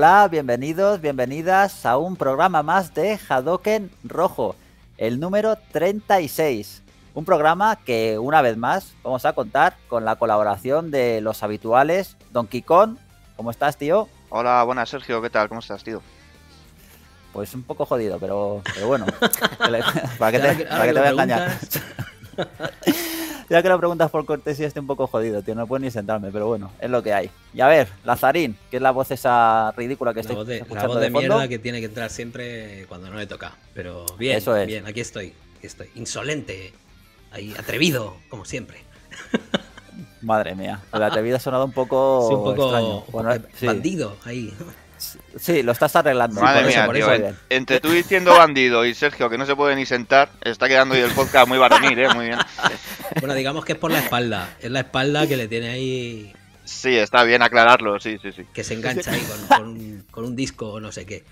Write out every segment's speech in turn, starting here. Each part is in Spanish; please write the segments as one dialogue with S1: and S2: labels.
S1: Hola, bienvenidos, bienvenidas a un programa más de Hadoken Rojo, el número 36. Un programa que, una vez más, vamos a contar con la colaboración de los habituales. Don Kikon. ¿cómo estás, tío? Hola, buenas, Sergio, ¿qué tal? ¿Cómo estás, tío? Pues un poco jodido, pero, bueno. para que te, para que te voy a engañar. ya que la pregunta es por cortesía, estoy un poco jodido, tío. No puedo ni sentarme, pero bueno, es lo que hay. Y a ver, Lazarín, que es la voz esa ridícula que estoy voz de, La voz de, mierda
S2: que tiene que entrar siempre cuando no le toca. Pero bien, bien, aquí estoy. estoy. Insolente, ahí, atrevido, como siempre.
S1: Madre mía, el atrevido ha sonado un poco. Sí, un poco, extraño. bandido ahí. Sí, lo estás arreglando. Madre mía, eso,
S3: entre tú diciendo bandido y Sergio que no se puede ni sentar, está quedando hoy el
S2: podcast muy barnir ¿eh? Muy bien. Bueno, digamos que es por la espalda. Es la espalda que le tiene ahí. Sí, está bien aclararlo, sí, sí, sí. Que se engancha ahí con, un, disco o no sé qué.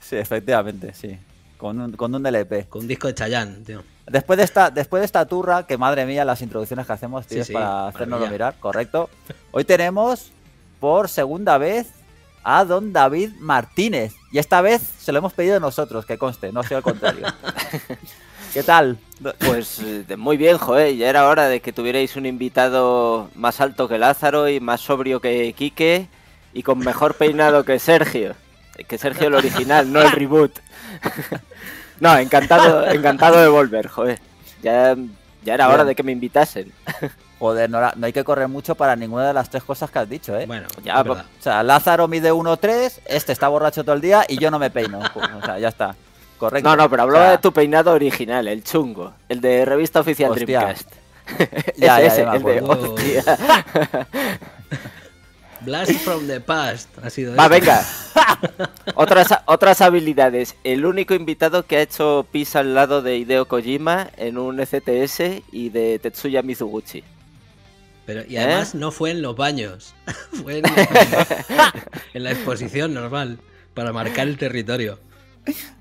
S2: Sí, efectivamente, sí. Con un, con un, DLP. Con un disco de Chayanne, tío. Después
S1: de, esta, después de esta turra, que madre mía, las introducciones que hacemos, tío, para hacernoslo mirar, correcto. Hoy tenemos por segunda vez a don David Martínez. Y esta vez se lo hemos pedido nosotros, que conste, no ha sido al contrario.
S4: ¿Qué tal? Pues eh, muy bien, joe, Ya era hora de que tuvierais un invitado más alto que Lázaro y más sobrio que Quique y con mejor peinado que Sergio. Que Sergio el original, no el reboot. No, encantado, encantado de volver, joder.
S1: Ya, ya era hora de que
S4: me invitasen.
S1: Joder, no, hay que correr mucho para ninguna de las tres cosas que has dicho, ¿eh? Bueno, ya, pues, o sea, Lázaro mide 1.3, este está borracho todo el día
S4: y yo no me peino. Pues, o sea, ya está. Correcto. No, no, pero hablaba de tu peinado original, el chungo, el de revista oficial Dreamcast. ya, ese, ya, el
S2: Blast from the past ha sido. Va, venga. otras,
S4: otras habilidades. El único invitado que ha hecho pis al lado de Hideo Kojima en un
S2: ECTS
S4: y de Tetsuya Mizuguchi.
S2: Pero, y ¿Eh? además no fue en los baños, fue en, la, exposición normal, para marcar el territorio.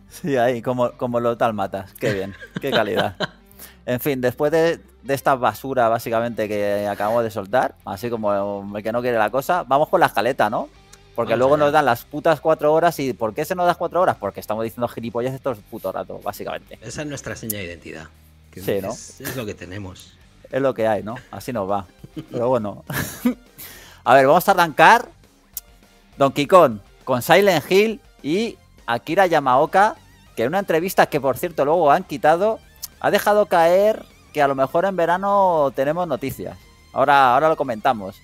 S2: Sí, ahí, como, como tal, matas Qué bien, qué calidad.
S1: En fin, después de, esta basura básicamente que acabamos de soltar, así como el que no quiere la cosa, vamos con la escaleta, ¿no? Porque luego nos dan las putas cuatro horas y ¿por qué se nos dan cuatro horas? Porque estamos diciendo gilipollas estos puto rato, básicamente.
S2: Esa es nuestra seña de identidad.
S1: sí, ¿no? es
S2: lo que tenemos
S1: es lo que hay, ¿no? Así nos va. Pero bueno. a ver, vamos a arrancar. Donkey Kong con Silent Hill y Akira Yamaoka, que en una entrevista que por cierto luego han quitado, ha dejado caer que a lo mejor en verano tenemos noticias. Ahora, ahora lo comentamos.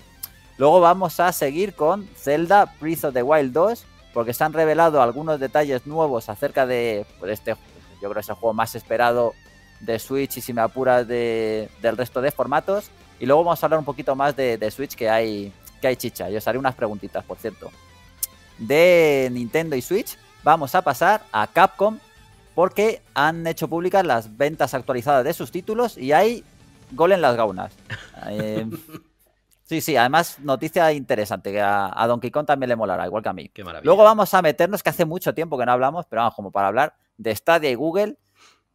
S1: Luego vamos a seguir con Zelda Breath of the Wild 2, porque se han revelado algunos detalles nuevos acerca de pues, este, yo creo es el juego más esperado de Switch y si me apuras de, del resto de formatos. Y luego vamos a hablar un poquito más de, Switch que hay, que hay chicha. ...yo os haré unas preguntitas, por cierto. De Nintendo y Switch vamos a pasar a Capcom porque han hecho públicas las ventas actualizadas de sus títulos y hay gol en las gaunas. Eh, sí, sí, además noticia interesante, que a, Donkey Kong también le molará, igual que a mí. Luego vamos a meternos, que hace mucho tiempo que no hablamos, pero vamos, como para hablar de Stadia y Google,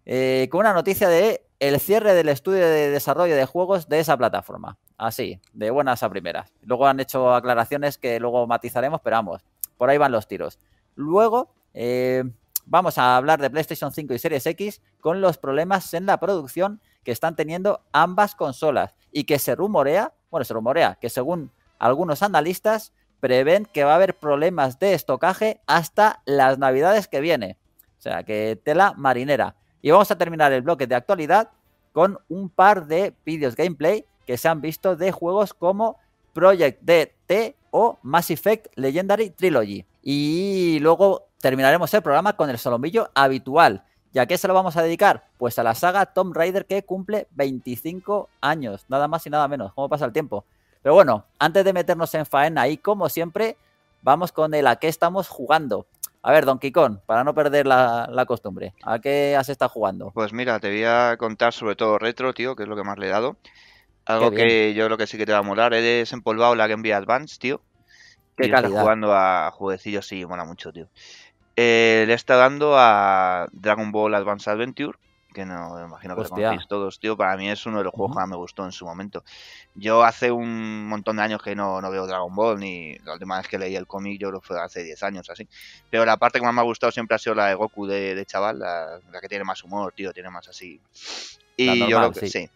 S1: eh, con una noticia de el cierre del estudio de desarrollo de juegos de esa plataforma. Así, de buenas a primeras. Luego han hecho aclaraciones que luego matizaremos, pero vamos, por ahí van los tiros. Luego, eh, vamos a hablar de PlayStation 5 y Series X con los problemas en la producción que están teniendo ambas consolas y que se rumorea, bueno, se rumorea que según algunos analistas prevén que va a haber problemas de estocaje hasta las navidades que viene. O sea, que tela marinera. Y vamos a terminar el bloque de actualidad con un par de vídeos gameplay que se han visto de juegos como Project DT o Mass Effect Legendary Trilogy. Y luego terminaremos el programa con el solomillo habitual. ¿Y a qué se lo vamos a dedicar? Pues a la saga Tomb Raider que cumple 25 años, nada más y nada menos. ¿Cómo pasa el tiempo? Pero bueno, antes de meternos en faena y como siempre, vamos con el a qué estamos jugando. A ver, Don Kikón, para no perder la, costumbre, ¿a qué has estado jugando?
S3: Pues mira, te voy a contar sobre todo retro, tío, que es lo que más le he dado. Algo que yo creo que sí que te va a molar. He desempolvado la Game Boy Advance, tío. Qué y jugando a jueguecillos, sí, mola mucho, tío. Eh, le está dando a Dragon Ball Advance Adventure, que no me imagino que lo conocéis todos, tío. Para mí es uno de los juegos que más me gustó en su momento. Yo hace un montón de años que no, veo Dragon Ball, ni la última vez que leí el cómic yo lo fue hace 10 años, así. Pero la parte que más me ha gustado siempre ha sido la de Goku de, chaval, la, que tiene más humor, tío, tiene más así. Y yo creo que sí.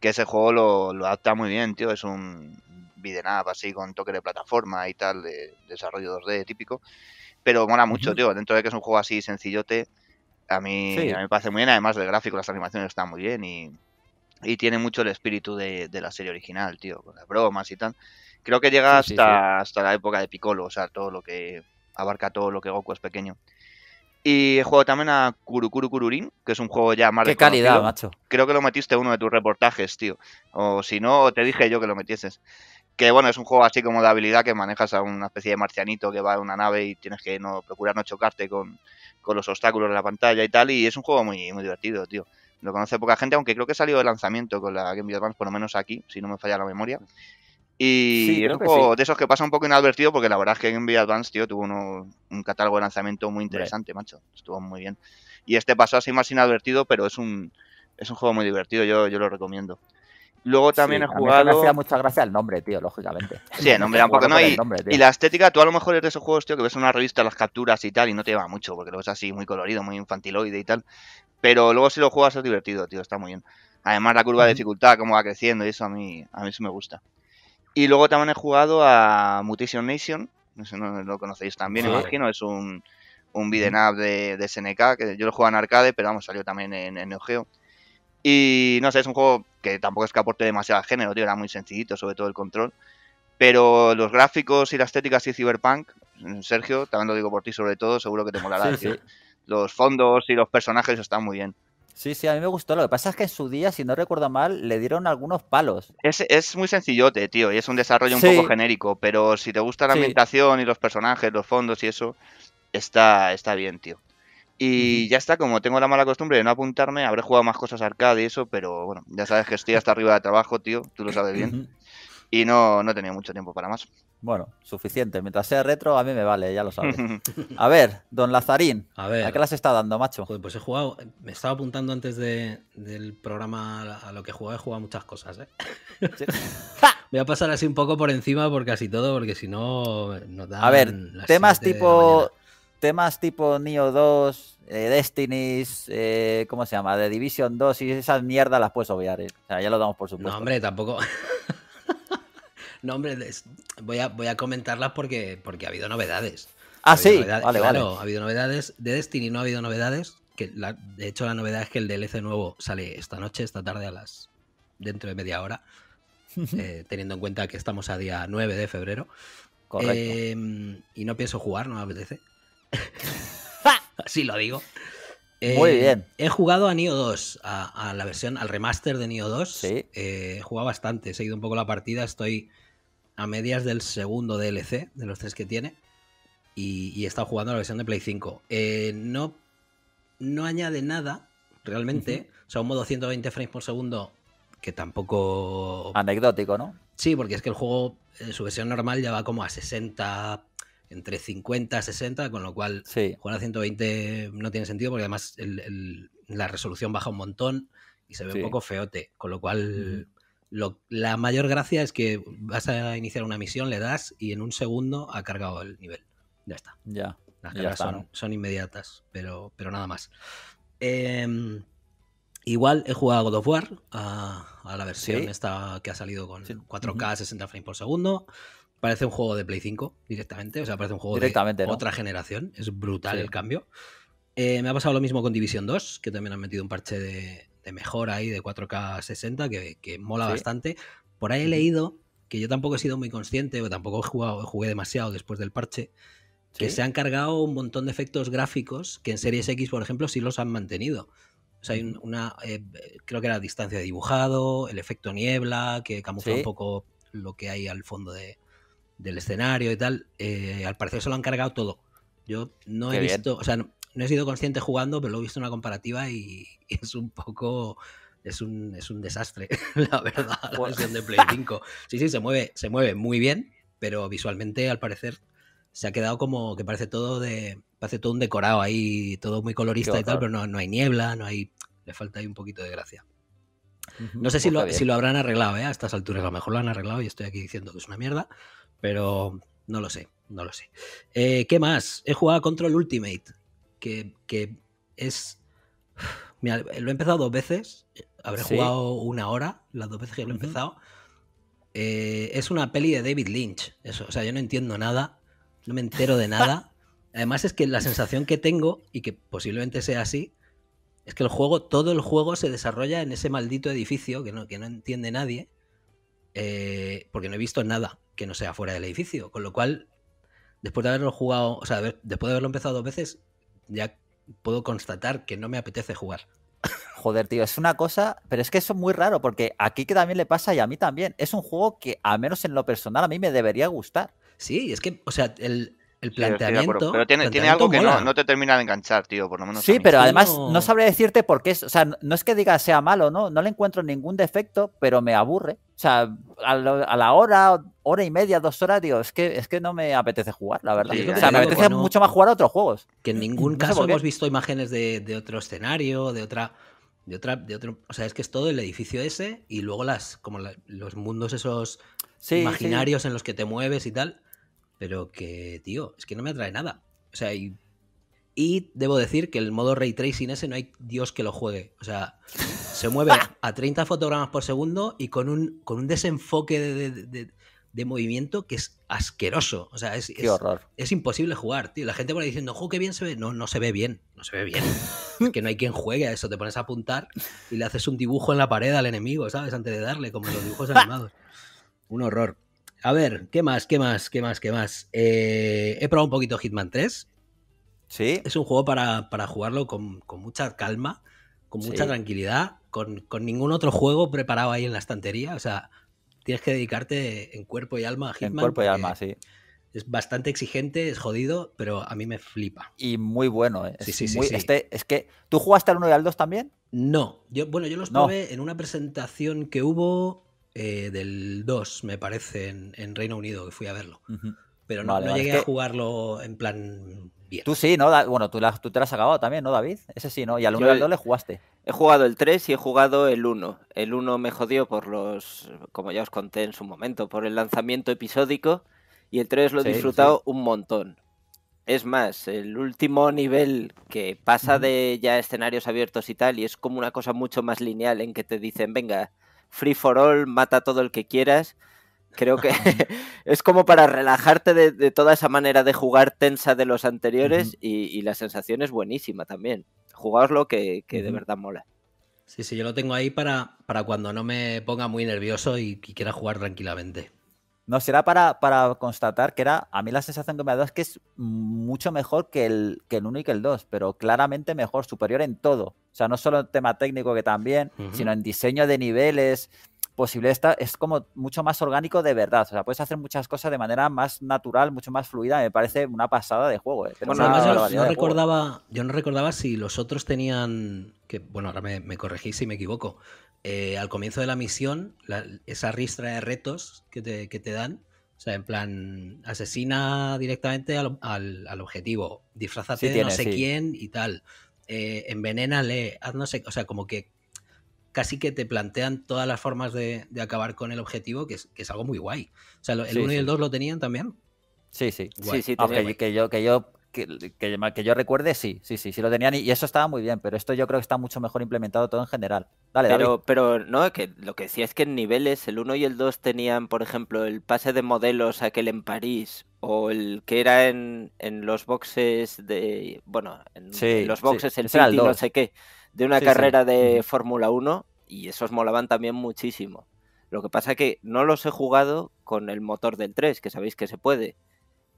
S3: que ese juego lo, lo adapta muy bien, tío. Es un biden así con toque de plataforma y tal, de, desarrollo 2D típico. Pero mola mucho, tío. Dentro de que es un juego así sencillote, a mí, me parece muy bien, además del gráfico, las animaciones están muy bien y, tiene mucho el espíritu de, la serie original, tío, con las bromas y tal. Creo que llega hasta, hasta la época de Piccolo, o sea, todo lo que abarca todo lo que Goku es pequeño. Y juego también a Kurukuru Kururin, que es un juego ya más Qué calidad, macho. Creo que lo metiste uno de tus reportajes, tío. O si no, te dije yo que lo metieses que bueno, es un juego así como de habilidad que manejas a una especie de marcianito que va en una nave y tienes que no procurar no chocarte con, con los obstáculos de la pantalla y tal, y es un juego muy, muy divertido, tío. Lo conoce poca gente, aunque creo que salió de lanzamiento con la Game Boy Advance, por lo menos aquí, si no me falla la memoria. Y es un juego de esos que pasa un poco inadvertido, porque la verdad es que Game Boy Advance, tío, tuvo un catálogo de lanzamiento muy interesante, macho. Estuvo muy bien. Y este pasó así más inadvertido, pero es un, es un juego muy divertido, yo, yo lo recomiendo. Luego también he jugado. A mí
S1: me hacía el nombre, tío, lógicamente.
S3: Sí, el nombre tampoco, ¿no? Y, la estética, tú a lo mejor eres de esos juegos, tío, que ves en una revista las capturas y tal, y no te va mucho, porque lo ves así muy colorido, muy infantiloide y tal. Pero luego si lo juegas es divertido, tío, está muy bien. Además, la curva de dificultad, cómo va creciendo, y eso a mí, a mí sí me gusta. Y luego también he jugado a Mutation Nation, no sé, no lo conocéis también, imagino, es un, un beat'em de, SNK, que yo lo juego en arcade, pero vamos, salió también en, en Neo Geo. Y no sé, es un juego que tampoco es que aporte demasiado género, tío, era muy sencillito, sobre todo el control. Pero los gráficos y las estética y Cyberpunk, mm, Sergio, también lo digo por ti sobre todo, seguro que te molará. Los fondos y los personajes están muy bien. Sí, sí, a mí me gustó. Lo que pasa es que en su
S1: día, si no recuerdo mal, le dieron algunos palos.
S3: Es, es muy sencillote, tío, y es un desarrollo un poco genérico, pero si te gusta la ambientación y los personajes, los fondos y eso, está, está bien, tío. Y ya está, como tengo la mala costumbre de no apuntarme, habré jugado más cosas arcade y eso, pero bueno, ya sabes que estoy hasta arriba de trabajo, tío, tú lo sabes bien. Y no, no he tenido mucho tiempo para más. Bueno, suficiente. Mientras sea retro, a mí me vale, ya lo
S1: sabes.
S2: A
S3: ver, don
S2: Lazarín, a, ver, ¿a qué las está dando, macho? pues he jugado, me estaba apuntando antes de, del programa a lo que he jugado, he jugado muchas cosas, ¿eh? Voy a pasar así un poco por encima por casi todo, porque si no nos da. A ver, temas tipo temas tipo
S1: Neo 2, eh, eh, ¿cómo se llama? De Division 2 y esas mierdas las puedes obviar. Eh. O sea, ya lo damos por supuesto. No, hombre, tampoco.
S2: no, hombre, voy a, voy a comentarlas porque, porque ha habido novedades. Ah, sí, vale, claro, ha habido novedades. De Destiny no ha habido novedades. Que de hecho, la novedad es que el DLC nuevo sale esta noche, esta tarde, a las dentro de media hora. Eh, teniendo en cuenta que estamos a día 9 de febrero. Correcto. Em, y no pienso jugar, no me apetece. Así lo digo. Muy eh, bien. He jugado a Nioh 2, a, la versión, al remaster de Nioh 2. Eh, he jugado bastante, he seguido un poco la partida. Estoy a medias del segundo DLC, de los tres que tiene. Y, he estado jugando a la versión de Play 5. Eh, no, no añade nada, realmente. O sea, un modo 120 frames por segundo que tampoco. Anecdótico, ¿no? Sí, porque es que el juego, en su versión normal, ya va como a 60 entre 50 a 60, con lo cual jugar a 120 no tiene sentido porque además la resolución baja un montón y se ve un poco feote, con lo cual la mayor gracia es que vas a iniciar una misión, le das y en un segundo ha cargado el nivel. Ya está. Ya. Las cargas son, inmediatas, pero, pero nada más. Em, igual he jugado a God of War, ah, a, la versión esta que ha salido con 4K, 60 frames por segundo. Parece un juego de Play 5 directamente, o sea, parece un juego de otra generación. Es brutal el cambio. Eh, me ha pasado lo mismo con Division 2, que también han metido un parche de, mejora ahí de 4K 60, que, mola bastante. Por ahí he leído que yo tampoco he sido muy consciente, o tampoco he jugado, jugué demasiado después del parche, que se han cargado un montón de efectos gráficos que en Series X, por ejemplo, sí los han mantenido. O sea, hay una, eh, creo que era distancia de dibujado, el efecto niebla, que camufla un poco lo que hay al fondo de, del escenario y tal, eh, al parecer se lo han cargado todo. Yo no he visto, o sea, no, he sido consciente jugando, pero lo he visto en una comparativa y, es un poco... Es un, es un desastre, la verdad, la versión de Play 5. Sí, sí, se mueve, se mueve muy bien, pero visualmente, al parecer, se ha quedado como que parece todo de. Parece todo un decorado ahí, todo muy colorista y tal, pero no, no, hay niebla, no hay. Le falta ahí un poquito de gracia. No sé si lo, si lo, habrán arreglado, eh, A estas alturas, a lo mejor lo han arreglado y estoy aquí diciendo que es una mierda. Pero no lo sé, no lo sé. Eh, ¿Qué más? He jugado Control Ultimate, que, es... Mira, lo he empezado dos veces, habré jugado una hora, las dos veces que lo he empezado. Eh, es una peli de David Lynch, eso, o sea, yo no entiendo nada, no me entero de nada. Además es que la sensación que tengo, y que posiblemente sea así, es que el juego, todo el juego se desarrolla en ese maldito edificio que no, que no entiende nadie. Eh, porque no he visto nada que no sea fuera del edificio, con lo cual, después de haberlo jugado, o sea, después de haberlo empezado dos veces, ya puedo constatar que no me apetece jugar. Joder, tío, es una cosa, pero
S1: es que eso es muy raro, porque aquí que también le pasa y a mí también, es un juego que, al menos en lo personal, a mí me debería gustar. Sí, es que, o sea, el, el planteamiento. pero tiene, algo que no,
S3: te termina de enganchar, tío, por lo menos. Sí, pero además no...
S1: sabré decirte por qué. Es, o sea, no es que diga sea malo, ¿no? No le encuentro ningún defecto, pero me aburre. O sea, a, la hora, hora y media, dos horas, digo, es que, es que no me apetece jugar, la verdad. o sea, me apetece mucho más jugar a otros juegos. Que en mm, ningún caso hemos
S2: visto imágenes de, otro escenario, de otra de otra, de otro, o sea, es que es todo el edificio ese y luego las, como los mundos esos imaginarios en los que te mueves y tal. Pero que, tío, es que no me atrae nada. O sea, y, debo decir que el modo ray tracing ese no hay Dios que lo juegue. O sea, se mueve a 30 fotogramas por segundo y con un, con un desenfoque de, movimiento que es asqueroso. O sea, es, horror. es imposible jugar, tío. La gente por diciendo, jo, qué bien se ve. No, no se ve bien. No se ve bien. que no hay quien juegue a eso. Te pones a apuntar y le haces un dibujo en la pared al enemigo, ¿sabes? Antes de darle, como los dibujos animados. un horror. A ver, ¿qué más? ¿Qué más? ¿Qué más? ¿Qué más? Eh, he probado un poquito Hitman 3. Sí. Es un juego para, jugarlo con, mucha calma, con mucha tranquilidad, con, ningún otro juego preparado ahí en la estantería. O sea, tienes que dedicarte en cuerpo y alma a Hitman. En cuerpo y alma, sí. Es bastante exigente, es jodido, pero a mí me flipa. Y muy bueno, ¿eh? Sí, sí, sí, Este, es que. ¿Tú
S1: jugaste al 1 y al 2
S2: también? No. bueno, yo los probé en una presentación que hubo eh, del 2, me parece, en, Reino Unido, que fui a verlo. Pero no, llegué a
S4: jugarlo en
S2: plan
S1: bien. Tú sí, ¿no? Bueno, tú, tú te lo has acabado también, ¿no, David? Ese sí, ¿no? Y al 1 y al 2 le
S4: jugaste. He jugado el 3 y he jugado el 1. El 1 me jodió por los, como ya os conté en su momento, por el lanzamiento episódico. Y el 3 lo he disfrutado un montón. Es más, el último nivel que pasa de ya escenarios abiertos y tal, y es como una cosa mucho más lineal en que te dicen, venga, free for all, mata todo el que quieras. Creo que es como para relajarte de, toda esa manera de jugar tensa de los anteriores y, la sensación es buenísima también. Jugarlo que, que de verdad mola.
S2: Sí, sí, yo lo tengo ahí para, para cuando no me ponga muy nervioso y quiera jugar tranquilamente. No, será para,
S1: para constatar que era, a mí la sensación que me da es que es mucho mejor que el, que 1 y que el 2, pero claramente mejor, superior en todo. O sea, no solo en tema técnico que también, sino en diseño de niveles, posible esta es como mucho más orgánico de verdad. O sea, puedes hacer muchas cosas de manera más natural, mucho más fluida. Me parece una pasada de juego. Eh. yo, no recordaba,
S2: yo no recordaba si los otros tenían. que Bueno, ahora me, me corregís si me equivoco. Eh, al comienzo de la misión, esa ristra de retos que te, dan, o sea, en plan, asesina directamente al, objetivo, disfrazate no sé quién y tal, eh, envenénale, haz no sé, o sea, como que casi que te plantean todas las formas de, acabar con el objetivo, que es, algo muy guay. O sea, el 1 y el 2 lo tenían también.
S1: Sí, sí, sí, sí, ah, que, yo, que yo que, yo recuerde, sí, sí, sí, sí lo tenían y, eso estaba muy bien, pero esto yo creo que está mucho mejor implementado todo en general. Dale, pero,
S4: pero no, que lo que decía es que en niveles, el 1 y el 2 tenían, por ejemplo, el pase de modelos aquel en París o el que era en, los boxes de, bueno, en, los boxes el, no sé qué, de una carrera de Fórmula 1 y esos molaban también muchísimo. Lo que pasa que no los he jugado con el motor del 3, que sabéis que se puede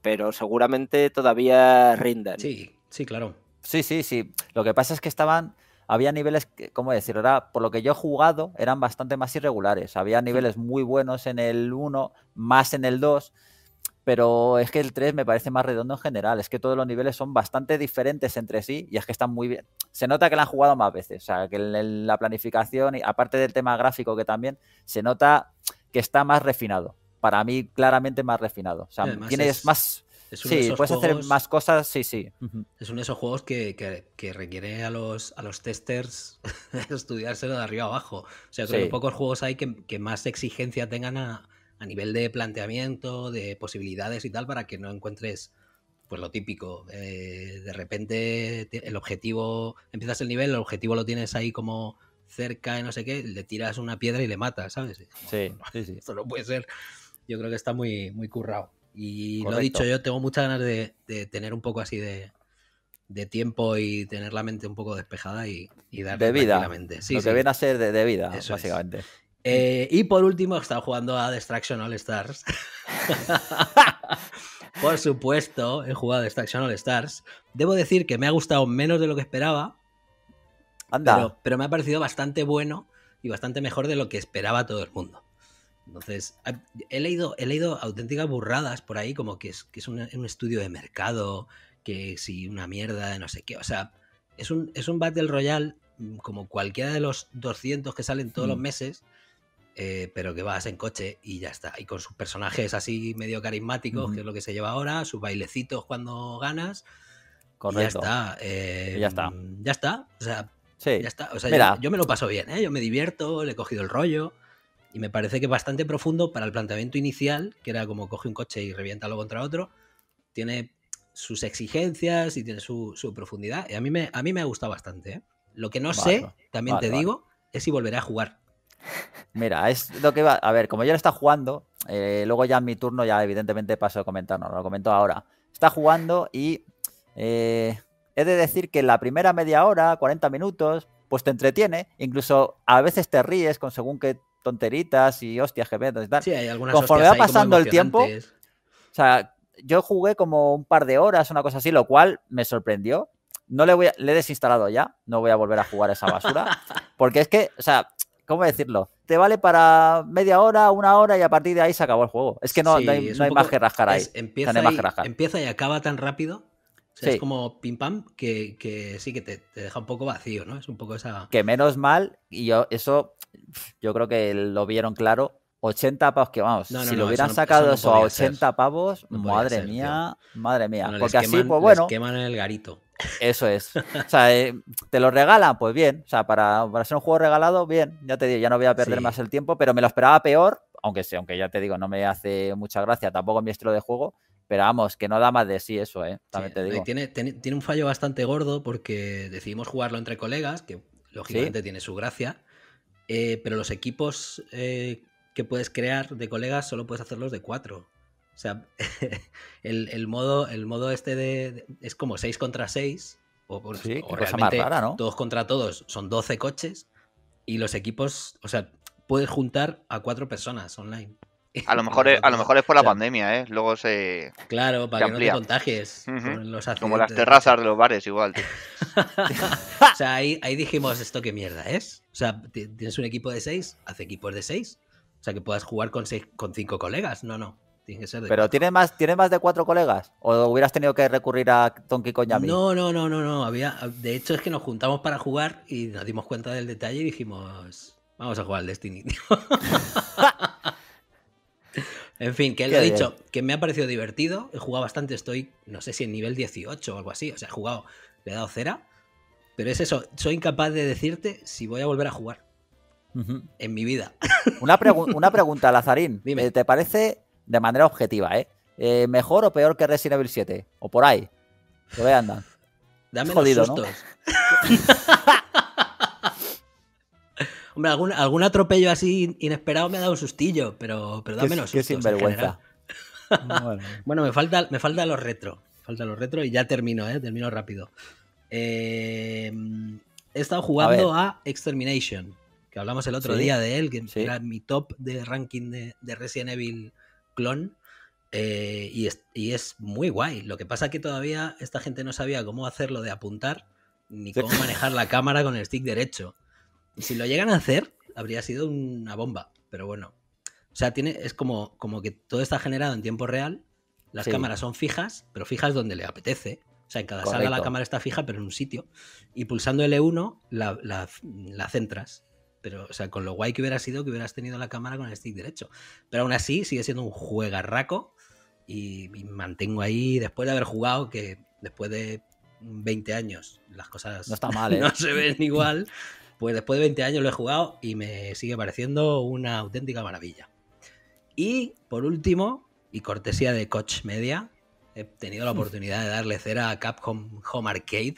S4: pero seguramente todavía rindan. Sí,
S2: sí, claro.
S1: Sí, sí, sí. Lo que pasa es que estaban había niveles, ¿cómo decir? Era, por lo que yo he jugado, eran bastante más irregulares. Había niveles muy buenos en el 1, más en el 2, pero es que el 3 me parece más redondo en general. Es que todos los niveles son bastante diferentes entre sí y es que están muy bien. Se nota que la han jugado más veces, o sea, que en la planificación, y aparte del tema gráfico que también, se nota que está más refinado para mí claramente más refinado. O sea, tienes más... sí, puedes hacer más
S2: cosas, sí, sí. Es uno de esos juegos que, requiere a los, a los testers estudiárselo de arriba abajo. O sea, pocos juegos hay que, más exigencia tengan a, a nivel de planteamiento, de posibilidades y tal, para que no encuentres pues lo típico. Eh, de repente el objetivo, empiezas el nivel, el objetivo lo tienes ahí como cerca, no sé qué, le tiras una piedra y le matas, ¿sabes? sí, sí, sí. Esto no puede ser yo creo que está muy, muy currado. Y lo lo dicho, yo tengo muchas ganas de, tener un poco así de, tiempo y tener la mente un poco despejada y, y darle de vida. Sí, lo que viene a ser de, vida, básicamente. Eh, y por último, he estado jugando a Destruction All Stars. por supuesto, he jugado a Destruction All Stars. Debo decir que me ha gustado menos de lo que esperaba. Anda. pero me ha parecido bastante bueno y bastante mejor de lo que esperaba todo el mundo. Entonces, he leído, he leído auténticas burradas por ahí, como que es, que es un, estudio de mercado, que si una mierda, no sé qué. O sea, es un, es un Battle Royale mm, como cualquiera de los 200 que salen todos los hmm. meses, eh, pero que vas en coche y ya está. Y con sus personajes así medio carismáticos, que es lo que se lleva ahora, sus bailecitos cuando ganas. Correcto. ya está. Eh, ya está. Ya está. O sea, ya está. O sea Yo, me lo paso bien, ¿eh? yo me divierto, le he cogido el rollo. Y me parece que bastante profundo para el planteamiento inicial, que era como coge un coche y reviéntalo contra otro. Tiene sus exigencias y tiene su, profundidad. Y a mí me, a mí me ha gustado bastante. ¿eh? Lo que no sé, también te digo, es si volveré a jugar.
S1: Mira, es lo que va. A ver, como ya lo está jugando, eh, luego ya en mi turno, ya evidentemente paso a comentarnos, lo comento ahora. Está jugando y eh, he de decir que la primera media hora, 40 minutos, pues te entretiene, incluso a veces te ríes con según que tonteritas y hostias que y tal. Conforme va pasando el tiempo,
S2: o
S1: sea, yo jugué como un par de horas, una cosa así, lo cual me sorprendió. No le voy a, le he desinstalado ya, no voy a volver a jugar esa basura, porque es que, o sea, ¿cómo decirlo? Te vale para media hora, una hora y a partir de ahí se acabó el juego. Es que no, hay, más que rascar ahí. empieza
S2: y acaba tan rápido es como pim pam, que, sí que te, deja un poco vacío, ¿no? Es un poco esa.
S1: Que menos mal, y yo, eso yo creo que lo vieron claro. 80 pavos que vamos, si lo hubieran sacado eso, a 80 pavos, madre mía, madre mía. Porque así, pues bueno. Les queman el garito. Eso es. O sea, eh, te lo regalan, pues bien. O sea, para, para, ser un juego regalado, bien. Ya te digo, ya no voy a perder más el tiempo, pero me lo esperaba peor, aunque sea, aunque ya te digo, no me hace mucha gracia, tampoco mi estilo de juego. Pero vamos, que no da más de sí eso, ¿eh? También te digo. Tiene,
S2: tiene, un fallo bastante gordo porque decidimos jugarlo entre colegas, que lógicamente tiene su gracia, eh, pero los equipos eh, que puedes crear de colegas solo puedes hacerlos de cuatro. O sea, el, modo, el modo este de, es como seis contra seis. o, realmente ¿no? todos contra todos, son 12 coches, y los equipos, o sea, puedes juntar a cuatro personas online. A lo mejor, es, a lo mejor por la
S3: pandemia, ¿eh? Luego se.
S2: Claro, para que no te
S3: contagies. Como las terrazas de los bares, igual.
S2: o sea, ahí, dijimos, ¿esto qué mierda es? O sea, tienes un equipo de seis, hace equipos de seis. O sea, que puedas jugar con, con cinco colegas. No, no. Tiene que ser de Pero
S1: ¿tienes más, más de cuatro colegas? ¿O hubieras tenido que recurrir a Tonki Konyami? No,
S2: no, no, no, no. Había, de hecho, es que nos juntamos para jugar y nos dimos cuenta del detalle y dijimos, vamos a jugar al Destiny. En fin, que él lo ha dicho, que me ha parecido divertido, he jugado bastante, estoy, no sé si en nivel 18 o algo así, o sea, he jugado, le he dado cera, pero es eso, soy incapaz de decirte si voy a volver a jugar en mi vida. Una, una pregunta, Lazarín, Dime. Eh, ¿te parece de manera objetiva, eh?
S1: eh? ¿Mejor o peor que Resident Evil 7? O por ahí, que andan. Dame los
S2: Hombre, algún, atropello así inesperado me ha dado un sustillo, pero, pero da menos. Qué sinvergüenza. Bueno. me falta, me falta los retro. Falta los retro y ya termino, ¿eh? Termino rápido. Eh, he estado jugando a, Extermination, que hablamos el otro día de él, que era mi top de ranking de, Resident Evil clon. Eh, y, es, y, es, muy guay. Lo que pasa que todavía esta gente no sabía cómo hacerlo de apuntar ni cómo manejar la cámara con el stick derecho si lo llegan a hacer, habría sido una bomba, pero bueno. O sea, tiene, es como, como que todo está generado en tiempo real, las cámaras son fijas, pero fijas donde le apetece. O sea, en cada sala la cámara está fija, pero en un sitio. Y pulsando L1 la, la, centras. Pero, o sea, con lo guay que hubiera sido que hubieras tenido la cámara con el stick derecho. Pero aún así sigue siendo un juegarraco. Y, mantengo ahí, después de haber jugado, que después de 20 años las cosas no, está mal, ¿eh? no se ven igual. Pues después de 20 años lo he jugado y me sigue pareciendo una auténtica maravilla. Y por último, y cortesía de Coach Media, he tenido la hmm. oportunidad de darle cera a Capcom Home Arcade,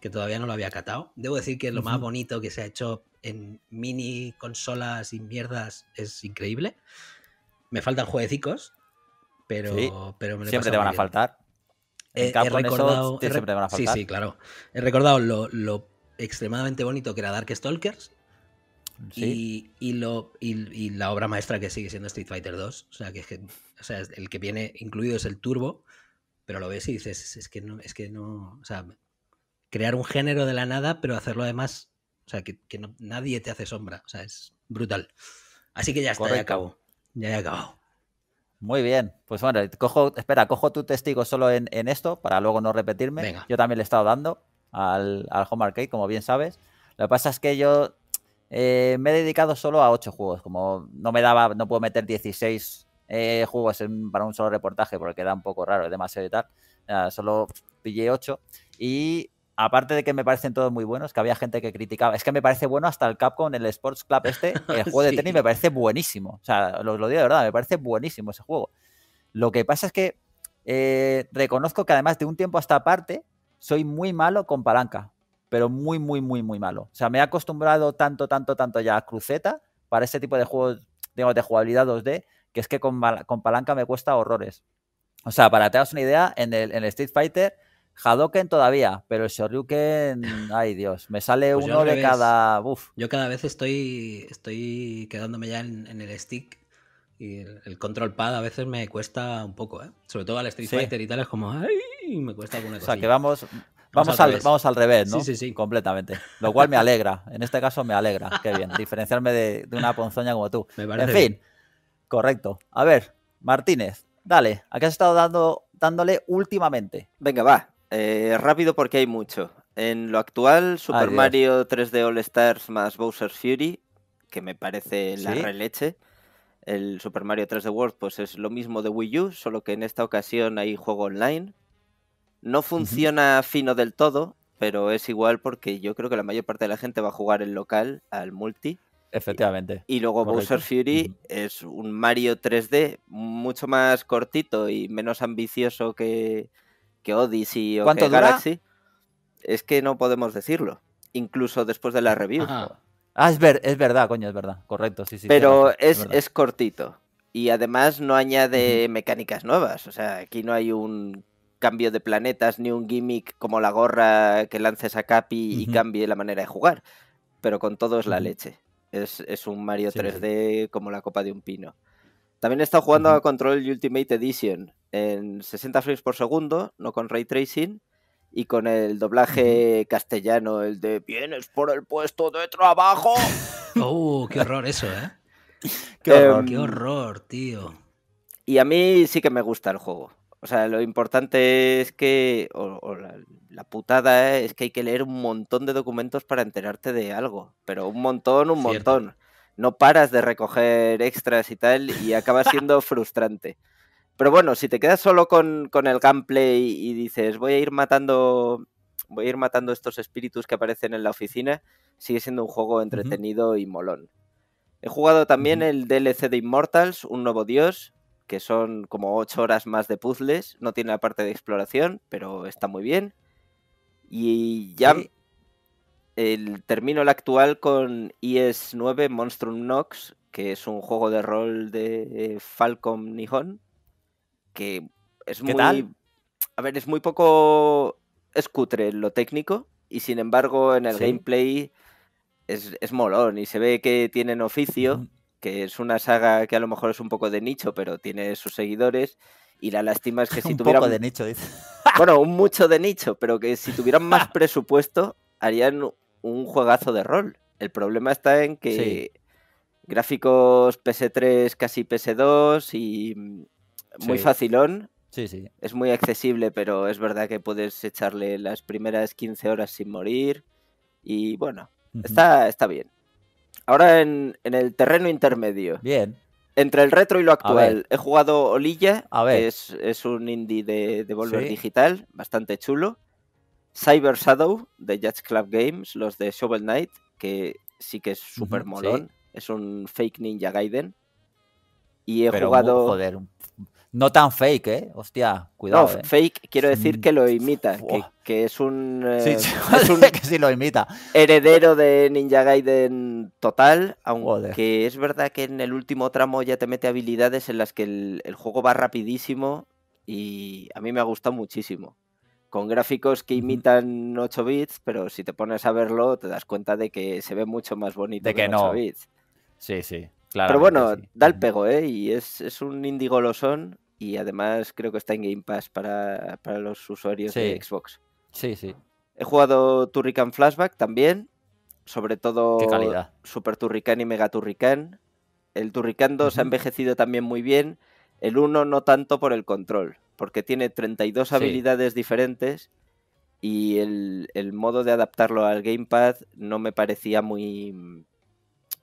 S2: que todavía no lo había catado. Debo decir que lo más bonito que se ha hecho en mini consolas y mierdas es increíble. Me faltan jueguecicos, pero, pero me siempre te van a faltar. sí, sí, claro. He recordado lo, extremadamente bonito que era Dark Stalkers. Y, lo, y, la obra maestra que sigue siendo Street Fighter 2. O sea, que, el que viene incluido es el turbo, pero lo ves y dices, es que no, es que no. O sea, crear un género de la nada, pero hacerlo además. O sea, que, nadie te hace sombra. O sea, es
S1: brutal. Así que ya está, ya acabo. Ya he acabado. Muy bien. Pues bueno, cojo, espera, cojo tu testigo solo en, en esto para luego no repetirme. Venga. Yo también le he estado dando al, al Home Arcade, como bien sabes. Lo que pasa es que yo eh, me he dedicado solo a 8 juegos. Como no me daba, no puedo meter 16 eh, juegos para un solo reportaje porque queda un poco raro, demasiado y tal. solo pillé 8. Y aparte de que me parecen todos muy buenos, que había gente que criticaba. Es que me parece bueno hasta el Capcom, el Sports Club este, el juego de tenis me parece buenísimo. O sea, lo, lo, digo de verdad, me parece buenísimo ese juego. Lo que pasa es que eh, reconozco que además de un tiempo hasta aparte soy muy malo con palanca, pero muy, muy, muy, muy malo. O sea, me he acostumbrado tanto, tanto, tanto ya a cruceta para ese tipo de juegos, digamos, de jugabilidad 2D, que es que con, palanca me cuesta horrores. O sea, para que te hagas una idea, en el, Street Fighter, Hadoken todavía, pero el Shoryuken, ay Dios, me sale pues uno de cada.
S2: buff Yo cada vez estoy, estoy quedándome ya en, el stick y el, control pad a veces me cuesta un poco, ¿eh? Sobre todo al Street Fighter y tal, es como, ay, o sea, que vamos, Vamos, al, vamos al revés, ¿no? Sí, sí, sí.
S1: Completamente. Lo cual me alegra. En este caso me alegra. Qué bien. Diferenciarme de, una ponzoña como tú. Me en fin. Correcto. A ver, Martínez, dale. ¿A qué has estado dando, dándole últimamente?
S4: Venga, va. Eh, rápido porque hay mucho. En lo actual, Super Mario 3D All Stars más Bowser's Fury, que me parece la re releche. El Super Mario 3D World, pues es lo mismo de Wii U, solo que en esta ocasión hay juego online, no funciona fino del todo, pero es igual porque yo creo que la mayor parte de la gente va a jugar el local al multi. Efectivamente. Y, luego Bowser Fury es un Mario 3D mucho más cortito y menos ambicioso que, que Odyssey o ¿Cuánto Galaxy. Es que no podemos decirlo, incluso después de la review. Ah,
S1: es, ver, es verdad, coño, es verdad.
S4: Correcto, sí, sí. Pero es, es, cortito. Y además no añade mecánicas nuevas. O sea, aquí no hay un cambio de planetas, ni un gimmick como la gorra que lances a Capi y cambie la manera de jugar. Pero con todo es la leche. Es, un Mario 3D como la copa de un pino. También he estado jugando a Control Ultimate Edition en 60 frames por segundo, no con ray tracing, y con el doblaje castellano, el de vienes por el puesto de trabajo.
S2: ¡Oh, qué horror eso, eh! qué, em, ¡Qué horror,
S4: tío! Y a mí sí que me gusta el juego. O sea, lo importante es que, o, la, putada es que hay que leer un montón de documentos para enterarte de algo, pero un montón, un montón. No paras de recoger extras y tal y acaba siendo frustrante. Pero bueno, si te quedas solo con, el gameplay y, dices voy a ir matando voy a ir matando estos espíritus que aparecen en la oficina, sigue siendo un juego entretenido y molón. He jugado también el DLC de Immortals, un nuevo dios, que son como 8 horas más de puzzles. No tiene la parte de exploración, pero está muy bien. Y ya el, termino el actual con es 9 Monstrum Nox, que es un juego de rol de Falcom Nihon, que es muy... A ver, es muy poco... escutre lo técnico y sin embargo en el gameplay es, molón y se ve que tienen oficio que es una saga que a lo mejor es un poco de nicho, pero tiene sus seguidores. Y la lástima es que si tuvieran. Un poco de nicho, dice. Bueno, un mucho de nicho, pero que si tuvieran más presupuesto, harían un juegazo de rol. El problema está en que gráficos PS3, casi PS2 y muy facilón. Sí, sí. Es muy accesible, pero es verdad que puedes echarle las primeras 15 horas sin morir. Y bueno, está, está bien. Ahora en, el terreno intermedio. Bien. Entre el retro y lo actual. He jugado Olilla, A Que es, un indie de, de Volver Digital, bastante chulo. Cyber Shadow, de Judge Club Games, los de Shovel Knight, que sí que es súper molón. Es un fake Ninja Gaiden. Y he jugado. joder, un
S1: no tan fake, ¿eh? Hostia, cuidado. No, ¿eh? fake quiero mm, decir que
S4: lo imita, que, oh. es un... Eh, que sí lo imita. Heredero de Ninja Gaiden total, aunque es verdad que en el último tramo ya te mete habilidades en las que el, juego va rapidísimo y a mí me ha gustado muchísimo. Con gráficos que imitan 8 bits, pero si te pones a verlo te das cuenta de que se ve mucho más bonito que, 8 no. bits.
S1: Sí, sí. Claro. Pero bueno,
S4: da el pego, ¿eh? Y es, es un indie golosón y además creo que está en Game Pass para, los usuarios de Xbox. Sí, sí. He jugado Turrican Flashback también, sobre todo Super Turrican y Mega Turrican. El Turrican 2 ha envejecido también muy bien, el 1 no tanto por el control, porque tiene 32 habilidades diferentes y el, el, modo de adaptarlo al Game Pass no me parecía muy,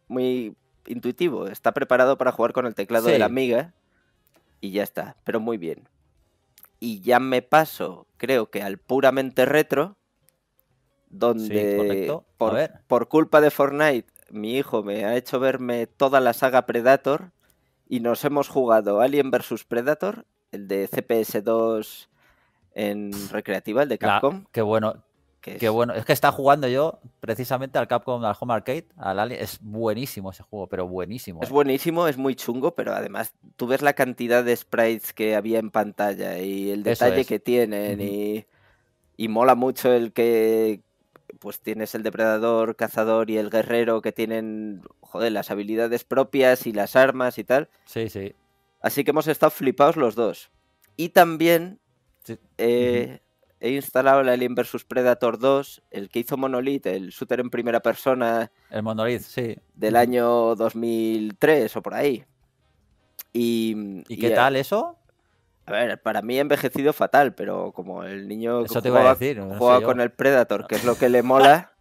S4: muy intuitivo. Está preparado para jugar con el teclado de la Amiga, y ya está, pero muy bien. Y ya me paso, creo que al puramente retro, donde por, culpa de Fortnite mi hijo me ha hecho verme toda la saga Predator y nos hemos jugado Alien vs Predator, el de CPS2 en recreativa, el de Capcom.
S1: qué bueno, que, bueno, es que está jugando yo precisamente al Capcom, al Home Arcade, al Alien. Es buenísimo ese juego, pero buenísimo. Es
S4: ¿eh? buenísimo, es muy chungo, pero además tú ves la cantidad de sprites que había en pantalla y el detalle que tienen y, mola mucho el que pues tienes el depredador, cazador y el guerrero que tienen, joder, las habilidades propias y las armas y tal. Sí, sí. Así que hemos estado flipados los dos. Y también eh, he instalado el Alien vs Predator 2, el que hizo Monolith, el shooter en primera persona.
S1: El Monolith, sí. Del
S4: año 2003 o por ahí. ¿Y, qué tal eso? A ver, para mí ha envejecido fatal, pero como el niño que juega, con el Predator, que es lo que le mola,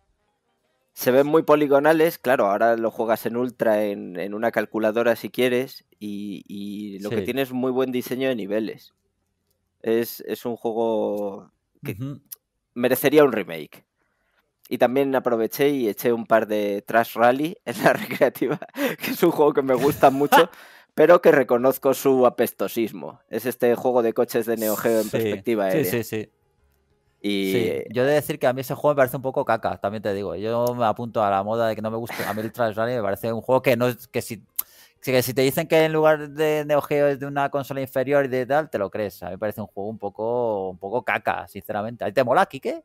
S4: se ven muy poligonales. Claro, ahora lo juegas en ultra, en, una calculadora si quieres, y, lo que tiene es muy buen diseño de niveles. Es, es, un juego que merecería un remake. Y también aproveché y eché un par de Trash Rally en la recreativa, que es un juego que me gusta mucho, pero que reconozco su apestosismo. Es este juego de coches de Neo Geo en perspectiva Sí, sí, sí. Y...
S1: yo he de decir que a mí ese juego me parece un poco caca, también te digo. Yo me apunto a la moda de que no me gusta. A mí el Trash Rally me parece un juego que no que si que si te dicen que en lugar de Neo Geo es de una consola inferior y de tal, te lo crees. A mí me parece un juego un poco, un poco caca, sinceramente. ¿A ti te mola, Kike?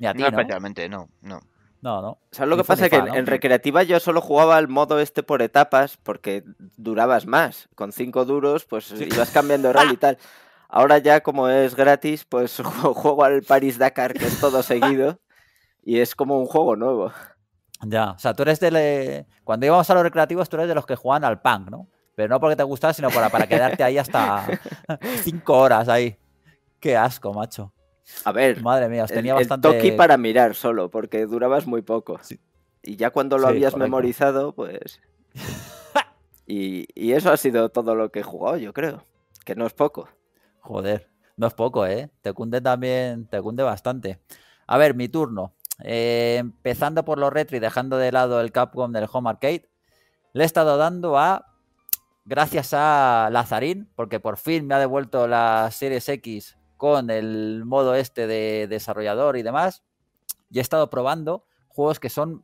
S1: Ni no, realmente, no, no. No, no. ¿Sabes lo que pasa? que en
S4: recreativa yo solo jugaba al modo este por etapas porque durabas más. Con cinco duros, pues ibas cambiando rol y tal. Ahora ya como es gratis, pues juego al Paris Dakar, que es todo seguido, y es como un juego nuevo.
S1: Ya, o sea, tú eres de... Cuando íbamos a los recreativos, tú eres de los que juegan al punk, ¿no? Pero no porque te gustaba, sino para, para quedarte ahí hasta cinco horas ahí. Qué asco, macho. A ver, madre mía, os tenía bastante. toki para
S4: mirar solo, porque durabas muy poco. Y ya cuando lo habías memorizado, pues. y, y, eso ha sido todo lo que he jugado, yo creo. Que no es poco.
S1: Joder, no es poco, ¿eh? Te cunde también, te cunde bastante. A ver, mi turno. Eh, empezando por los retro y dejando de lado el Capcom del Home Arcade, le he estado dando a. Gracias a Lazarín, porque por fin me ha devuelto la Series X con el modo este de desarrollador y demás. Y he estado probando juegos que son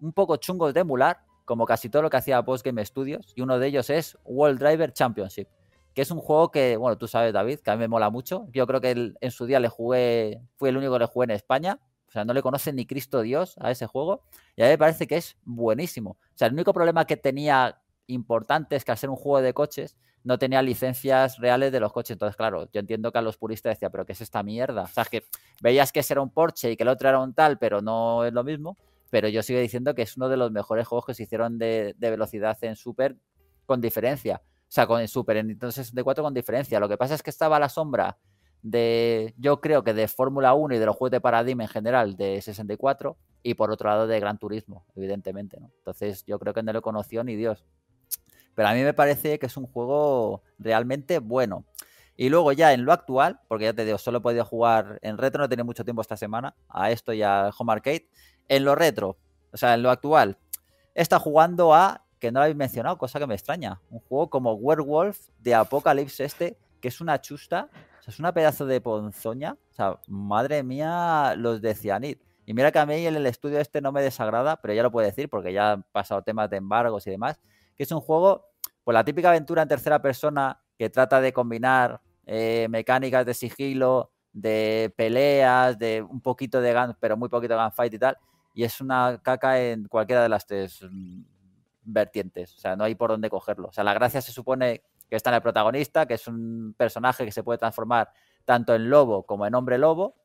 S1: un poco chungos de emular, como casi todo lo que hacía Post Game Studios. Y uno de ellos es World Driver Championship, que es un juego que, bueno, tú sabes, David, que a mí me mola mucho. Yo creo que en su día le jugué, fui el único que le jugué en España. O sea, no le conoce ni Cristo Dios a ese juego. Y a mí me parece que es buenísimo. O sea, el único problema que tenía importante es que al ser un juego de coches, no tenía licencias reales de los coches. Entonces, claro, yo entiendo que a los puristas decía, pero ¿qué es esta mierda? O sea, que veías que ese era un Porsche y que el otro era un tal, pero no es lo mismo. Pero yo sigo diciendo que es uno de los mejores juegos que se hicieron de, velocidad en Super con diferencia. O sea, con Super, en Nintendo 64 con diferencia. Lo que pasa es que estaba a la sombra de, yo creo que de Fórmula 1 y de los juegos de paradigma en general de 64 y por otro lado de Gran Turismo, evidentemente, ¿no? Entonces yo creo que no lo conoció ni Dios. Pero a mí me parece que es un juego realmente bueno. Y luego ya en lo actual, porque ya te digo, solo he podido jugar en retro, no he tenido mucho tiempo esta semana, a esto y al Home Arcade. En lo retro, o sea, en lo actual, está jugando a, que no lo habéis mencionado, cosa que me extraña, un juego como Werewolf de Apocalypse este, que es una chusta sea, es una pedazo de ponzoña. O sea, madre mía, los de Cianid. Y mira que a mí en el estudio este no me desagrada, pero ya lo puedo decir porque ya han pasado temas de embargos y demás. Que es un juego, pues la típica aventura en tercera persona que trata de combinar eh, mecánicas de sigilo, de peleas, de un poquito de gun, pero muy poquito de gunfight y tal. Y es una caca en cualquiera de las tres mm, vertientes. O sea, no hay por dónde cogerlo. O sea, la gracia se supone que está en el protagonista, que es un personaje que se puede transformar tanto en lobo como en hombre lobo,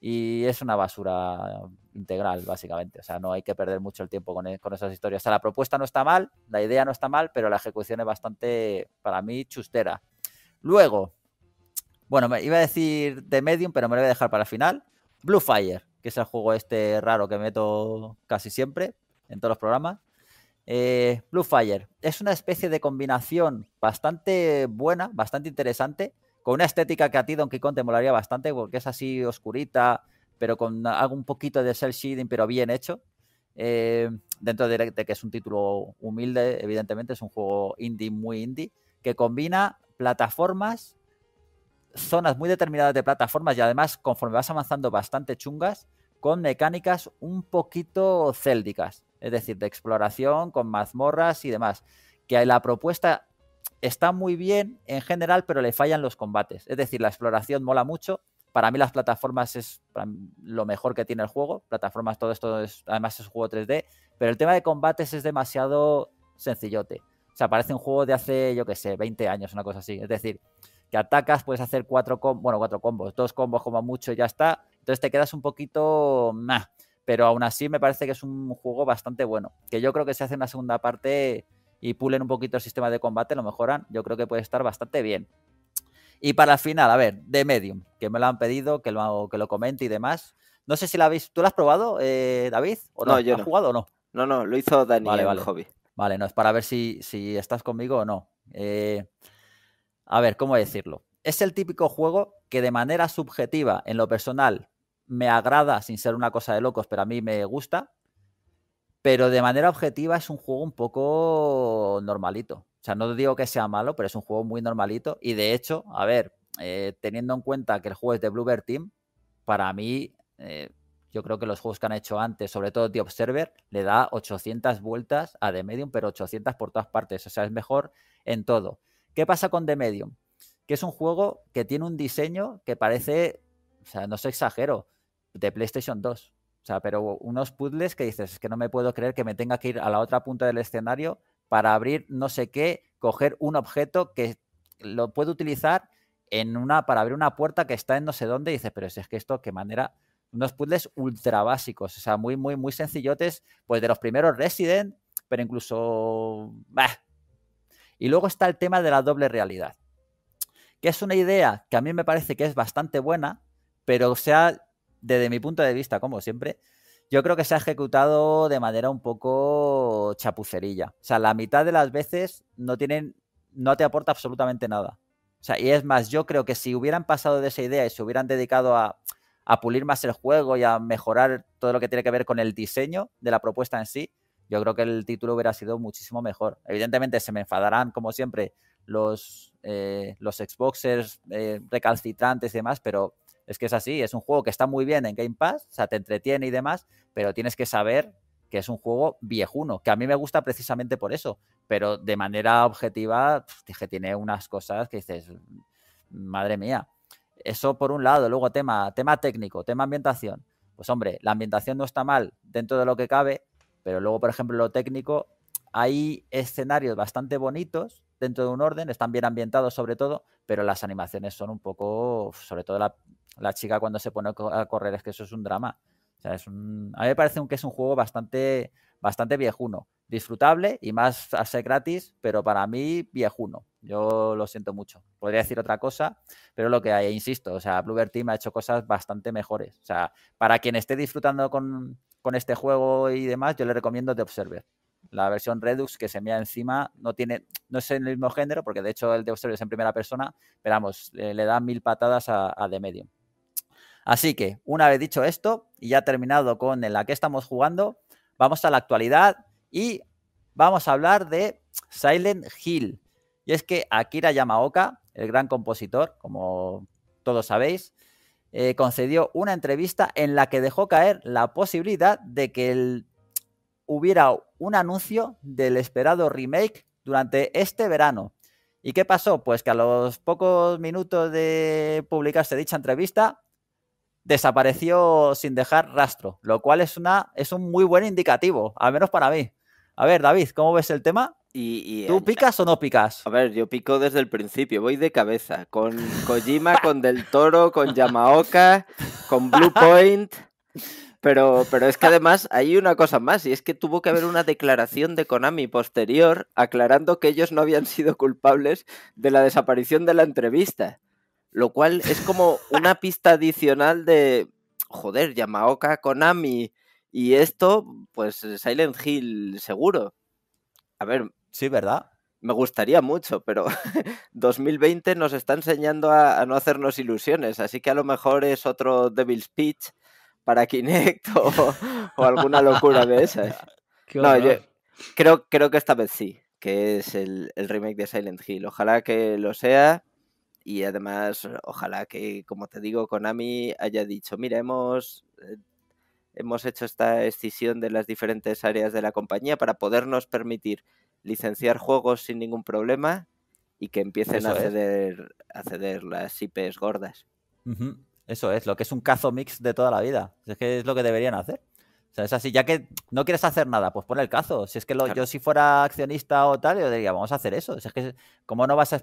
S1: y es una basura integral, básicamente. O sea, no hay que perder mucho el tiempo con, e-, esas historias. O sea, la propuesta no está mal, la idea no está mal, pero la ejecución es bastante, para mí, chustera. Luego, bueno, me iba a decir de Medium, pero me lo voy a dejar para el final. Blue Fire, que es el juego este raro que meto casi siempre en todos los programas. Eh, Blue Fire, es una especie de combinación bastante buena, bastante interesante, con una estética que a ti Donkey Kong te molaría bastante porque es así oscurita, pero con un poquito de cel shading, pero bien hecho. Eh, dentro de, de, que es un título humilde, evidentemente, es un juego indie, muy indie, que combina plataformas, zonas muy determinadas de plataformas y además, conforme vas avanzando, bastante chungas, con mecánicas un poquito céldicas es decir, de exploración con mazmorras y demás. Que la propuesta está muy bien en general, pero le fallan los combates. Es decir, la exploración mola mucho. Para mí las plataformas es lo mejor que tiene el juego. Plataformas, todo esto es, además es un juego 3D. Pero el tema de combates es demasiado sencillote. O sea, parece un juego de hace, yo qué sé, 20 años, una cosa así. Es decir, que atacas, puedes hacer cuatro, combos bueno, cuatro combos, dos combos como mucho y ya está. Entonces te quedas un poquito pero aún así me parece que es un juego bastante bueno. Que yo creo que si hace una segunda parte y pulen un poquito el sistema de combate, lo mejoran, yo creo que puede estar bastante bien. Y para el final, a ver, de Medium, que me lo han pedido, que lo, que lo comente y demás. No sé si la habéis. ¿Tú lo has probado,
S4: eh, David? ¿O no, no yo ¿Has jugado o no? No, no, lo hizo Daniel, vale, vale. hobby.
S1: Vale, no, es para ver si, estás conmigo o no. Eh, a ver, ¿cómo decirlo? Es el típico juego que de manera subjetiva, en lo personal, me agrada sin ser una cosa de locos, pero a mí me gusta. Pero de manera objetiva es un juego un poco normalito. O sea, no digo que sea malo, pero es un juego muy normalito. Y de hecho, a ver, eh, teniendo en cuenta que el juego es de Bluebird Team, para mí, eh, yo creo que los juegos que han hecho antes, sobre todo The Observer, le da 800 vueltas a The Medium, pero 800 por todas partes. O sea, es mejor en todo. ¿Qué pasa con The Medium? Que es un juego que tiene un diseño que parece, o sea, no se exagero, de PlayStation 2. O sea, pero unos puzzles que dices, es que no me puedo creer que me tenga que ir a la otra punta del escenario para abrir no sé qué, coger un objeto que lo puedo utilizar en una, para abrir una puerta que está en no sé dónde. Y dices, pero si es que esto, qué manera. Unos puzzles ultra básicos, o sea, muy, muy, muy sencillotes, pues de los primeros Resident, pero incluso. Y luego está el tema de la doble realidad, que es una idea que a mí me parece que es bastante buena, pero o sea desde mi punto de vista, como siempre, yo creo que se ha ejecutado de manera un poco chapucerilla. O sea, la mitad de las veces no tienen, no te aporta absolutamente nada. O sea, y es más, yo creo que si hubieran pasado de esa idea y se hubieran dedicado a, pulir más el juego y a mejorar todo lo que tiene que ver con el diseño de la propuesta en sí, yo creo que el título hubiera sido muchísimo mejor. Evidentemente se me enfadarán, como siempre, los, eh, los Xboxers eh, recalcitrantes y demás, pero es que es así, es un juego que está muy bien en Game Pass, o sea, te entretiene y demás, pero tienes que saber que es un juego viejuno, que a mí me gusta precisamente por eso, pero de manera objetiva, dije, tiene unas cosas que dices, madre mía. Eso por un lado, luego tema, tema técnico, tema ambientación. Pues hombre, la ambientación no está mal dentro de lo que cabe, pero luego, por ejemplo, lo técnico, hay escenarios bastante bonitos dentro de un orden, están bien ambientados sobre todo, pero las animaciones son un poco, sobre todo la, la chica cuando se pone a correr, es que eso es un drama. es a mí me parece que es un juego bastante, bastante viejuno, disfrutable y más a ser gratis, pero para mí viejuno. Yo lo siento mucho. Podría decir otra cosa, pero lo que hay, insisto, o sea, Bluebird Team ha hecho cosas bastante mejores. O sea, para quien esté disfrutando con, este juego y demás, yo le recomiendo The Observer. La versión Redux que se mea encima no tiene, no es en el mismo género, porque de hecho el The Observer es en primera persona, pero vamos, le da mil patadas a, de The Medium. Así que, una vez dicho esto, y ya terminado con la que estamos jugando, vamos a la actualidad y vamos a hablar de Silent Hill. Y es que Akira Yamaoka, el gran compositor, como todos sabéis, eh, concedió una entrevista en la que dejó caer la posibilidad de que hubiera un anuncio del esperado remake durante este verano. ¿Y qué pasó? Pues que a los pocos minutos de publicarse dicha entrevista, desapareció sin dejar rastro, lo cual es, una, es un muy buen indicativo,
S4: al menos para mí. A ver, David, ¿cómo ves el tema? Y, ¿Tú picas o no picas? A ver, yo pico desde el principio, voy de cabeza, con Kojima, con Del Toro, con Yamaoka, con Blue Point. Pero, pero es que además hay una cosa más, y es que tuvo que haber una declaración de Konami posterior aclarando que ellos no habían sido culpables de la desaparición de la entrevista lo cual es como una pista adicional de, joder, Yamaoka, Konami y esto, pues eh, Silent Hill seguro. A ver. Sí, ¿verdad? Me gustaría mucho, pero 2020 nos está enseñando a, no hacernos ilusiones, así que a lo mejor es otro Devil's Pitch para Kinect o, alguna locura de esas. no, creo, creo que esta vez sí, que es el remake de Silent Hill. Ojalá que lo sea y además, ojalá que, como te digo, Konami haya dicho, mira, eh, hemos, hecho esta escisión de las diferentes áreas de la compañía para podernos permitir licenciar juegos sin ningún problema y que empiecen a ceder, a ceder las IPs gordas.
S1: Eso es, lo que es un cazo mix de toda la vida. Es que es lo que deberían hacer. O sea, es así, ya que no quieres hacer nada, pues pon el cazo. Si es que yo si fuera accionista o tal, yo diría, vamos a hacer eso. es que, ¿cómo no vas a,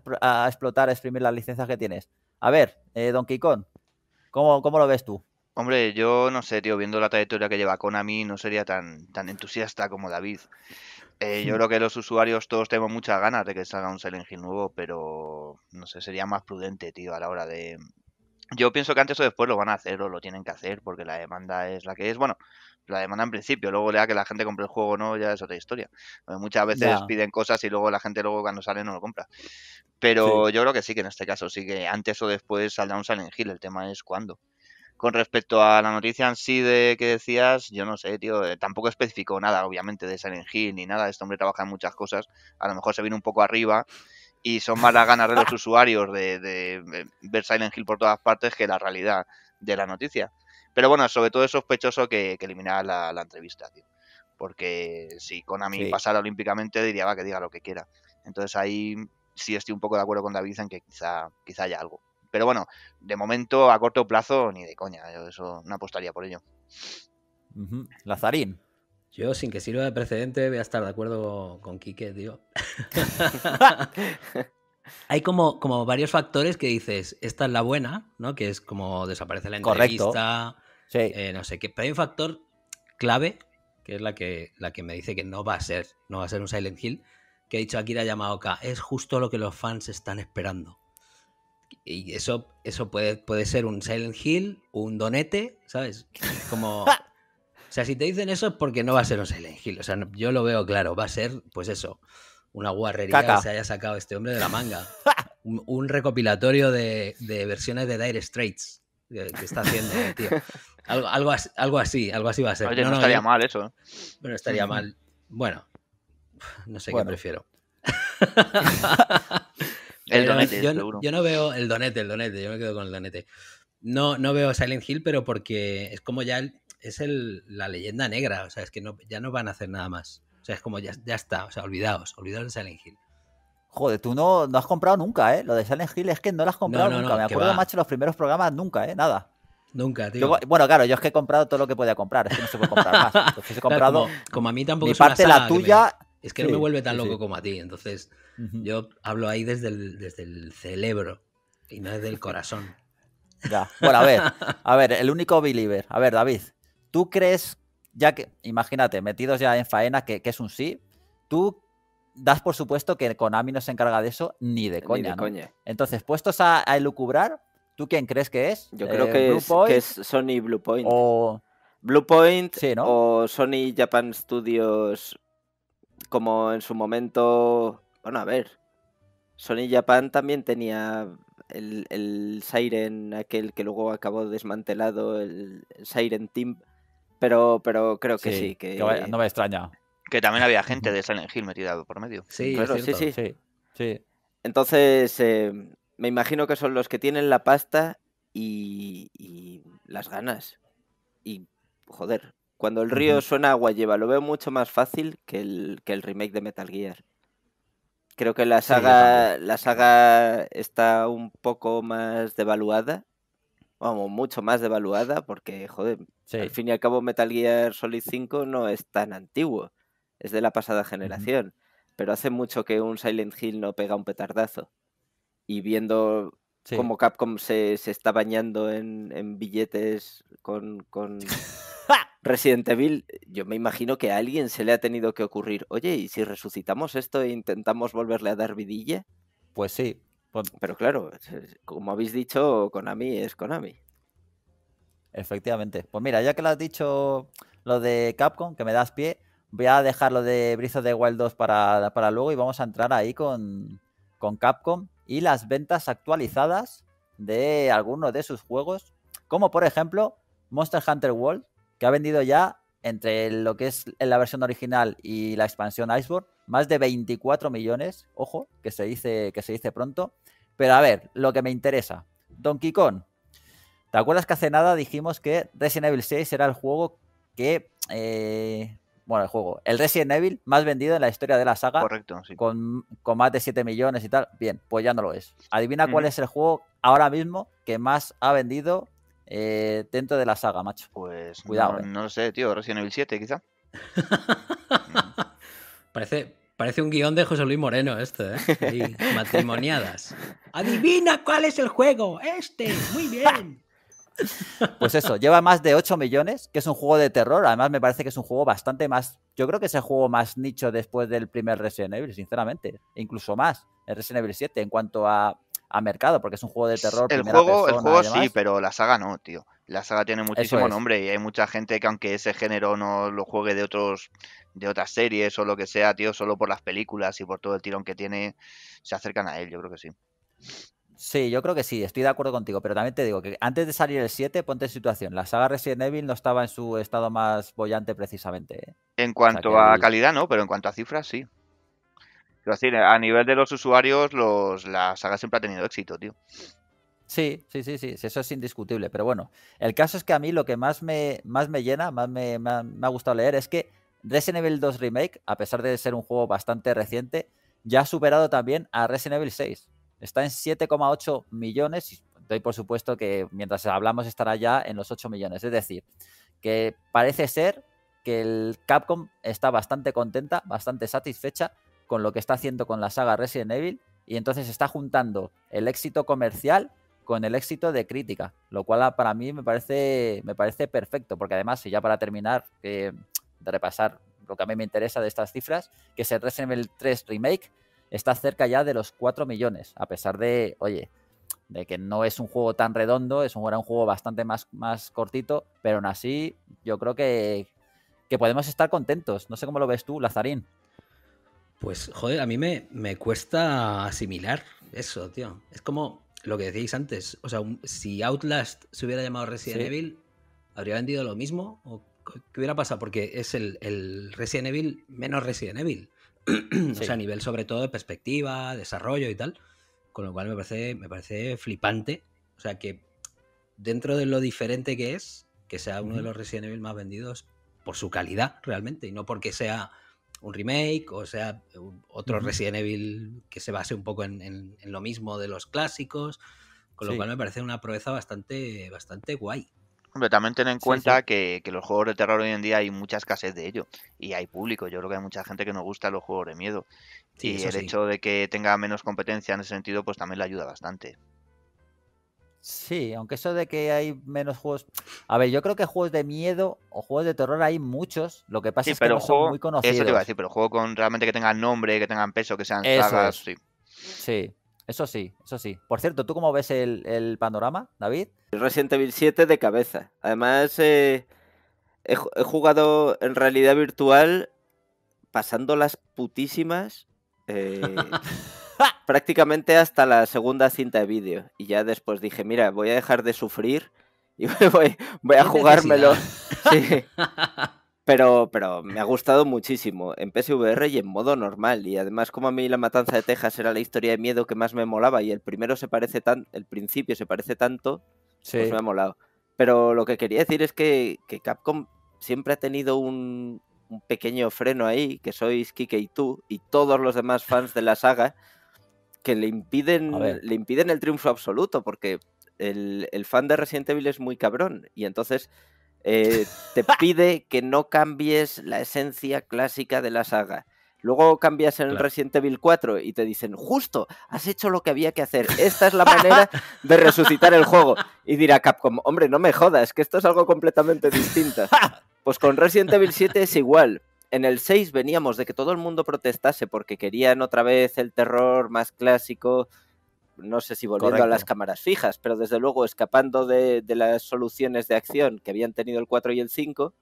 S1: explotar, a exprimir las licencias que tienes? A ver, eh, Don quijón, ¿cómo, lo ves tú?
S3: Hombre, yo no sé, tío, viendo la trayectoria que lleva con a mí no sería tan, tan entusiasta como David. Eh, yo hmm. creo que los usuarios todos tenemos muchas ganas de que salga un Silent nuevo, pero no sé, sería más prudente, tío, a la hora de, yo pienso que antes o después lo van a hacer o lo tienen que hacer porque la demanda es la que es. Bueno, la demanda en principio, luego da que la gente compre el juego o no, ya es otra historia. Muchas veces piden cosas y luego la gente luego cuando sale no lo compra. Pero yo creo que sí, que en este caso sí que antes o después saldrá un Silent Hill, el tema es cuándo. Con respecto a la noticia en sí de que decías, yo no sé, tío, eh, tampoco especificó nada, obviamente, de Silent Hill ni nada. Este hombre trabaja en muchas cosas. A lo mejor se viene un poco arriba y son más las ganas de los usuarios de, ver Silent Hill por todas partes que la realidad de la noticia. Pero bueno, sobre todo es sospechoso que, que eliminara la, entrevista, tío. Porque si Konami pasara olímpicamente, diría, va, que diga lo que quiera. Entonces ahí sí estoy un poco de acuerdo con David en que quizá, quizá haya algo. Pero bueno, de momento, a corto plazo, ni de coña. Yo eso no apostaría por ello.
S2: Lazarín. Yo, sin que sirva de precedente, voy a estar de acuerdo con Quique, tío. Hay como, varios factores que dices, esta es la buena, ¿no? Que es como desaparece la entrevista, eh, no sé qué. Pero hay un factor clave, que es la que, la que me dice que no va a ser, no va a ser un Silent Hill, que ha dicho Akira Yamaoka, es justo lo que los fans están esperando. Y eso, eso puede, puede ser un Silent Hill, un donete, ¿sabes? Como O sea, si te dicen eso es porque no va a ser un Silent Hill. O sea, yo lo veo claro. Va a ser, pues eso, una guarrería que se haya sacado este hombre de la manga. un, recopilatorio de, versiones de Dire Straits que, está haciendo, tío. Algo, así, algo así, va a ser. Oye, no, estaría mal eso. ¿eh? Bueno, estaría mal. Bueno, no sé qué prefiero.
S3: el donete, yo, yo
S2: no veo el donete, el donete, yo me quedo con el donete. No, no veo Silent Hill, pero porque es como ya el, es la leyenda negra, o sea, es que ya no van a hacer nada más. O sea, es como ya, ya está, o sea, olvidaos, olvidaos de Silent Hill.
S1: Joder, tú no, has comprado nunca, ¿eh? Lo de Silent Hill es que no lo has comprado nunca. Me acuerdo, macho, los primeros programas nunca, ¿eh? Nada. Nunca, tío. bueno, claro, yo es que he comprado todo lo que podía comprar, es que no se puede comprar más. he comprado.
S2: Como, a mí tampoco mi parte, la tuya. es que no me vuelve tan loco como a ti, entonces yo hablo ahí desde el, desde el cerebro y no desde el corazón. Ya. Bueno, a ver, a ver, el único believer. A ver,
S1: David, ¿Tú crees, ya que, imagínate, metidos ya en faena, que, es un sí, tú das por supuesto que Konami no se encarga de eso
S4: ni de coña. coña.
S1: Entonces, puestos a, elucubrar, ¿tú quién crees que es? Yo creo eh, que, es,
S4: Sony Bluepoint. O... Bluepoint o Sony Japan Studios, como en su momento. Bueno, a ver. Sony Japan también tenía el, Siren, aquel que luego acabó desmantelado, el Siren Team pero, pero
S3: creo que sí. que... no me extraña. Que también había gente de Silent Hill metida por medio. Sí, sí,
S4: sí, Entonces, eh, me imagino que son los que tienen la pasta y, las ganas. Y, joder, cuando el río suena agua lleva, lo veo mucho más fácil que el, que el remake de Metal Gear. Creo que la saga, la saga está un poco más devaluada vamos, mucho más devaluada porque, joder, al fin y al cabo Metal Gear Solid 5 no es tan antiguo, es de la pasada generación, pero hace mucho que un Silent Hill no pega un petardazo. Y viendo como cómo Capcom se, está bañando en, billetes con, con... Resident Evil, yo me imagino que a alguien se le ha tenido que ocurrir, oye, ¿y si resucitamos esto e intentamos volverle a dar vidilla? Pues sí, pero claro, como habéis dicho, Konami es Konami. Efectivamente. Pues mira, ya que lo has dicho lo
S1: de Capcom, que me das pie, voy a dejar lo de Brizo de Wild 2 para, luego y vamos a entrar ahí con, con Capcom y las ventas actualizadas de algunos de sus juegos, como por ejemplo Monster Hunter World, que ha vendido ya entre lo que es la versión original y la expansión Iceborne, más de 24 millones, ojo, que se dice, que se dice pronto. Pero a ver, lo que me interesa, Donkey Kong. ¿Te acuerdas que hace nada dijimos que Resident Evil 6 era el juego que... Eh, bueno, el juego, el Resident Evil más vendido en la historia de la saga. Correcto, sí. Con, más de 7 millones y tal. Bien, pues ya no lo es. Adivina cuál es el juego ahora mismo que más ha vendido eh, dentro de la saga, macho.
S2: Pues cuidado.
S1: No, eh. lo sé, tío. Resident Evil
S2: 7, quizá. Parece, un guión de José Luis Moreno este ¿eh? matrimoniadas. Adivina cuál es el juego. Este. Muy bien.
S1: Pues eso, lleva más de 8 millones, que es un juego de terror. Además, me parece que es un juego bastante más. Yo creo que es el juego más nicho después del primer Resident Evil, sinceramente. incluso más, el Resident Evil 7, en cuanto a a mercado, porque es un juego de terror. El juego, el juego sí,
S3: pero la saga no, tío. La saga tiene muchísimo nombre y hay mucha gente que aunque ese género no lo juegue de otros de otras series o lo que sea, tío, solo por las películas y por todo el tirón que tiene, se acercan a él, yo creo que sí. Sí, yo creo que sí, estoy de acuerdo contigo, pero
S1: también te digo que antes de salir el 7, ponte en situación. La saga Resident Evil no estaba en su estado más bollante precisamente. ¿eh?
S3: En cuanto a calidad, no, pero en cuanto a cifras, sí a nivel de los usuarios, los, la saga siempre ha tenido éxito, tío. Sí, sí, sí,
S1: sí, eso es indiscutible. Pero bueno, el caso es que a mí lo que más me, más me llena, más me, ha, gustado leer, es que Resident Evil 2 Remake, a pesar de ser un juego bastante reciente, ya ha superado también a Resident Evil 6. Está en 7,8 millones y doy por supuesto que mientras hablamos estará ya en los 8 millones. Es decir, que parece ser que el Capcom está bastante contenta, bastante satisfecha con lo que está haciendo con la saga Resident Evil y entonces está juntando el éxito comercial con el éxito de crítica, lo cual para mí me parece, me parece perfecto, porque además, y ya para terminar eh, de repasar lo que a mí me interesa de estas cifras, que es el Resident Evil 3 Remake, está cerca ya de los 4 millones, a pesar de, oye, de que no es un juego tan redondo, es un, era un juego bastante más, más cortito, pero aún así yo creo que,
S2: que podemos estar contentos. No sé cómo lo ves tú, Lazarín. Pues, joder, a mí me, me cuesta asimilar eso, tío. Es como lo que decíais antes. O sea, si Outlast se hubiera llamado Resident Evil, ¿habría vendido lo mismo? ¿O qué hubiera pasado? Porque es el, Resident Evil menos Resident Evil. O sea, a nivel sobre todo de perspectiva, desarrollo y tal. Con lo cual me parece, me parece flipante. O sea, que dentro de lo diferente que es, que sea uno de los Resident Evil más vendidos por su calidad realmente y no porque sea un remake, o sea, otro Resident Evil que se base un poco en, lo mismo de los clásicos, con lo cual me parece una proeza bastante, bastante guay.
S3: Hombre, también ten en cuenta Que, los juegos de terror hoy en día hay mucha escasez de ello y hay público. Yo creo que hay mucha gente que no gusta los juegos de miedo.
S2: y el hecho
S3: de que tenga menos competencia en ese sentido, pues también le ayuda bastante. Sí, aunque
S1: eso de que hay menos juegos. A ver, yo creo que juegos de miedo o juegos de terror hay muchos. Lo
S3: que pasa es que no son muy conocidos. Eso te iba a decir, pero juego con realmente que tengan nombre, que tengan peso, que sean sagas, sí.
S1: sí. eso sí, eso sí. Por cierto, ¿tú cómo ves el, panorama,
S4: David? Resident Evil 7 de cabeza. Además, eh, he, jugado en realidad virtual pasando las putísimas. Eh... prácticamente hasta la segunda cinta de vídeo. Y ya después dije, mira, voy a dejar de sufrir y voy, a jugármelo. Pero, pero me ha gustado muchísimo en PSVR y en modo normal. Y además, como a mí La Matanza de Texas era la historia de miedo que más me molaba y el primero se parece tan, el principio se parece tanto, pues me ha molado. Pero lo que quería decir es que, Capcom siempre ha tenido un, un pequeño freno ahí, que sois Kike y tú, y todos los demás fans de la saga, que le impiden, le impiden el triunfo absoluto, porque el, fan de Resident Evil es muy cabrón y entonces eh, te pide que no cambies la esencia clásica de la saga. Luego cambias en Resident Evil 4 y te dicen, justo, has hecho lo que había que hacer. Esta es la manera de resucitar el juego. Y dirá Capcom, hombre, no me jodas, que esto es algo completamente distinto. Pues con Resident Evil 7 es igual en el 6 veníamos de que todo el mundo protestase porque querían otra vez el terror más clásico, no sé si volviendo a las cámaras fijas, pero desde luego escapando de, las soluciones de acción que habían tenido el 4 y el 5.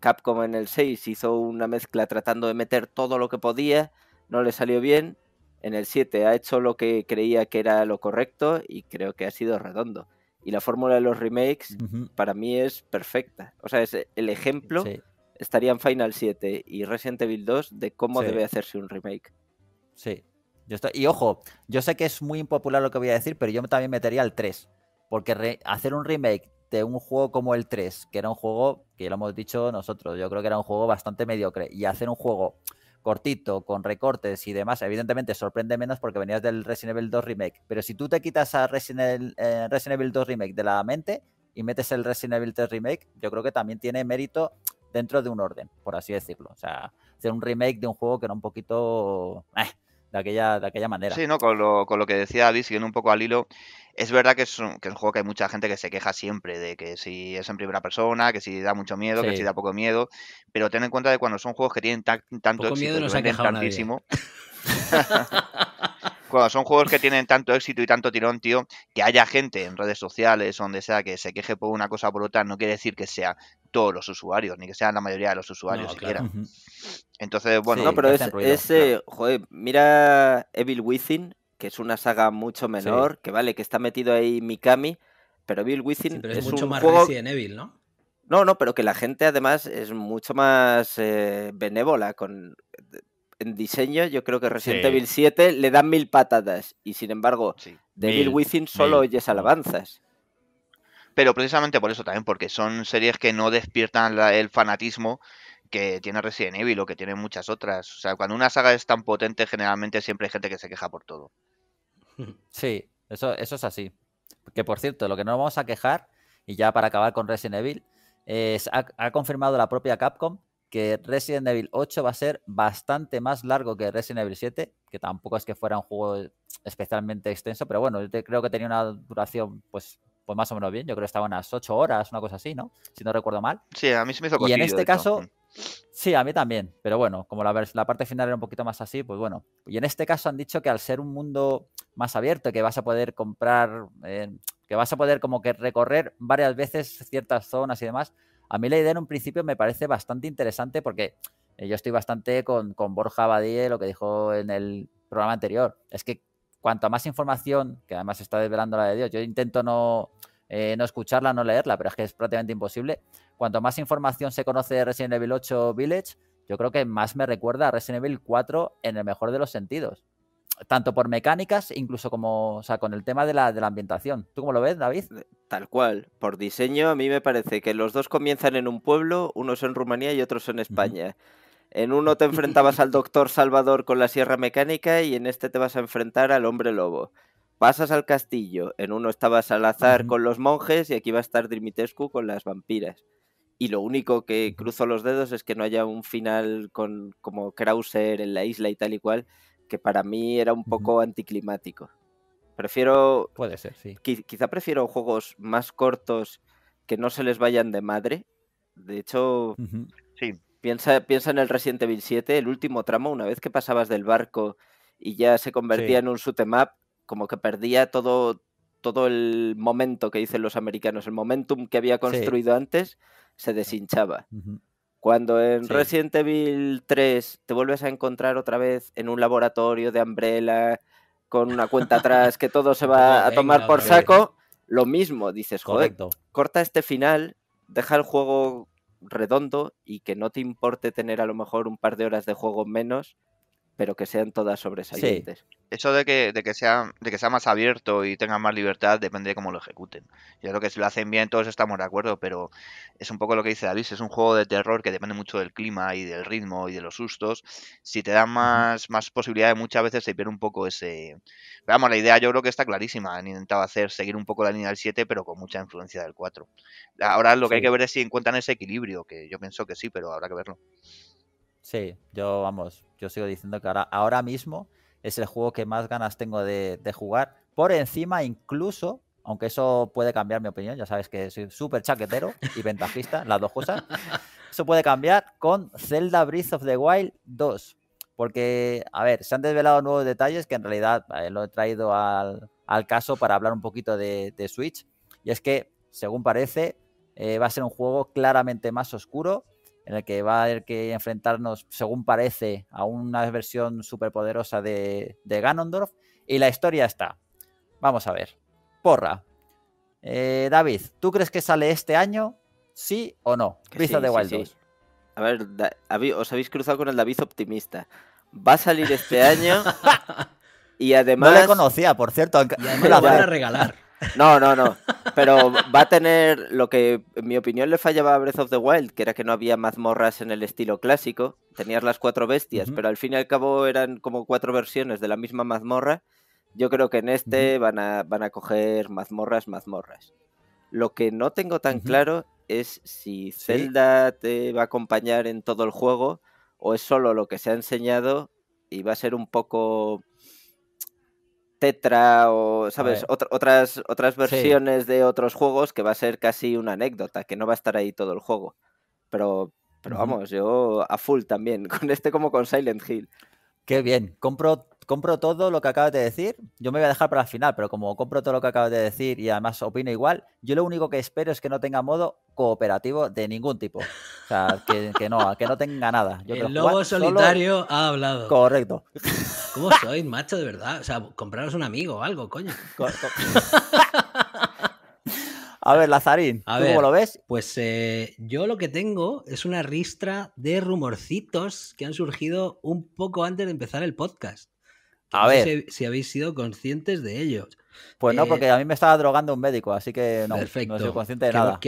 S4: Capcom en el 6 hizo una mezcla tratando de meter todo lo que podía, no le salió bien. En el 7 ha hecho lo que creía que era lo correcto y creo que ha sido redondo. Y la fórmula de los remakes para mí es perfecta. O sea, es el ejemplo estarían Final 7 y Resident Evil 2 de cómo debe hacerse un remake. Sí. Yo estoy... Y ojo, yo sé que es muy impopular lo que voy a decir,
S1: pero yo también metería el 3. Porque hacer un remake de un juego como el 3, que era un juego, que ya lo hemos dicho nosotros, yo creo que era un juego bastante mediocre, y hacer un juego cortito, con recortes y demás, evidentemente sorprende menos porque venías del Resident Evil 2 Remake. Pero si tú te quitas a Resident Evil 2 eh, Remake de la mente y metes el Resident Evil 3 Remake, yo creo que también tiene mérito dentro de un orden, por así decirlo. O sea, ser un remake de un juego que era un poquito eh,
S3: de, aquella, de aquella manera. Sí, no, con lo, con lo que decía David, siguiendo un poco al hilo, es verdad que es, un, que es un juego que hay mucha gente que se queja siempre de que si es en primera persona, que si da mucho miedo, que si da poco miedo, pero ten en cuenta de cuando son juegos que tienen tanto poco éxito, miedo no se ha tantísimo. son juegos que tienen tanto éxito y tanto tirón, tío, que haya gente en redes sociales donde sea que se queje por una cosa o por otra, no quiere decir que sea todos los usuarios, ni que sean la mayoría de los usuarios siquiera. Entonces, bueno. no, pero es, ese,
S4: joder, mira Evil Within, que es una saga mucho menor, que vale, que está metido ahí Mikami, pero Evil Within pero es, mucho un más juego...
S2: Evil, ¿no?
S4: No, no, pero que la gente además es mucho más eh, benévola con en diseño, yo creo que Resident Evil 7 le dan mil patadas y sin embargo, de Bill Within solo oyes alabanzas.
S3: Pero precisamente por eso también, porque son series que no despiertan el fanatismo que tiene Resident Evil o que tiene muchas otras. O sea, cuando una saga es tan potente, generalmente siempre hay gente que se queja por todo.
S1: Sí, eso, eso es así. Que por cierto, lo que no vamos a quejar, y ya para acabar con Resident Evil, es, ha confirmado la propia Capcom que Resident Evil 8 va a ser bastante más largo que Resident Evil 7, que tampoco es que fuera un juego especialmente extenso, pero bueno, yo creo que tenía una duración pues, pues más o menos bien, yo creo que estaba unas 8 horas, una cosa así, ¿no? Si no recuerdo mal. Sí, a mí se me hizo Y en este caso, sí, a mí también, pero bueno, como la, la parte final era un poquito más así, pues bueno. Y en este caso han dicho que al ser un mundo más abierto, que vas a poder comprar, eh, que vas a poder como que recorrer varias veces ciertas zonas y demás, a mí la idea en un principio me parece bastante interesante porque eh, yo estoy bastante con, Borja Badie, lo que dijo en el programa anterior. Es que cuanto más información, que además está desvelando la de Dios, yo intento no, eh, no escucharla, no leerla, pero es que es prácticamente imposible. Cuanto más información se conoce de Resident Evil 8 Village, yo creo que más me recuerda a Resident Evil 4 en el mejor de los sentidos tanto por mecánicas, incluso como, con el tema de la, de la ambientación. ¿Tú cómo lo
S4: ves, David? Eh, tal cual. Por diseño, a mí me parece que los dos comienzan en un pueblo, unos en Rumanía y otros en España. En uno te enfrentabas al doctor Salvador con la sierra mecánica y en este te vas a enfrentar al hombre lobo. Pasas al castillo, en uno estabas al azar con los monjes y aquí va a estar Drimitescu con las vampiras. Y lo único que cruzo los dedos es que no haya un final con como Krauser en la isla y tal y cual, que para mí era un poco anticlimático. Prefiero.
S3: Puede ser, sí.
S4: Quizá prefiero juegos más cortos que no se les vayan de madre. De hecho, piensa, piensa en el Resident Evil 7, el último tramo, una vez que pasabas del barco y ya se convertía en un sutemap, como que perdía todo, todo el momento que dicen los americanos, el momentum que había construido antes, se deshinchaba. Cuando en Resident Evil 3 te vuelves a encontrar otra vez en un laboratorio de Umbrella con una cuenta atrás que todo se va a tomar por saco, lo mismo, dices, joder, corta este final, deja el juego redondo y que no te importe tener a lo mejor un par de horas de juego menos pero que sean todas
S3: sobresalientes. Sí. Eso de que, de, que sea, de que sea más abierto y tenga más libertad depende de cómo lo ejecuten. Yo creo que si lo hacen bien todos estamos de acuerdo, pero es un poco lo que dice David, es un juego de terror que depende mucho del clima y del ritmo y de los sustos. Si te dan más, más posibilidades muchas veces se pierde un poco ese... vamos, la idea yo creo que está clarísima. Han intentado hacer, seguir un poco la línea del 7 pero con mucha influencia del 4. Ahora lo que hay que ver es si encuentran ese equilibrio, que yo pienso que sí, pero habrá que verlo. Sí, yo vamos, yo sigo diciendo que ahora, ahora mismo
S1: es el juego que más ganas tengo de, jugar. Por encima, incluso, aunque eso puede cambiar mi opinión, ya sabes que soy súper chaquetero y ventajista, las dos cosas. Eso puede cambiar con Zelda Breath of the Wild 2. Porque, a ver, se han desvelado nuevos detalles que en realidad eh, lo he traído al, caso para hablar un poquito de, Switch. Y es que, según parece, eh, va a ser un juego claramente más oscuro en el que va a haber que enfrentarnos, según parece, a una versión superpoderosa de, de Ganondorf. Y la historia está. Vamos a ver. Porra. Eh, David, ¿tú crees que sale este año? ¿Sí o no? de
S4: A ver, os habéis cruzado con el David optimista. Va a salir este año. y además. No le
S1: conocía, por cierto. la van a regalar.
S4: No, no, no. Pero va a tener lo que, en mi opinión, le fallaba a Breath of the Wild, que era que no había mazmorras en el estilo clásico. Tenías las cuatro bestias, pero al fin y al cabo eran como cuatro versiones de la misma mazmorra. Yo creo que en este van, a, van a coger mazmorras, mazmorras. Lo que no tengo tan claro es si Zelda te va a acompañar en todo el juego o es solo lo que se ha enseñado y va a ser un poco Tetra o, ¿sabes? otras, otras versiones de otros juegos que va a ser casi una anécdota, que no va a estar ahí todo el juego. Pero, pero vamos, yo a full también, con este como con Silent Hill. Qué bien, compro,
S1: compro todo lo que acabas de decir. Yo me voy a dejar para el final, pero como compro todo lo que acabas de decir y además opino igual, yo lo único que espero es que no tenga modo cooperativo de ningún tipo. O sea, que, no, que no tenga nada. el lobo solitario ha hablado. Correcto.
S2: ¿Cómo sois, macho, de verdad? O sea, compraros un amigo o algo, coño. A ver, Lazarín, cómo lo ves? Pues eh, yo lo que tengo es una ristra de rumorcitos que han surgido un poco antes de empezar el podcast. A no ver. Sé si, habéis sido conscientes de ello. Pues no, porque eh, a mí me estaba drogando un médico,
S1: así que no, perfecto. no soy consciente de nada.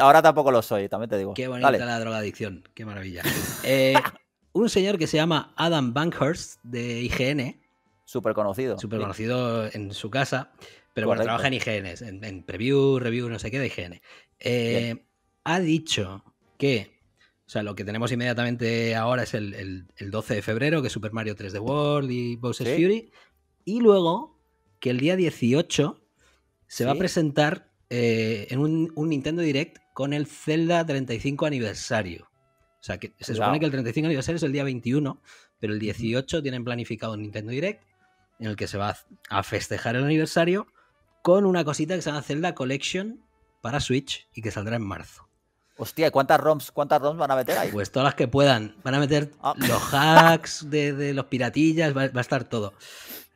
S1: ahora, tampoco lo soy, también te digo. Qué bonita la
S2: drogadicción, qué maravilla. Eh, un señor que se llama Adam Bankhurst de IGN. Súper conocido. Súper conocido en su casa, pero bueno, trabaja en IGN, en, preview, review, no sé qué de IGN. Eh, ha dicho que o sea, lo que tenemos inmediatamente ahora es el, 12 de febrero, que es Super Mario 3D World y Bowser's Fury. Y luego, que el día 18 se va a presentar eh, en un, Nintendo Direct con el Zelda 35 aniversario. O sea, que se supone que el 35 aniversario es el día 21, pero el 18 tienen planificado un Nintendo Direct en el que se va a festejar el aniversario con una cosita que se llama Zelda Collection para Switch y que saldrá en marzo.
S1: Hostia, ¿cuántas ROMs, ¿cuántas ROMs van a
S2: meter ahí? Pues todas las que puedan. Van a meter ah. los hacks de, los piratillas, va, a estar todo.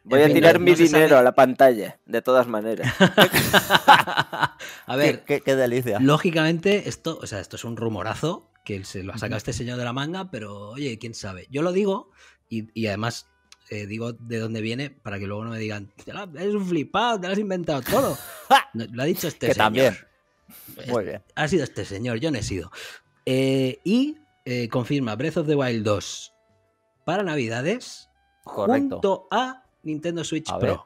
S2: Voy a tirar mi dinero
S4: a la pantalla, de todas maneras. a ver, qué, qué, delicia.
S2: Lógicamente, esto, o sea, esto es un rumorazo que se lo ha sacado este señor de la manga, pero oye, quién sabe. Yo lo digo y, además eh, digo de dónde viene para que luego no me digan, es un flipado, te lo has inventado todo. lo ha dicho este señor. Pues, muy bien. Ha sido este señor, yo no he sido. Eh, y eh, confirma Breath of the Wild 2 para Navidades Correcto. junto a Nintendo Switch Pro.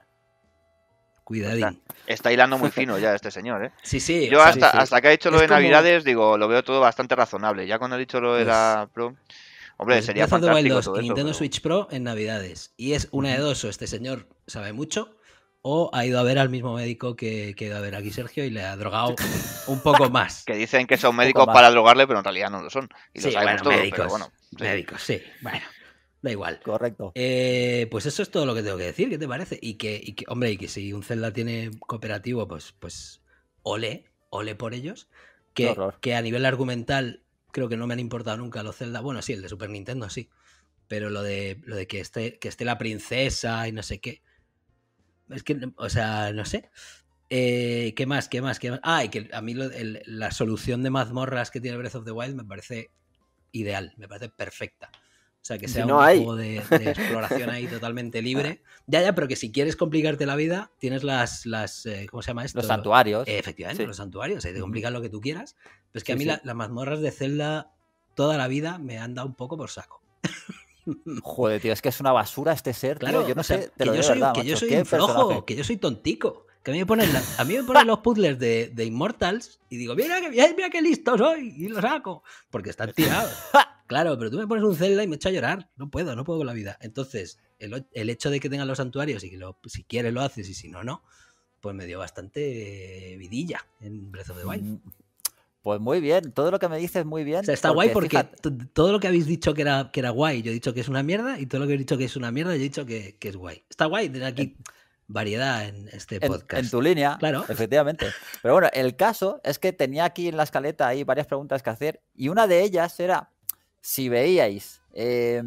S2: Cuidadín.
S3: Está, hilando muy fino ya este señor, ¿eh? Sí, sí. Yo hasta, hasta que ha dicho lo de Navidades, digo, lo veo todo bastante razonable. Ya cuando ha dicho lo de la pues Pro... Hombre, pues sería Breath of the Wild 2 y Nintendo
S2: Switch Pro en Navidades. Y es una de dos, o este señor sabe mucho, o ha ido a ver al mismo médico que, que ha ido a ver aquí Sergio y le ha drogado un poco más. que
S3: dicen que son médicos para drogarle, pero en realidad no lo son. Y sí, lo sabemos bueno, médicos, bueno, sí. médicos,
S2: sí, bueno. Da igual. Correcto. Eh, pues eso es todo lo que tengo que decir, ¿qué te parece? Y que, hombre, y que si un Zelda tiene cooperativo, pues, pues ole, ole por ellos. Que, que a nivel argumental creo que no me han importado nunca los Zelda. Bueno, sí, el de Super Nintendo sí. Pero lo de, lo de que, esté, que esté la princesa y no sé qué es que, o sea, no sé. Eh, ¿Qué más? ¿Qué más? ¿Qué más? Ah, y que a mí la solución de mazmorras que tiene Breath of the Wild me parece ideal, me parece perfecta. O sea, que sea un juego de, exploración ahí totalmente libre. Ya, ya, pero que si quieres complicarte la vida, tienes las, las eh, ¿cómo se llama esto? Los santuarios. Eh, efectivamente, los santuarios. Ahí te complican lo que tú quieras. Pero es que a mí las mazmorras de Zelda toda la vida me han dado un poco por saco.
S1: Joder, tío, es que es una basura este ser, claro, Yo no sé, que yo soy, que yo soy flojo,
S2: que yo soy tontico. Que a mí me ponen, a mí me ponen los puzzles de, de, Immortals y digo, mira, que qué listo soy y lo saco. Porque están tirados. Claro, pero tú me pones un Zelda y me echo a llorar. No puedo, no puedo con la vida. Entonces, el, el hecho de que tengan los santuarios y que lo, si quieres lo haces y si no, no, pues me dio bastante vidilla en Breath of the Wild. Mm,
S1: pues muy bien, todo lo que me dices muy bien. está guay porque
S2: todo lo que habéis dicho que era, que era guay, yo he dicho que es una mierda, y todo lo que he dicho que es una mierda, yo he dicho que, es guay. Está guay tener aquí variedad en este podcast. En, tu línea, efectivamente.
S1: Pero bueno, el caso es que tenía aquí en la escaleta ahí varias preguntas que hacer, y una de ellas era si veíais eh,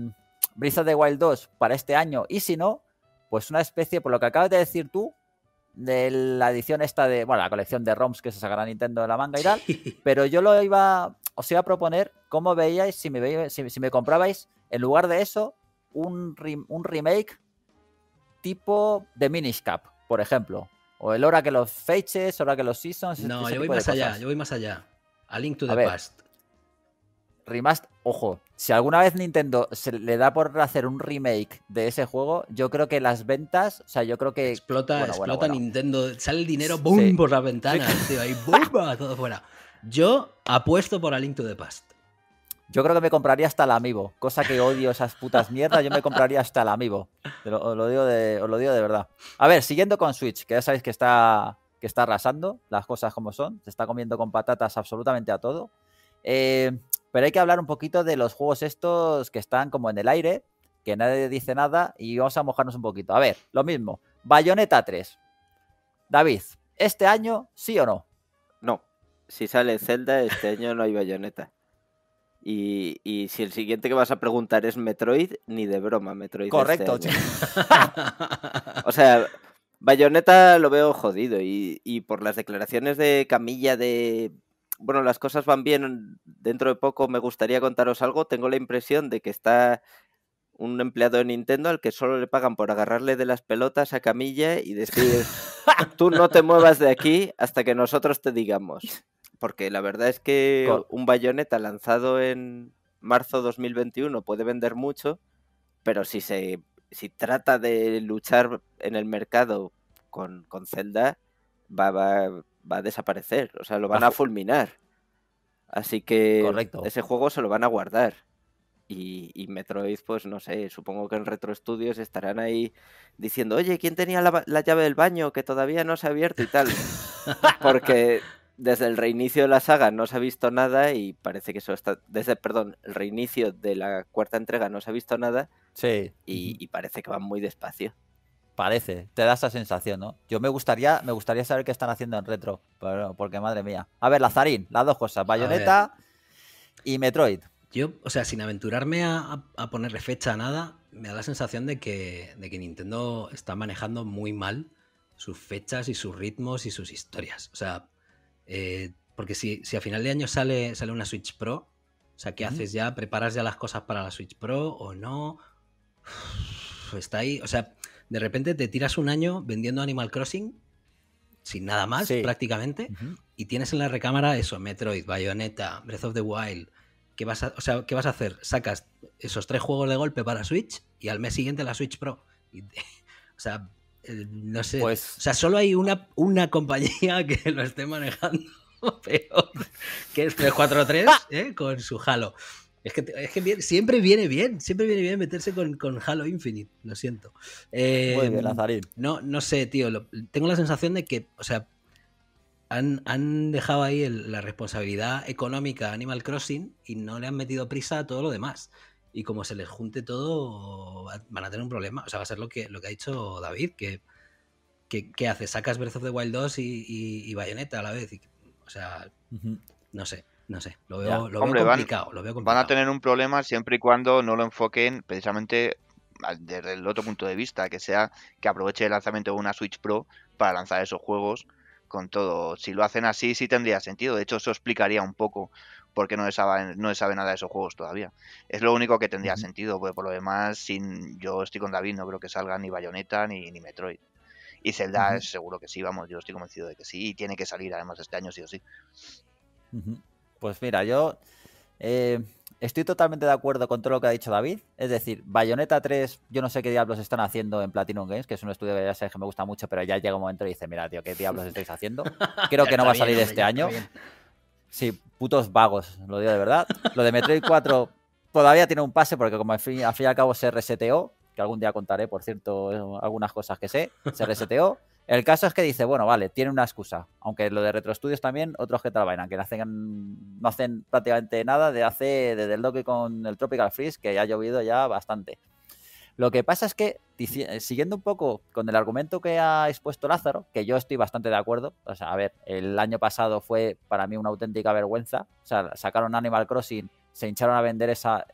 S1: Brisa de Wild 2 para este año, y si no, pues una especie, por lo que acabas de decir tú, de la edición esta de, bueno, la colección de ROMs que se sacará Nintendo de la manga y tal, pero yo lo iba, os iba a proponer cómo veíais, si me, si, me comprabais, en lugar de eso, un, un remake tipo de Minish por ejemplo, o el hora que los feches Hora que los Seasons. No, yo voy más allá,
S2: yo voy más allá.
S1: A Link to the Past. Remaster, ojo, si alguna vez Nintendo se le da por hacer un remake de ese juego, yo
S2: creo que las ventas, o sea, yo creo que explota, explota Nintendo, sale el dinero boom por la ventana, tío, ahí todo fuera. Yo apuesto por A Link to the Past.
S1: Yo creo que me compraría hasta el amiibo, cosa que odio esas putas mierdas, yo me compraría hasta el amiibo. Lo, os, lo digo de, lo digo de verdad. A ver, siguiendo con Switch, que ya sabéis que está, que está arrasando, las cosas como son, se está comiendo con patatas absolutamente a todo. Eh, pero hay que hablar un poquito de los juegos estos que están como en el aire, que nadie dice nada y vamos a mojarnos un poquito. A ver, lo mismo. Bayonetta 3. David, ¿este año sí
S4: o no? No. Si sale Zelda, este año no hay Bayonetta. Y, si el siguiente que vas a preguntar es Metroid, ni de broma, Metroid. Este Correcto, O sea, Bayonetta lo veo jodido. y por las declaraciones de Camilla de bueno, las cosas van bien. Dentro de poco me gustaría contaros algo. Tengo la impresión de que está un empleado de Nintendo al que solo le pagan por agarrarle de las pelotas a Camilla y decir, tú no te muevas de aquí hasta que nosotros te digamos. Porque la verdad es que un bayoneta lanzado en marzo 2021 puede vender mucho, pero si se si trata de luchar en el mercado con, con Zelda, va, va, va a desaparecer, o sea, lo van a fulminar. Así que ese juego se lo van a guardar. Y, y, Metroid, pues no sé, supongo que en Retro Studios estarán ahí diciendo, oye, ¿quién tenía la, llave del baño que todavía no se ha abierto y tal? Porque desde el reinicio de la saga no se ha visto nada y parece que eso está. Desde, perdón, el reinicio de la cuarta entrega no se ha visto nada. Sí. Y, y parece que van muy despacio.
S1: Parece, te da esa sensación, ¿no?
S4: Yo me gustaría, me gustaría saber qué están haciendo en retro,
S2: pero, porque madre mía. A ver, Lazarín, las dos cosas, Bayonetta y Metroid. Yo, o sea, sin aventurarme a, ponerle fecha a nada, me da la sensación de que, de que Nintendo está manejando muy mal sus fechas y sus ritmos y sus historias. O sea, eh, porque si, si, a final de año sale, sale una Switch Pro, o sea, ¿qué haces ya? ¿Preparas ya las cosas para la Switch Pro o no? está ahí, o sea, de repente te tiras un año vendiendo Animal Crossing sin nada más prácticamente y tienes en la recámara eso, Metroid, Bayonetta, Breath of the Wild. ¿Qué vas, a, o sea, ¿Qué vas a hacer? Sacas esos tres juegos de golpe para Switch y al mes siguiente la Switch Pro. o sea, eh, no sé. Pues o sea, solo hay una, una compañía que lo esté manejando peor que es 343 ¡Ah! ¿eh? con su Halo. Es que, es siempre viene bien, siempre viene bien meterse con, con Halo Infinite, lo siento. Eh, Muy bien, No, no sé, tío, tengo la sensación de que, o sea, han, dejado ahí la responsabilidad económica Animal Crossing y no le han metido prisa a todo lo demás. Y como se les junte todo, van a tener un problema. O sea, va a ser lo que, lo que ha dicho David, que... que ¿Sacas Breath of the Wild 2 y, y, Bayonetta a la vez? o sea, no sé. No sé, lo veo, complicado, van, lo veo complicado. Van a
S3: tener un problema siempre y cuando no lo enfoquen precisamente desde el otro punto de vista, que sea que aproveche el lanzamiento de una Switch Pro para lanzar esos juegos con todo. Si lo hacen así, sí tendría sentido. De hecho, eso explicaría un poco por qué no se sabe, no nada de esos juegos todavía. Es lo único que tendría sentido, porque por lo demás, sin, yo estoy con David, no creo que salga ni Bayonetta ni, Metroid. Y Zelda seguro que sí, vamos, yo estoy convencido de que sí, y tiene que salir además este año sí o sí. Pues mira, yo eh,
S1: estoy totalmente de acuerdo con todo lo que ha dicho David. Es decir, Bayonetta 3, yo no sé qué diablos están haciendo en Platinum Games, que es un estudio que ya sé que me gusta mucho, pero ya llega un momento y dice, mira, tío, ¿qué diablos estáis haciendo? Creo que no va a salir este año. Sí, putos vagos, lo digo de verdad. Lo de Metroid 4 todavía tiene un pase porque como al fin, al fin y al cabo se reseteó, que algún día contaré, por cierto, algunas cosas que sé, se reseteó. El caso es que dice, bueno, vale, tiene una excusa. Aunque lo de Studios también, otros que trabajan, que no hacen, no hacen prácticamente nada de hace desde el doque con el Tropical Freeze, que ha llovido ya bastante. Lo que pasa es que, eh, siguiendo un poco con el argumento que ha expuesto Lázaro, que yo estoy bastante de acuerdo, o sea, a ver, el año pasado fue para mí una auténtica vergüenza, o sea, sacaron Animal Crossing, se hincharon a vender esa,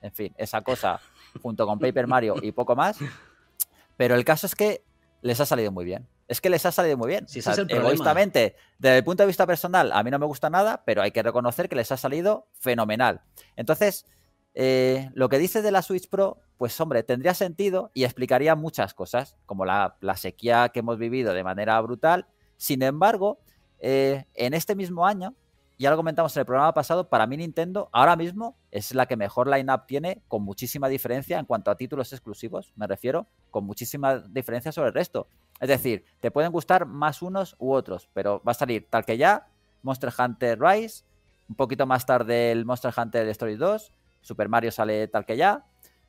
S1: en fin, esa cosa junto con Paper Mario y poco más, pero el caso es que les ha salido muy bien es que les ha salido muy bien. egoístamente, desde el punto de vista personal, a mí no me gusta nada, pero hay que reconocer que les ha salido fenomenal. Entonces, eh, lo que dice de la Switch Pro, pues hombre, tendría sentido y explicaría muchas cosas, como la, sequía que hemos vivido de manera brutal. Sin embargo, eh, en este mismo año, ya lo comentamos en el programa pasado, para mí Nintendo ahora mismo es la que mejor line-up tiene con muchísima diferencia en cuanto a títulos exclusivos, me refiero, con muchísima diferencia sobre el resto. Es decir, te pueden gustar más unos u otros, pero va a salir tal que ya, Monster Hunter Rise, un poquito más tarde el Monster Hunter Story 2, Super Mario sale tal que ya,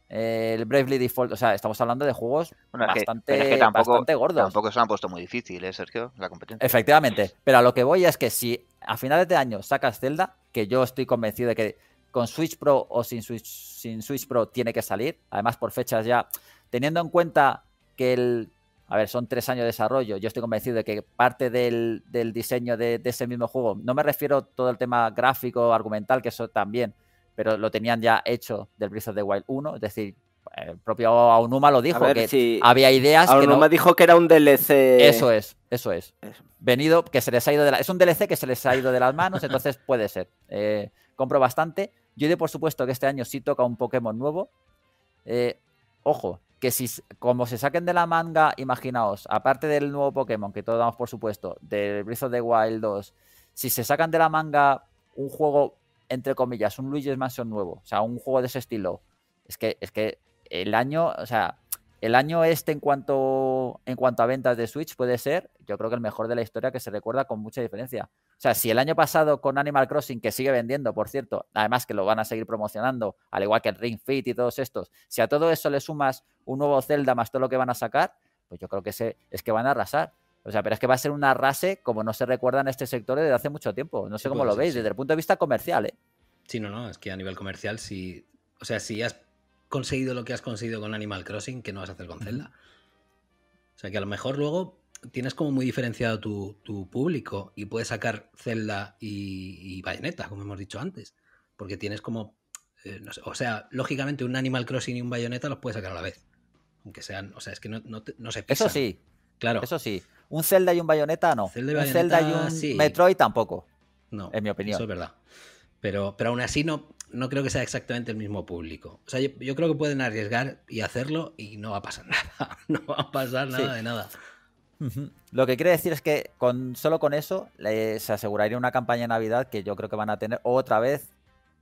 S1: el Bravely Default, o sea, estamos hablando de juegos bastante, bastante,
S3: gordos. Tampoco se han puesto muy difícil, ¿eh, Sergio? La competencia. Efectivamente,
S1: pero a lo que voy es que si a finales de año sacas Zelda, que yo estoy convencido de que con Switch Pro o sin Switch, sin Switch Pro tiene que salir, además por fechas ya, teniendo en cuenta que el a ver, son tres años de desarrollo. Yo estoy convencido de que parte del, diseño de, ese mismo juego, no me refiero todo el tema gráfico, argumental, que eso también, pero lo tenían ya hecho del Breath of the Wild 1. Es decir, el propio Aonuma lo dijo, que había ideas. Aonuma dijo que era
S4: un DLC. Eso
S1: es, eso es. Venido, que se les ha ido de Es un DLC que se les ha ido de las manos, entonces puede ser. Eh, compro bastante. Yo digo por supuesto, que este año sí toca un Pokémon nuevo. Eh, ojo, que si como se saquen de la manga, imaginaos, aparte del nuevo Pokémon, que todos damos por supuesto, del Breath of the Wild 2, si se sacan de la manga un juego, entre comillas, un Luigi's Mansion nuevo, o sea, un juego de ese estilo, es que, es que el año, o sea, el año este en cuanto, en cuanto a ventas de Switch puede ser, yo creo que el mejor de la historia que se recuerda con mucha diferencia. O sea, si el año pasado con Animal Crossing, que sigue vendiendo, por cierto, además que lo van a seguir promocionando, al igual que el Ring Fit y todos estos, si a todo eso le sumas un nuevo Zelda más todo lo que van a sacar, pues yo creo que es que van a arrasar. O sea, pero es que va a ser una rase como no se recuerda en este sector desde hace mucho tiempo. No sé cómo pues lo veis, desde el punto de vista comercial, ¿eh?
S2: Sí, no, no, es que a nivel comercial, si, o sea, si es, conseguido lo que has conseguido con Animal Crossing que no vas a hacer con Zelda. O sea que a lo mejor luego tienes como muy diferenciado tu, público y puedes sacar Zelda y, Bayonetta, como hemos dicho antes. Porque tienes como. Eh, o sea, lógicamente un Animal Crossing y un Bayonetta los puedes sacar a la vez. Aunque sean. O sea, es que no, no, se Eso sí. Claro. Eso sí.
S1: Un Zelda y un Bayonetta no. un Zelda y un
S2: Metroid tampoco. No. En mi opinión. Eso es verdad. Pero, pero aún así no, no creo que sea exactamente el mismo público. O sea, yo, creo que pueden arriesgar y hacerlo y no va a pasar nada. No va a pasar nada de nada. Lo que quiere decir es que con, solo con eso
S1: se aseguraría una campaña de Navidad que yo creo que van a tener otra vez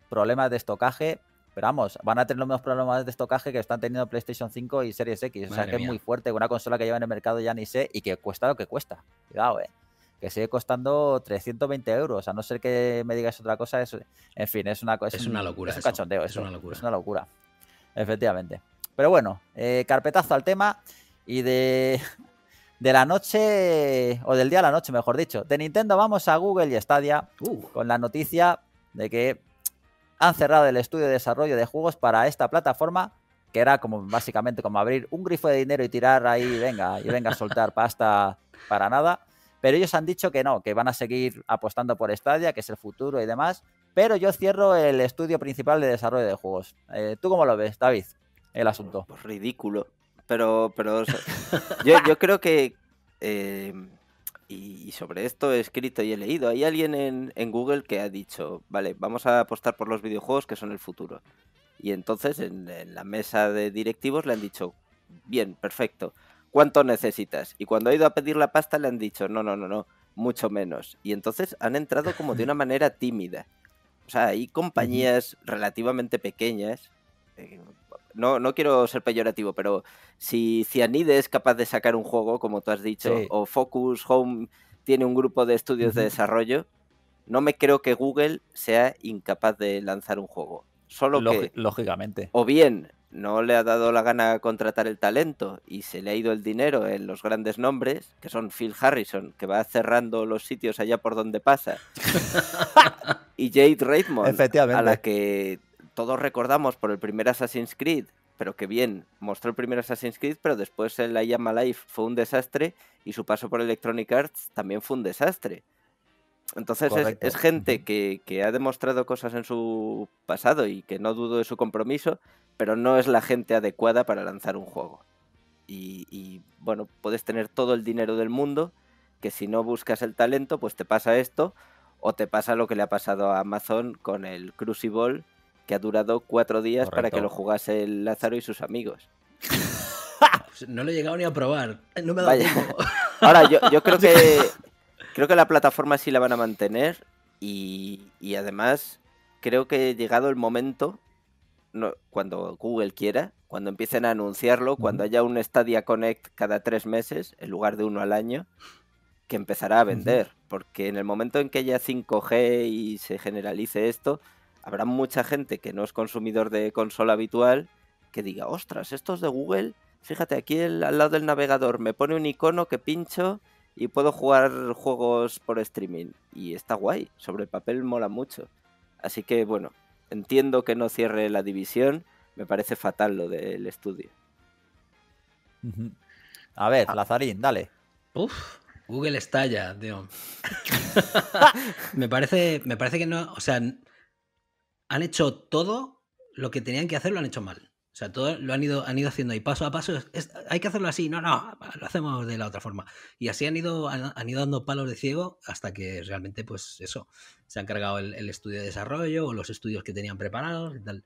S1: problemas de estocaje. Pero vamos, van a tener los mismos problemas de estocaje que están teniendo PlayStation 5 y Series X. o sea que es muy fuerte, una consola que lleva en el mercado ya ni sé y que cuesta lo que cuesta. Cuidado, eh que sigue costando 320 euros. A no ser que me digas otra cosa, en fin, es una cosa. Es, una locura. Es un cachondeo, es una locura. Es una locura. Efectivamente. Pero bueno, eh, carpetazo al tema y de, de la noche, o del día a la noche, mejor dicho. De Nintendo vamos a Google y Stadia uh. con la noticia de que han cerrado el estudio de desarrollo de juegos para esta plataforma, que era como básicamente como abrir un grifo de dinero y tirar ahí, venga, y venga a soltar pasta para nada. Pero ellos han dicho que no, que van a seguir apostando por Stadia, que es el futuro y demás. Pero yo cierro el estudio principal de desarrollo
S4: de juegos. Eh, ¿Tú cómo lo ves, David? El asunto. Pues ridículo. Pero, pero yo, creo que. Em, y, sobre esto he escrito y he leído. Hay alguien en, Google que ha dicho: Vale, vamos a apostar por los videojuegos que son el futuro. Y entonces en, la mesa de directivos le han dicho, bien, perfecto, ¿cuánto necesitas? Y cuando ha ido a pedir la pasta le han dicho, no, no, no, no, mucho menos. Y entonces han entrado como de una manera tímida. O sea, hay compañías relativamente pequeñas. Eh, no, no quiero ser peyorativo, pero si Cianide es capaz de sacar un juego, como tú has dicho, o Focus Home tiene un grupo de estudios de desarrollo, no me creo que Google sea incapaz de lanzar un juego. Solo que.
S1: Lógicamente.
S4: O bien no le ha dado la gana contratar el talento y se le ha ido el dinero en los grandes nombres, que son Phil Harrison, que va cerrando los sitios allá por donde pasa, y Jade Raymond, a la que todos recordamos por el primer Assassin's Creed, pero que bien, mostró el primer Assassin's Creed, pero después en la Am life fue un desastre y su paso por Electronic Arts también fue un desastre. Entonces es, gente que, ha demostrado cosas en su pasado y que no dudo de su compromiso, pero no es la gente adecuada para lanzar un juego. Y, bueno, puedes tener todo el dinero del mundo, que si no buscas el talento, pues te pasa esto, o te pasa lo que le ha pasado a Amazon con el Crucible, que ha durado cuatro días para que lo jugase el Lázaro y sus amigos.
S2: Pues no lo he llegado ni a probar. No me da Ahora, yo, creo que
S4: creo que la plataforma sí la van a mantener y, además creo que llegado el momento cuando Google quiera, cuando empiecen a anunciarlo, cuando haya un Stadia Connect cada tres meses, en lugar de uno al año, que empezará a vender. Porque en el momento en que haya 5G y se generalice esto, habrá mucha gente que no es consumidor de consola habitual que diga, ostras, estos de Google, fíjate, aquí al lado del navegador me pone un icono que pincho y puedo jugar juegos por streaming. Y está guay, sobre el papel mola mucho. Así que bueno, entiendo que no cierre la división. Me parece fatal lo del estudio.
S2: A ver, ah. Lazarín, dale. Uf, Google estalla, me, parece, me parece que no. O sea, han hecho todo lo que tenían que hacer, lo han hecho mal. O sea, todo lo han ido, han ido haciendo ahí paso a paso. hay que hacerlo así, no, no, lo hacemos de la otra forma. Y así han ido, han, ido dando palos de ciego hasta que realmente, pues eso, se han cargado el, estudio de desarrollo o los estudios que tenían preparados y tal.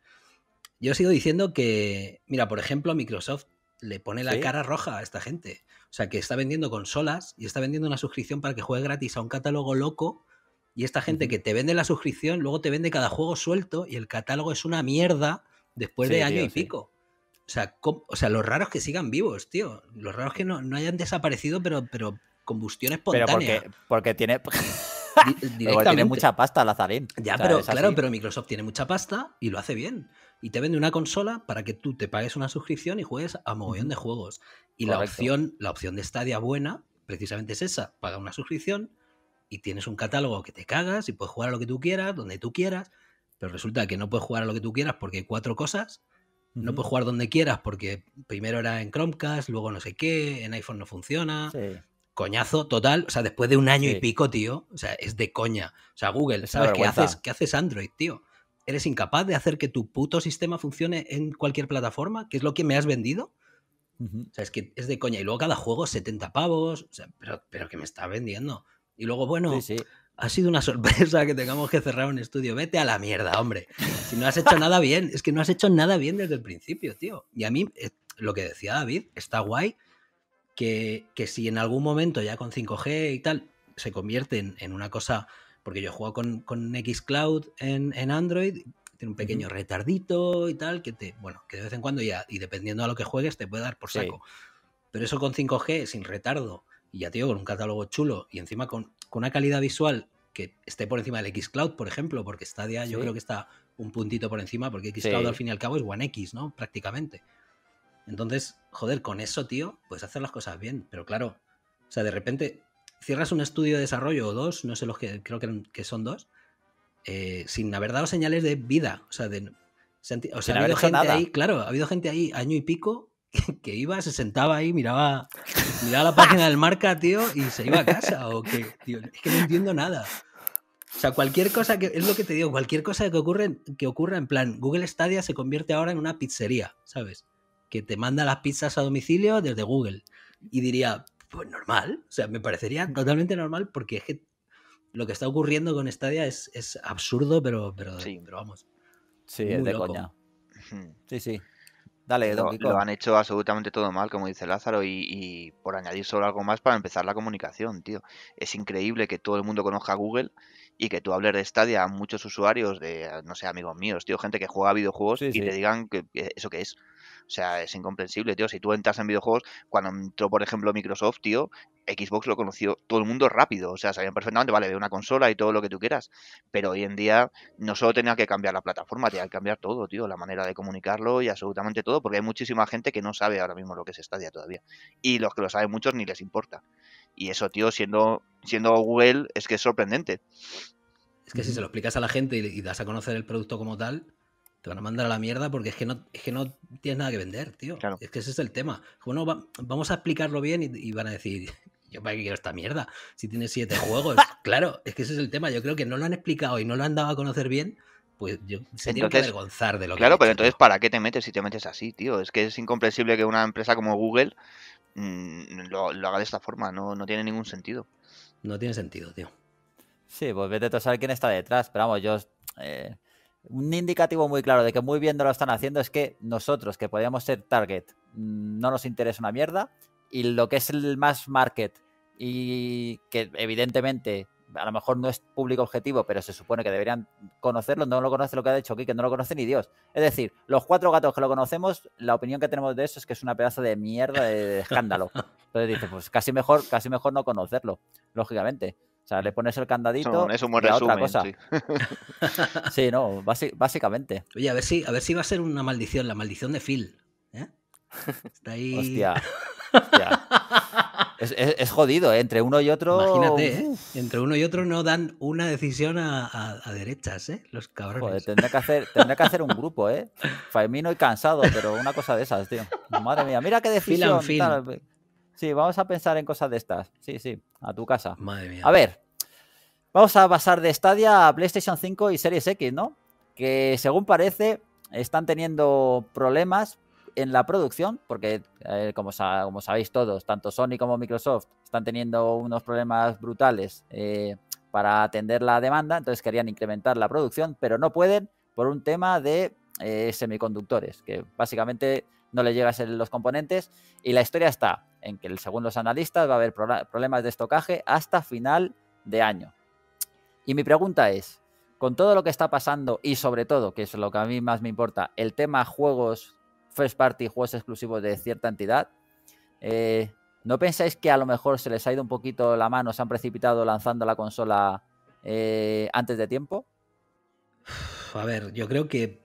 S2: Yo sigo diciendo que, mira, por ejemplo, Microsoft le pone la cara roja a esta gente. O sea, que está vendiendo consolas y está vendiendo una suscripción para que juegue gratis a un catálogo loco. Y esta gente que te vende la suscripción, luego te vende cada juego suelto y el catálogo es una mierda después de año y pico. O sea, o sea, los raros que sigan vivos, tío. Los raros que no, no hayan desaparecido, pero, pero combustión espontánea. Pero porque, tiene. tiene mucha pasta, Lazarín. Ya, pero claro, pero Microsoft tiene mucha pasta y lo hace bien. Y te vende una consola para que tú te pagues una suscripción y juegues a mogollón de juegos. Y la opción, la opción de Stadia buena, precisamente es esa. Paga una suscripción y tienes un catálogo que te cagas y puedes jugar a lo que tú quieras, donde tú quieras. Pero resulta que no puedes jugar a lo que tú quieras porque hay cuatro cosas. No puedes jugar donde quieras porque primero era en Chromecast, luego no sé qué, en iPhone no funciona. Coñazo total. O sea, después de un año y pico, tío. O sea, es de coña. O sea, Google, ¿sabes qué haces? ¿Qué haces Android, tío? ¿Eres incapaz de hacer que tu puto sistema funcione en cualquier plataforma? ¿Qué es lo que me has vendido? O sea, es que es de coña. Y luego cada juego 70 pavos. O sea, pero, pero que me está vendiendo. Y luego, bueno, sí, ha sido una sorpresa que tengamos que cerrar un estudio. Vete a la mierda, hombre. Si no has hecho nada bien, es que no has hecho nada bien desde el principio, tío. Y a mí, eh, lo que decía David, está guay que, si en algún momento ya con 5G y tal se convierte en, una cosa, porque yo juego con, con Xcloud en, Android, tiene un pequeño retardito y tal, que te, bueno, que de vez en cuando ya, y dependiendo a lo que juegues, te puede dar por saco. Pero eso con 5G, sin retardo, y ya tío, con un catálogo chulo, y encima con con una calidad visual que esté por encima del Xcloud, por ejemplo, porque Stadia yo creo que está un puntito por encima, porque Xcloud Cloud al fin y al cabo es One X, ¿no? Prácticamente. Entonces, joder, con eso, tío, puedes hacer las cosas bien, pero claro, o sea, de repente cierras un estudio de desarrollo o dos, no sé los que creo que, son dos, eh, sin haber dado señales de vida, o sea, de, o sea, ha habido gente ahí, claro, ha habido gente ahí año y pico que iba, se sentaba ahí, miraba, miraba la página del marca, tío, y se iba a casa. O que, es que no entiendo nada. O sea, cualquier cosa que, es lo que te digo, cualquier cosa que ocurre, que ocurra en plan, Google Stadia se convierte ahora en una pizzería, ¿sabes? Que te manda las pizzas a domicilio desde Google. Y diría, pues normal, o sea, me parecería mm. totalmente normal porque es que lo que está ocurriendo con Stadia es, es absurdo, pero, pero, vamos. Sí, es de coña. Sí, sí.
S3: Dale, Lo, han hecho absolutamente todo mal, como dice Lázaro, y, por añadir solo algo más para empezar la comunicación, tío. Es increíble que todo el mundo conozca Google y que tú hables de Stadia a muchos usuarios, de, no sé, amigos míos, tío, gente que juega videojuegos y te digan que, que, eso que es. O sea, es incomprensible, tío. Si tú entras en videojuegos, cuando entró, por ejemplo, Microsoft, tío, Xbox lo conoció todo el mundo rápido. O sea, sabían perfectamente, vale, ve una consola y todo lo que tú quieras. Pero hoy en día no solo tenía que cambiar la plataforma, tenía que cambiar todo, tío. La manera de comunicarlo y absolutamente todo, porque hay muchísima gente que no sabe ahora mismo lo que es Stadia todavía. Y los que lo saben muchos ni les importa. Y eso, tío, siendo, siendo Google, es que es sorprendente.
S2: Es que si se lo explicas a la gente y das a conocer el producto como tal, te van a mandar a la mierda porque es que no, es que no tienes nada que vender, tío. Claro. Es que ese es el tema. Bueno, vamos a explicarlo bien y, van a decir, ¿yo para qué quiero esta mierda? Si tienes siete juegos. claro, es que ese es el tema. Yo creo que no lo han explicado y no lo han dado a conocer bien. Pues yo se tiene que avergonzar de lo que. Claro,
S3: pero entonces, ¿para qué te metes si te metes así, tío? Es que es incomprensible que una empresa como Google
S2: mm, lo, haga
S3: de esta forma. No, no tiene ningún sentido. No tiene sentido, tío.
S1: Sí, pues vete a saber quién está detrás. Pero vamos, yo. Eh, un indicativo muy claro de que muy bien no lo están haciendo es que nosotros, que podíamos ser target, mm, no nos interesa una mierda. Y lo que es el mass market, y que evidentemente a lo mejor no es público objetivo, pero se supone que deberían conocerlo, no lo conoce lo que ha dicho que no lo conoce ni Dios. Es decir, los cuatro gatos que lo conocemos, la opinión que tenemos de eso es que es una pedazo de mierda, de, escándalo. Entonces dice pues casi mejor, casi mejor no conocerlo, lógicamente. O sea, le pones el candadito otra cosa. Sí, no, básicamente.
S2: Oye, a ver, si, a ver si va a ser una maldición, la maldición de Phil. ¿eh? Está ahí. Hostia. Es, jodido, ¿eh? entre uno y otro. Imagínate, ¿eh? entre uno y otro no dan una decisión a, derechas, ¿eh? los cabrones. tendré que hacer,
S1: que hacer un grupo, ¿eh? no y cansado, pero una cosa de esas, tío. Madre mía, mira qué decisión. Sí, vamos a pensar en cosas de estas. Sí, sí, a tu casa. Madre mía. A ver, vamos a pasar de Stadia a PlayStation 5 y Series X, ¿no? Que según parece están teniendo problemas en la producción, porque como, sabéis todos, tanto Sony como Microsoft están teniendo unos problemas brutales eh, para atender la demanda, entonces querían incrementar la producción, pero no pueden por un tema de eh, semiconductores, que básicamente no le llega a ser los componentes. Y la historia está en que, según los analistas, va a haber problemas de estocaje hasta final de año. Y mi pregunta es, con todo lo que está pasando y sobre todo, que es lo que a mí más me importa, el tema juegos first party, juegos exclusivos de cierta entidad, eh, ¿no pensáis que a lo mejor se les ha ido un poquito la mano, se han precipitado lanzando la consola
S2: eh, antes de tiempo? A ver, yo creo que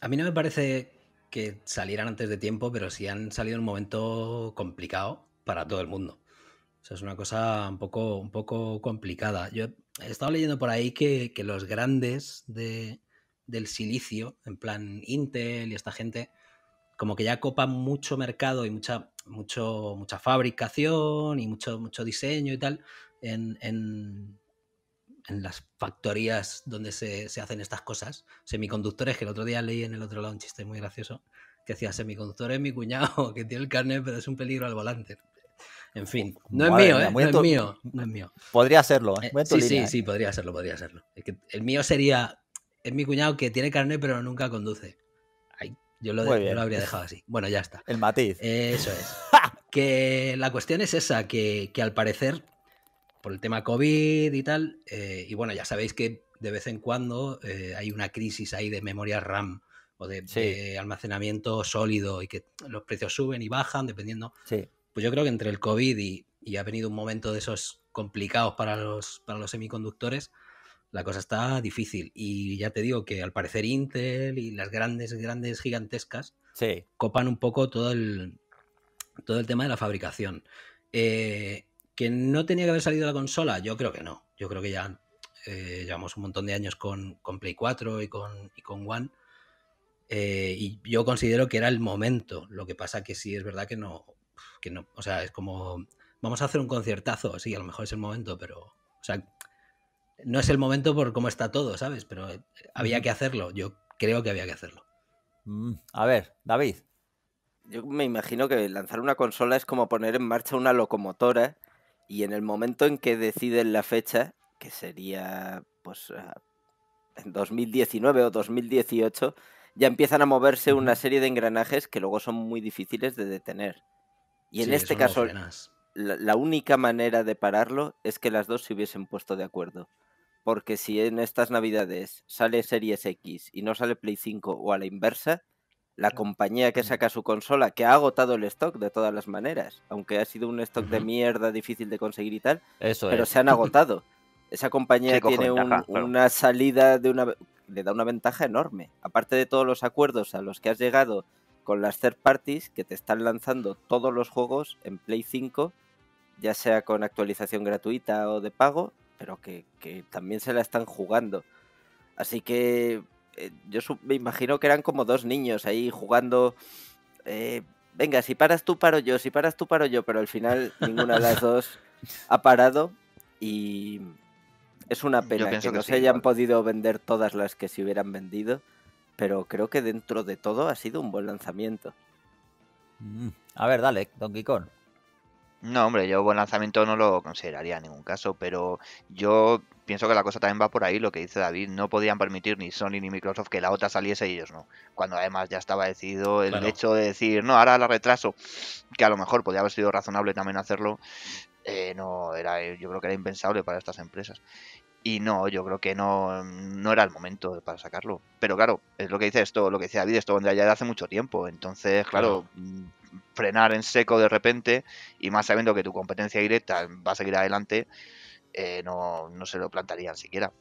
S2: a mí no me parece que salieran antes de tiempo, pero sí han salido en un momento complicado para todo el mundo. es una cosa un poco, un poco complicada. Yo he estado leyendo por ahí que, los grandes de, del silicio, en plan Intel y esta gente, como que ya copan mucho mercado y mucha, mucho, mucha fabricación y mucho, mucho diseño y tal en, en las factorías donde se, hacen estas cosas, semiconductores, que el otro día leí en el otro lado un chiste muy gracioso, que decía, semiconductores mi cuñado, que tiene el carnet, pero es un peligro al volante. En fin, no es mío, ¿eh? No es mío, no es mío. Podría serlo, ¿eh? eh sí, sí, ¿eh? sí, podría serlo, podría serlo. el mío sería, es mi cuñado que tiene carnet, pero nunca conduce. yo lo, lo habría dejado así. Bueno, ya está. El matiz. Eso es. que la cuestión es esa, que, que al parecer el tema COVID y tal. Eh, y bueno, ya sabéis que de vez en cuando eh, hay una crisis ahí de memoria RAM o de, almacenamiento sólido y que los precios suben y bajan dependiendo. Pues yo creo que entre el COVID y, ha venido un momento de esos complicados para los, para los semiconductores, la cosa está difícil. Y ya te digo que al parecer Intel y las grandes, grandes, gigantescas copan un poco todo el, todo el tema de la fabricación. Eh, ¿Que no tenía que haber salido la consola? Yo creo que no. Yo creo que ya eh, llevamos un montón de años con, con Play 4 y con, y con One. Eh, y yo considero que era el momento. Lo que pasa que sí es verdad que no. Que no o sea, es como. Vamos a hacer un conciertazo. Sí, a lo mejor es el momento, pero. O sea, no es el momento por cómo está todo, ¿sabes? Pero eh, había que hacerlo. Yo creo que había que hacerlo.
S4: Mm, a ver, David. Yo me imagino que lanzar una consola es como poner en marcha una locomotora y en el momento en que deciden la fecha, que sería pues ah, en 2019 o 2018, ya empiezan a moverse una serie de engranajes que luego son muy difíciles de detener. Y en este caso, la, única manera de pararlo es que las dos se hubiesen puesto de acuerdo. Porque si en estas navidades sale Series X y no sale Play 5 o a la inversa, la compañía que saca su consola, que ha agotado el stock de todas las maneras, aunque ha sido un stock de mierda difícil de conseguir y tal, pero se han agotado. Esa compañía tiene una salida de una... le da una ventaja enorme. Aparte de todos los acuerdos a los que has llegado con las third parties que te están lanzando todos los juegos en Play 5, ya sea con actualización gratuita o de pago, pero que también se la están jugando. Así que eh, yo me imagino que eran como dos niños ahí jugando. Eh, venga, si paras tú, paro yo, si paras tú, paro yo, pero al final ninguna de las dos ha parado y es una pena que, no se hayan podido vender todas las que se hubieran vendido, pero creo que dentro de todo ha sido un buen lanzamiento. Mm, a ver, dale, Donkey Kong.
S3: No, hombre, yo buen lanzamiento no lo consideraría en ningún caso, pero yo pienso que la cosa también va por ahí, lo que dice David, no podían permitir ni Sony ni Microsoft que la otra saliese y ellos no, cuando además ya estaba decidido el hecho de decir, no, ahora la retraso, que a lo mejor podía haber sido razonable también hacerlo, eh, no, era, yo creo que era impensable para estas empresas. Y no, yo creo que no, no era el momento para sacarlo. Pero claro, es lo que dice esto, lo que dice David, esto vendría ya de hace mucho tiempo. Entonces, claro mm, frenar en seco de repente y más sabiendo que tu competencia directa va a seguir adelante, eh, no, no, se lo plantarían siquiera.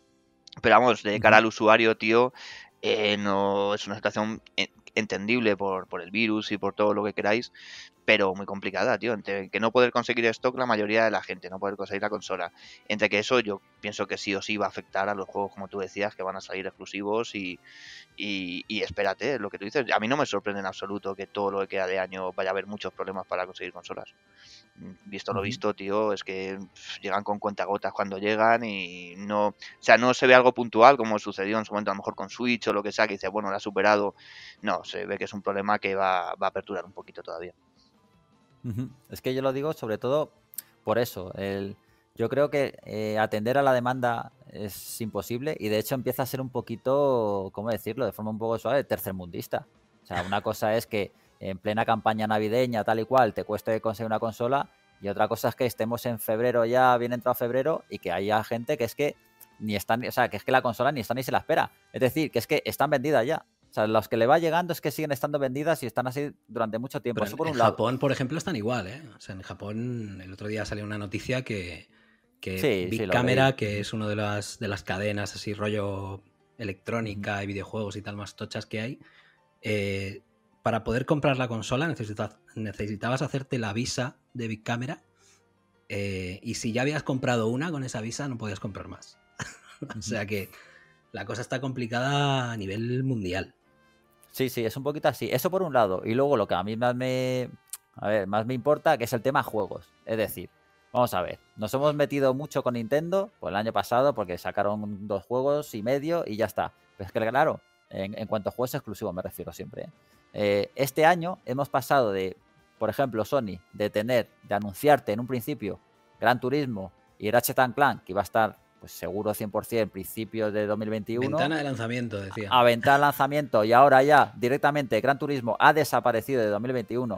S3: Pero vamos, de cara al usuario, tío, eh, no es una situación eh, entendible por, por, el virus y por todo lo que queráis, pero muy complicada, tío. Entre que no poder conseguir stock la mayoría de la gente, no poder conseguir la consola. Entre que eso yo pienso que sí o sí va a afectar a los juegos, como tú decías, que van a salir exclusivos y, espérate, lo que tú dices. A mí no me sorprende en absoluto que todo lo que queda de año vaya a haber muchos problemas para conseguir consolas. Mm, visto lo visto, tío, es que llegan con cuentagotas cuando llegan y no... O sea, no se ve algo puntual como sucedió en su momento a lo mejor con Switch o lo que sea, que dice, bueno, la ha superado. No, se ve que es un problema que va, va a aperturar un poquito todavía. Es que yo lo
S1: digo sobre todo por eso. yo creo que eh, atender a la demanda es imposible y de hecho empieza a ser un poquito, ¿cómo decirlo? De forma un poco suave, tercermundista. O sea, una cosa es que en plena campaña navideña, tal y cual, te cueste conseguir una consola y otra cosa es que estemos en febrero ya, bien entrado febrero, y que haya gente que es que ni están, o sea, que es que la consola ni está ni se la espera. Es decir, que es que están vendidas ya sea, las que le va llegando es que siguen estando vendidas y están así durante mucho tiempo. en, Japón,
S2: por ejemplo, están igual, ¿eh? O sea, en Japón el otro día salió una noticia que, que Big Camera, que es una de las, de las cadenas así rollo electrónica y videojuegos y tal más tochas que hay, eh, para poder comprar la consola necesitabas hacerte la visa de Big Camera eh, y si ya habías comprado una con esa visa no podías comprar más. o sea que la cosa está complicada a nivel mundial. Sí,
S1: sí, es un poquito así. Eso por un lado. Y luego lo que a mí más me. más me importa, que es el tema juegos. Es decir, vamos a ver. Nos hemos metido mucho con Nintendo pues el año pasado, porque sacaron dos juegos y medio y ya está. Pero es que, claro, en, cuanto a juegos exclusivos me refiero siempre. ¿eh? Eh, este año hemos pasado de, por ejemplo, Sony, de tener, de anunciarte en un principio Gran Turismo y Ratchet Clank, que iba a estar pues seguro 100% principios de 2021. Ventana de
S2: lanzamiento, decía.
S1: A, de lanzamiento y ahora ya directamente Gran Turismo ha desaparecido de 2021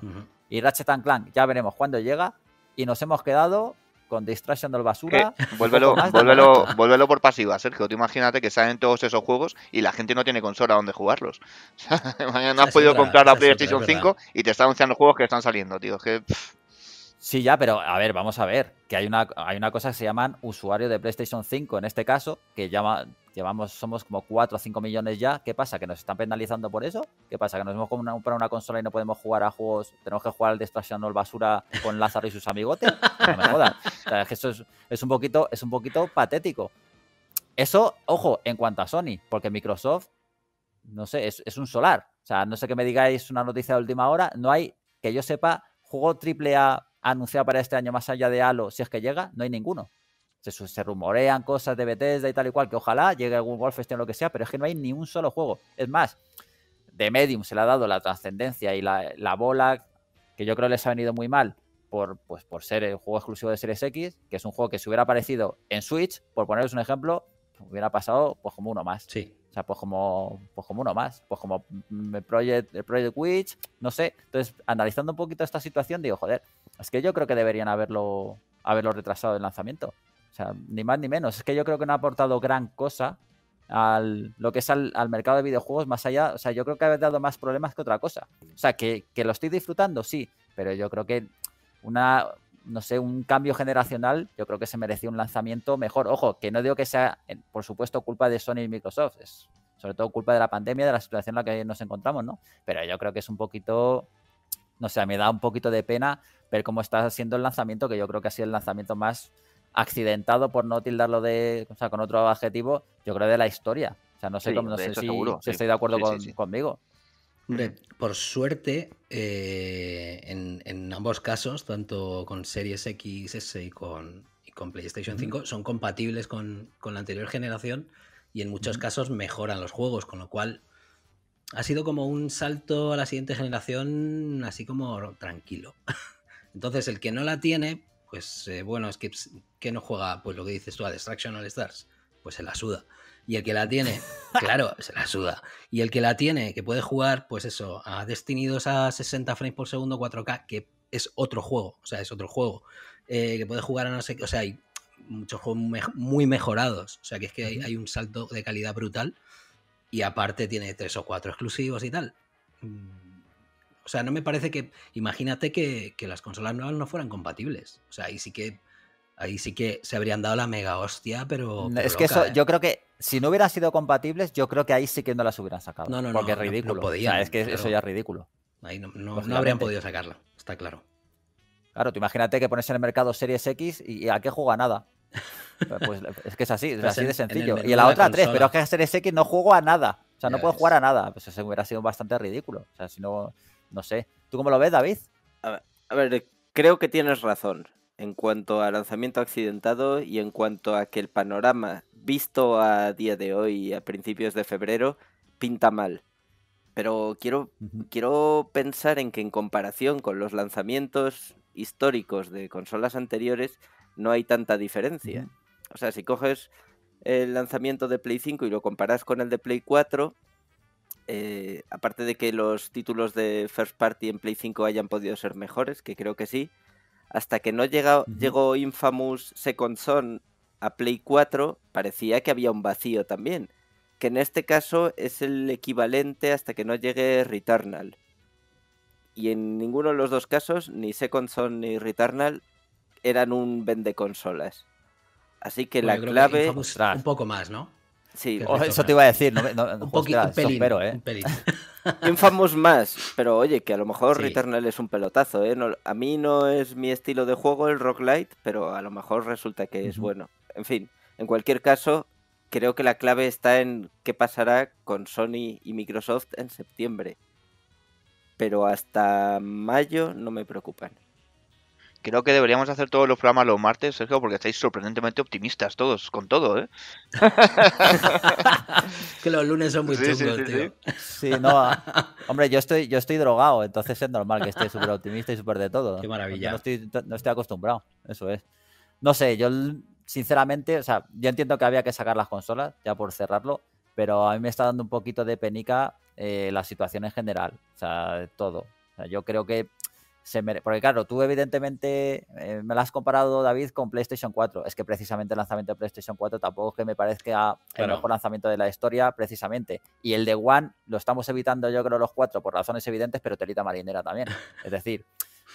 S1: y Ratchet Clank ya veremos cuándo llega y nos hemos quedado con Distraction del Basura. Eh, vuélvelo,
S3: vuélvelo, por pasiva, Sergio. Tú imagínate que salen todos esos juegos y la gente no tiene consola donde jugarlos. no has podido comprar la PlayStation 5 y te están anunciando juegos que están saliendo, tío. Es que. Sí,
S1: ya, pero a ver, vamos a ver. Que hay una, hay una cosa que se llaman usuario de PlayStation 5, en este caso, que llevamos, somos como 4 o 5 millones ya. ¿Qué pasa? ¿Que nos están penalizando por eso? ¿Qué pasa? ¿Que nos hemos comprado una consola y no podemos jugar a juegos? ¿Tenemos que jugar al Destruction All basura con Lázaro y sus amigotes? No me jodas. es eso es, un poquito, es un poquito patético. Eso, ojo, en cuanto a Sony, porque Microsoft, no sé, es, es un solar. O sea, no sé que me digáis una noticia de última hora, no hay, que yo sepa, juego triple A anunciado para este año más allá de Halo, si es que llega, no hay ninguno. Se, rumorean cosas de Bethesda y tal y cual, que ojalá llegue algún Wolfenstein o lo que sea, pero es que no hay ni un solo juego. Es más, de Medium se le ha dado la trascendencia y la, bola, que yo creo les ha venido muy mal por, pues, por ser el juego exclusivo de Series X, que es un juego que si hubiera aparecido en Switch, por poneros un ejemplo, hubiera pasado pues como uno más. Sí. O sea, pues como, pues como uno más, pues como mm, Project, Project Witch, no sé. Entonces, analizando un poquito esta situación, digo, joder, es que yo creo que deberían haberlo, haberlo retrasado el lanzamiento. O sea, ni más ni menos. Es que yo creo que no ha aportado gran cosa al lo que es al, mercado de videojuegos más allá. O sea, yo creo que ha dado más problemas que otra cosa. O sea, que, que lo estoy disfrutando, sí, pero yo creo que una, no sé, un cambio generacional, yo creo que se merecía un lanzamiento mejor. Ojo, que no digo que sea, por supuesto, culpa de Sony y Microsoft, es sobre todo culpa de la pandemia, de la situación en la que nos encontramos, ¿no? Pero yo creo que es un poquito, no sé, me da un poquito de pena ver cómo está haciendo el lanzamiento, que yo creo que ha sido el lanzamiento más accidentado por no tildarlo de, o sea, con otro adjetivo, yo creo de la historia. O sea, no sé, cómo, no sé si, estoy de acuerdo conmigo.
S2: por suerte, eh, en, ambos casos, tanto con Series XS y con, y con PlayStation 5, son compatibles con, con, la anterior generación y en muchos casos mejoran los juegos, con lo cual ha sido como un salto a la siguiente generación, así como tranquilo. Entonces, el que no la tiene, pues eh, bueno, es pues, que, no juega, pues lo que dices tú, a Destruction All Stars, pues se la suda. Y el que la tiene, claro, se la suda. Y el que la tiene, que puede jugar, pues eso, a Destiny a 60 frames por segundo, 4K, que es otro juego, o sea, es otro juego. Eh, que puede jugar a no sé qué, o sea, hay muchos juegos muy mejorados, o sea, que es que hay, hay, un salto de calidad brutal. Y aparte tiene tres o cuatro exclusivos y tal. Mm, o sea, no me parece que. Imagínate que, las consolas nuevas no fueran compatibles. O sea, ahí sí que. Ahí sí que se habrían dado la mega hostia, pero. es que eso, ¿eh? yo
S1: creo que si no hubieran sido compatibles, yo creo que ahí sí que no las hubieran sacado. No, no, porque es ridículo. No, o sea, es que eso ya es
S2: ridículo. Ahí no, pues habrían podido sacarlo, está claro. Claro, tú imagínate
S1: que pones en el mercado Series X y, a qué juega nada. Pues, pues es que es así, es pues así de sencillo. Y la otra tres, pero es que Series X no juego a nada. O sea, no puedo jugar a nada. Pues eso hubiera sido bastante ridículo. O sea, si no, no sé. ¿Tú cómo lo ves, David?
S4: A ver, creo que tienes razón en cuanto a lanzamiento accidentado y en cuanto a que el panorama visto a día de hoy, a principios de febrero, pinta mal. Pero quiero, quiero pensar en que en comparación con los lanzamientos históricos de consolas anteriores, no hay tanta diferencia. O sea, si coges el lanzamiento de Play 5 y lo comparas con el de Play 4, eh, aparte de que los títulos de First Party en Play 5 hayan podido ser mejores, que creo que sí, hasta que no llegó Infamous Second Son a Play 4, parecía que había un vacío también, que en este caso es el equivalente hasta que no llegue Returnal. Y en ninguno de los dos casos, ni Second Son ni Returnal, eran un vende consolas. Así que la clave. un
S2: poco más, ¿no?
S4: eso te
S2: iba a decir. un poquito, ¿eh? un pelín, un
S4: más, pero oye, que a lo mejor Returnal es un pelotazo, ¿eh? a mí no es mi estilo de juego el Rock Light, pero a lo mejor resulta que es bueno. En fin, en cualquier caso, creo que la clave está en qué pasará con Sony y Microsoft en septiembre.
S3: Pero hasta mayo no me preocupan. Creo que deberíamos hacer todos los programas los martes, Sergio, porque estáis sorprendentemente optimistas todos, con todo, ¿eh?
S2: que los lunes son muy sí, tío. Sí, no, ah,
S1: hombre, yo estoy, yo estoy drogado, entonces es normal que esté súper optimista y súper de todo. Qué maravilla. No estoy, no estoy acostumbrado, eso es. No sé, yo sinceramente, o sea, yo entiendo que había que sacar las consolas, ya por cerrarlo, pero a mí me está dando un poquito de penica eh, la situación en general, o sea, todo. yo creo que porque claro, tú evidentemente eh, me lo has comparado, David, con PlayStation 4. Es que precisamente el lanzamiento de PlayStation 4 tampoco es que me parezca el mejor lanzamiento de la historia, precisamente. Y el de One lo estamos evitando, yo creo, los cuatro por razones evidentes, pero telita marinera también. Es decir,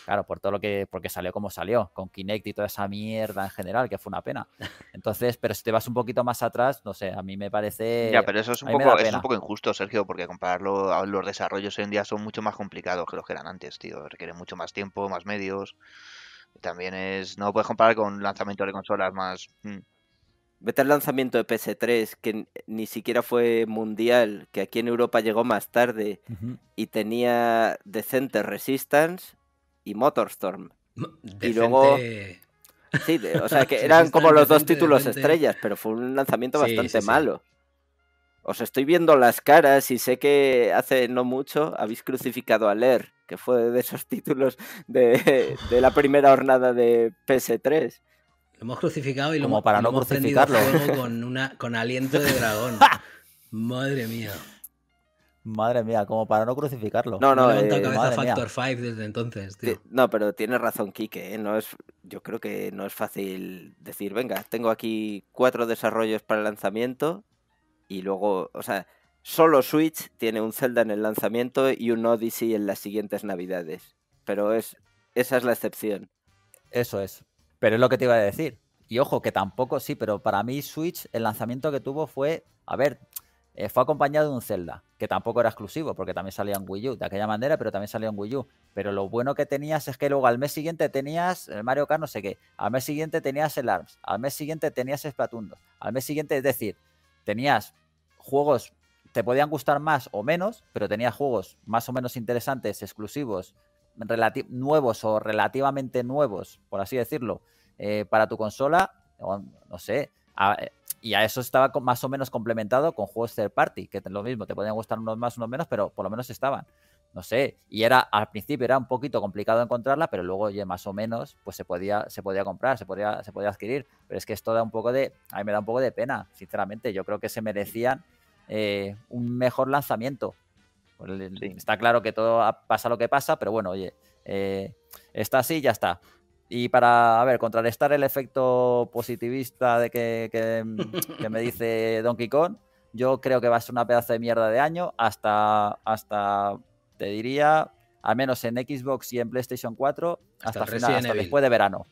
S1: Claro, por todo lo que, porque salió como salió, con Kinect y toda esa mierda en general, que fue una pena. Entonces, pero si te vas un poquito más atrás,
S3: no sé, a mí me
S1: parece...
S3: Ya, pero eso es un, poco, es un poco injusto, Sergio, porque compararlo a los desarrollos hoy en día son mucho más complicados que los que eran antes, tío. Requieren mucho más tiempo, más medios. También es... No puedes comparar con lanzamiento de consolas más... Mm. Vete al lanzamiento de PS3,
S4: que ni siquiera fue mundial, que aquí en Europa llegó más tarde y tenía decente resistance y Motorstorm. Y luego. Sí, o sea, que eran como los dos títulos estrellas, pero fue un lanzamiento bastante malo. Os estoy viendo las caras y sé que hace no mucho habéis crucificado a Ler, que fue de esos títulos de, la primera jornada
S2: de PS3. Lo hemos crucificado y lo, como para no hemos crucificarlo. con, una, con aliento de dragón. Madre mía. Madre mía, como para no crucificarlo. No, no, no eh, cabeza Factor 5 desde entonces,
S4: tío. No, pero tiene razón, Quique. ¿eh? No es, yo creo que no es fácil decir, venga, tengo aquí cuatro desarrollos para el lanzamiento y luego, o sea, solo Switch tiene un Zelda en el lanzamiento y un Odyssey en las siguientes navidades. Pero es, esa es la excepción.
S1: Eso es. Pero es lo que te iba a decir. Y ojo, que tampoco sí, pero para mí Switch, el lanzamiento que tuvo fue, a ver, eh, fue acompañado de un Zelda, que tampoco era exclusivo, porque también salía en Wii U, de aquella manera, pero también salía en Wii U. Pero lo bueno que tenías es que luego al mes siguiente tenías el eh, Mario Kart, no sé qué, al mes siguiente tenías el ARMS, al mes siguiente tenías Splatoon al mes siguiente, es decir, tenías juegos, te podían gustar más o menos, pero tenías juegos más o menos interesantes, exclusivos, nuevos o relativamente nuevos, por así decirlo, eh, para tu consola, no sé, a, y a eso estaba más o menos complementado con juegos third party, que lo mismo, te podían gustar unos más, unos menos, pero por lo menos estaban. No sé, y era al principio era un poquito complicado encontrarla, pero luego, oye, más o menos, pues se podía, se podía comprar, se podía, se podía adquirir. Pero es que esto da un poco de, a mí me da un poco de pena, sinceramente. Yo creo que se merecían eh, un mejor lanzamiento. Está claro que todo pasa lo que pasa, pero bueno, oye, eh, está así, ya está. Y para, a ver, contrarrestar el efecto positivista de que, me dice Donkey Kong, yo creo que va a ser una pedazo de mierda de año hasta, hasta te diría, al menos en Xbox y en PlayStation 4, hasta, final, hasta después de verano.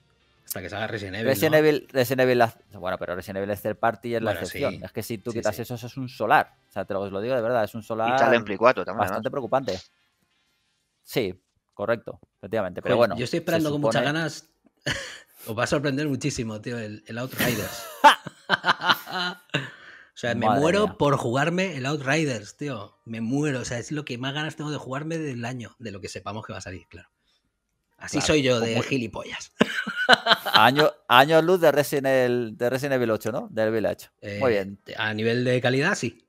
S2: Hasta que salga Resident Evil. Resident,
S1: Evil, Resident Evil bueno, pero Resident Evil es third party es la excepción. Es que si tú quitas eso, eso es un solar. O sea, te lo, digo de verdad, es un solar. 4 también. Bastante preocupante. Sí, correcto,
S2: efectivamente. Pero bueno. Yo estoy esperando con muchas ganas. Os va a sorprender muchísimo, tío, el, Outriders. O sea, me muero por jugarme el Outriders, tío. Me muero. O sea, es lo que más ganas tengo de jugarme del año, de lo que sepamos que va a salir, claro. Así soy yo pues de gilipollas.
S1: Año, año, luz de Resident, Evil, 8, ¿no? Del Village. Eh, muy bien. A nivel de calidad, sí.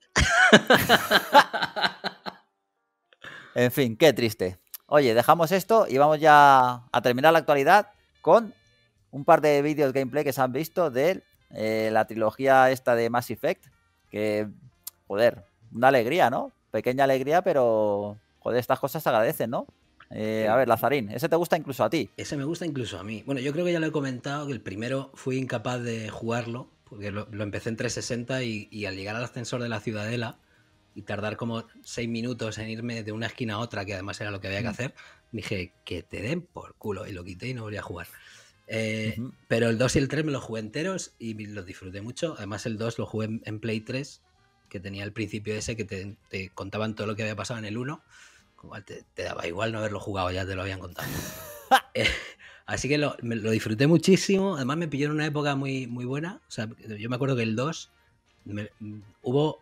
S1: en fin, qué triste. Oye, dejamos esto y vamos ya a terminar la actualidad con un par de vídeos gameplay que se han visto de eh, la trilogía esta de Mass Effect. Que, joder, una alegría, ¿no? Pequeña alegría, pero, joder, estas cosas se agradecen, ¿no? Eh, a ver, Lazarín, ese te gusta incluso a ti. Ese me gusta incluso a mí.
S2: Bueno, yo creo que ya lo he comentado, que el primero fui incapaz de jugarlo, porque lo, empecé en 360 y al llegar al ascensor de la ciudadela y tardar como seis minutos en irme de una esquina a otra, que además era lo que había que mm. hacer, dije, que te den por culo. Y lo quité y no volví a jugar. Eh, pero el 2 y el 3 me los jugué enteros y los disfruté mucho. Además, el 2 lo jugué en, Play 3, que tenía al principio ese que te, contaban todo lo que había pasado en el 1. Como te, daba igual no haberlo jugado, ya te lo habían contado. Eh, así que lo, disfruté muchísimo. Además, me pilló en una época muy, muy buena. yo me acuerdo que el 2 hubo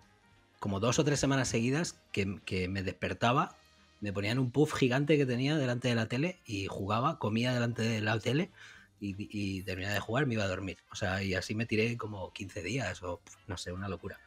S2: como dos o tres semanas seguidas que, me despertaba, me ponían un puff gigante que tenía delante de la tele y jugaba, comía delante de la tele y, terminaba de jugar, me iba a dormir. O sea, y así me tiré como 15 días o no sé, una locura.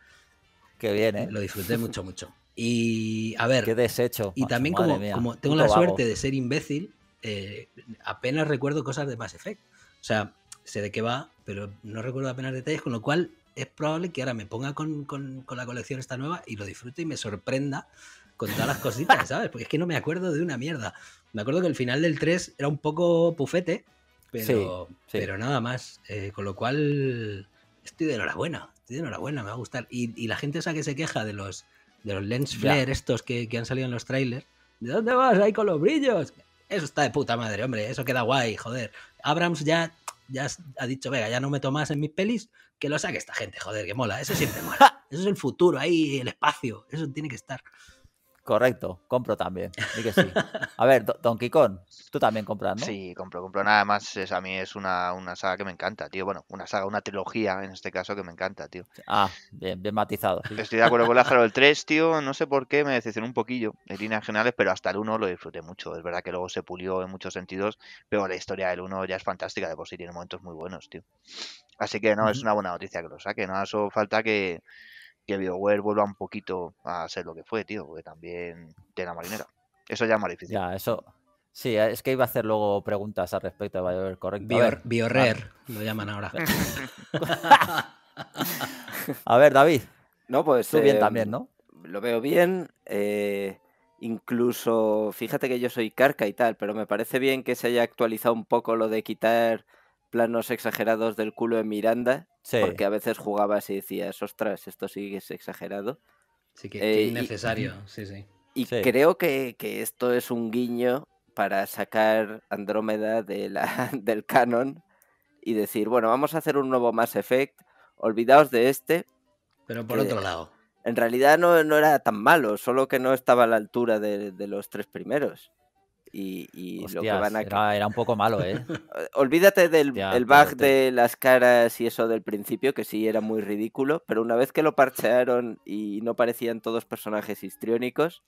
S2: Qué bien, ¿eh? Lo disfruté mucho, mucho. Y a ver. Qué deshecho. Y también como, tengo la suerte de ser imbécil, eh, apenas recuerdo cosas de Mass Effect. O sea, sé de qué va, pero no recuerdo apenas detalles, con lo cual es probable que ahora me ponga con, con, la colección esta nueva y lo disfrute y me sorprenda con todas las cositas, ¿sabes? Porque es que no me acuerdo de una mierda. Me acuerdo que el final del 3 era un poco pufete, pero, pero nada más. Eh, con lo cual, estoy de enhorabuena, estoy de enhorabuena, me va a gustar. Y, y la gente esa que se queja de los, de los lens flare, estos que, que han salido en los trailers, ¿de dónde vas ahí con los brillos? Eso está de puta madre, hombre, eso queda guay, joder. Abrams ya ya ha dicho, venga, ya no me tomas en mis pelis, que lo saque esta gente, joder, que mola, eso siempre mola. Eso es el futuro ahí, el espacio, eso tiene que estar. Correcto, compro también.
S3: que sí. A ver, Don Kong, tú también compras, ¿no? Sí, compro, compro. Nada más, a mí es una, saga que me encanta, tío. Bueno, una saga, una trilogía en este caso que me encanta, tío. Ah, bien, bien matizado. Estoy de acuerdo con la el 3, tío. No sé por qué me decepcionó un poquillo en líneas generales, pero hasta el 1 lo disfruté mucho. Es verdad que luego se pulió en muchos sentidos, pero la historia del 1 ya es fantástica de por sí, tiene momentos muy buenos, tío. Así que no, es una buena noticia que lo saque, ¿no? hace falta que que BioWare vuelva un poquito a ser lo que fue, tío, porque también tiene la marinera. Eso ya es más difícil. Ya, eso. Sí, es que iba a hacer luego preguntas al respecto de BioWare, correcto.
S2: Ah. lo llaman ahora.
S4: a ver, David. No, pues. Tú bien eh, también, ¿no? Lo veo bien. Eh, incluso, fíjate que yo soy carca y tal, pero me parece bien que se haya actualizado un poco lo de quitar planos exagerados del culo de Miranda, porque a veces jugabas y decías, ostras, esto sí que es exagerado. Sí, que, es eh, innecesario,
S2: y, creo
S4: que, esto es un guiño para sacar Andrómeda de la, del canon y decir, bueno, vamos a hacer un nuevo Mass Effect, olvidaos de este. Pero por otro lado. En realidad no, no era tan malo, solo que no estaba a la altura de, de los tres primeros y, lo que van a... Era,
S1: era, un poco malo, ¿eh?
S4: Olvídate del bug de las caras y eso del principio, que sí era muy ridículo, pero una vez que lo parchearon y no parecían todos personajes histriónicos,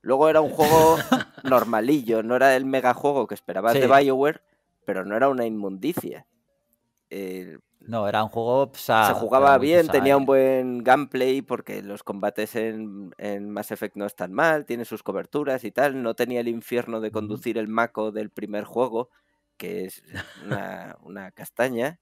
S4: luego era un juego normalillo, no era el megajuego que esperabas de Bioware, pero no era una inmundicia.
S1: No, era un juego. se jugaba bien, tenía un eh.
S4: buen gameplay porque los combates en, Mass Effect no están mal, tiene sus coberturas y tal. No tenía el infierno de conducir el Mako del primer juego, que es una, castaña.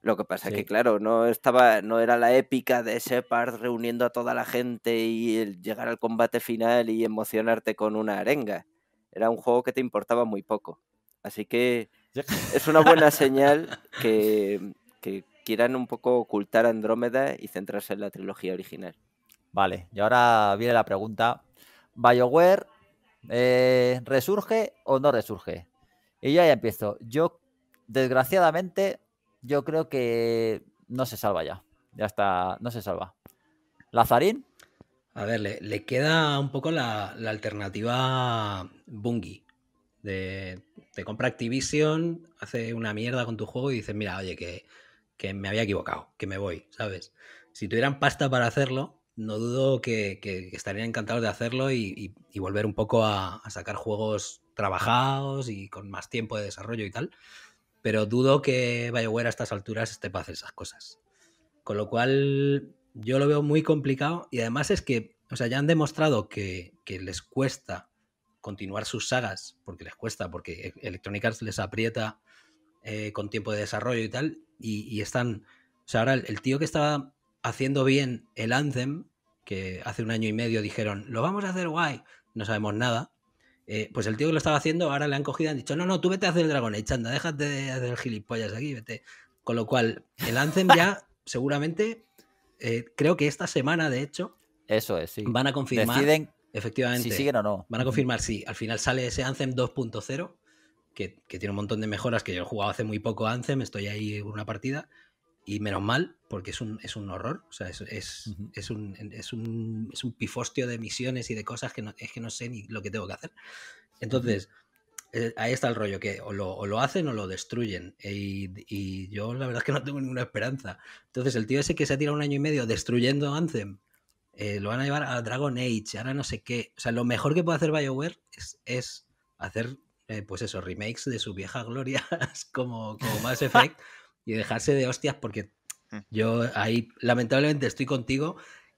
S4: Lo que pasa es que, claro, no estaba, no era la épica de Shepard reuniendo a toda la gente y llegar al combate final y emocionarte con una arenga. Era un juego que te importaba muy poco. Así que es una buena señal que, mm, que quieran un poco ocultar a Andrómeda y centrarse en la trilogía original.
S1: Vale, y ahora viene la pregunta. ¿BioWare eh, resurge o no resurge? Y ya empiezo. Yo, desgraciadamente, yo creo que no se salva ya. Ya está, no se
S2: salva. ¿Lazarín? A ver, le, queda un poco la, alternativa Bungie. De, te compra Activision, hace una mierda con tu juego y dices, mira, oye, que que me había equivocado, que me voy, ¿sabes? Si tuvieran pasta para hacerlo, no dudo que, que, estarían encantados de hacerlo y, volver un poco a, sacar juegos trabajados y con más tiempo de desarrollo y tal. Pero dudo que BioWare a estas alturas esté para hacer esas cosas. Con lo cual, yo lo veo muy complicado y además es que, o sea, ya han demostrado que, que les cuesta continuar sus sagas, porque les cuesta, porque Electronic Arts les aprieta eh, con tiempo de desarrollo y tal, y, están. O sea, ahora el, tío que estaba haciendo bien el Anthem, que hace un año y medio dijeron, lo vamos a hacer guay, no sabemos nada. Eh, pues el tío que lo estaba haciendo, ahora le han cogido y han dicho, no, no, tú vete a hacer el Dragon Age, eh, anda, déjate de hacer gilipollas aquí, vete. Con lo cual, el Anthem ya seguramente, eh, creo que esta semana, de hecho, eso es, Van a confirmar. efectivamente. Si siguen o no. Van a confirmar si al final sale ese Anthem 2.0 que, tiene un montón de mejoras que yo he jugado hace muy poco Anthem, estoy ahí una partida y menos mal, porque es un, horror, o sea, es, un, pifostio de misiones y de cosas que no, es que no sé ni lo que tengo que hacer. Entonces, eh, ahí está el rollo, que o lo, hacen o lo destruyen, y, yo la verdad es que no tengo ninguna esperanza. Entonces, el tío ese que se ha tirado un año y medio destruyendo Anthem, eh, lo van a llevar a Dragon Age, ahora no sé qué, o sea, lo mejor que puede hacer BioWare es hacer eh, pues eso, remakes de su vieja gloria como, como Mass Effect y dejarse de hostias porque mm. yo ahí lamentablemente estoy contigo.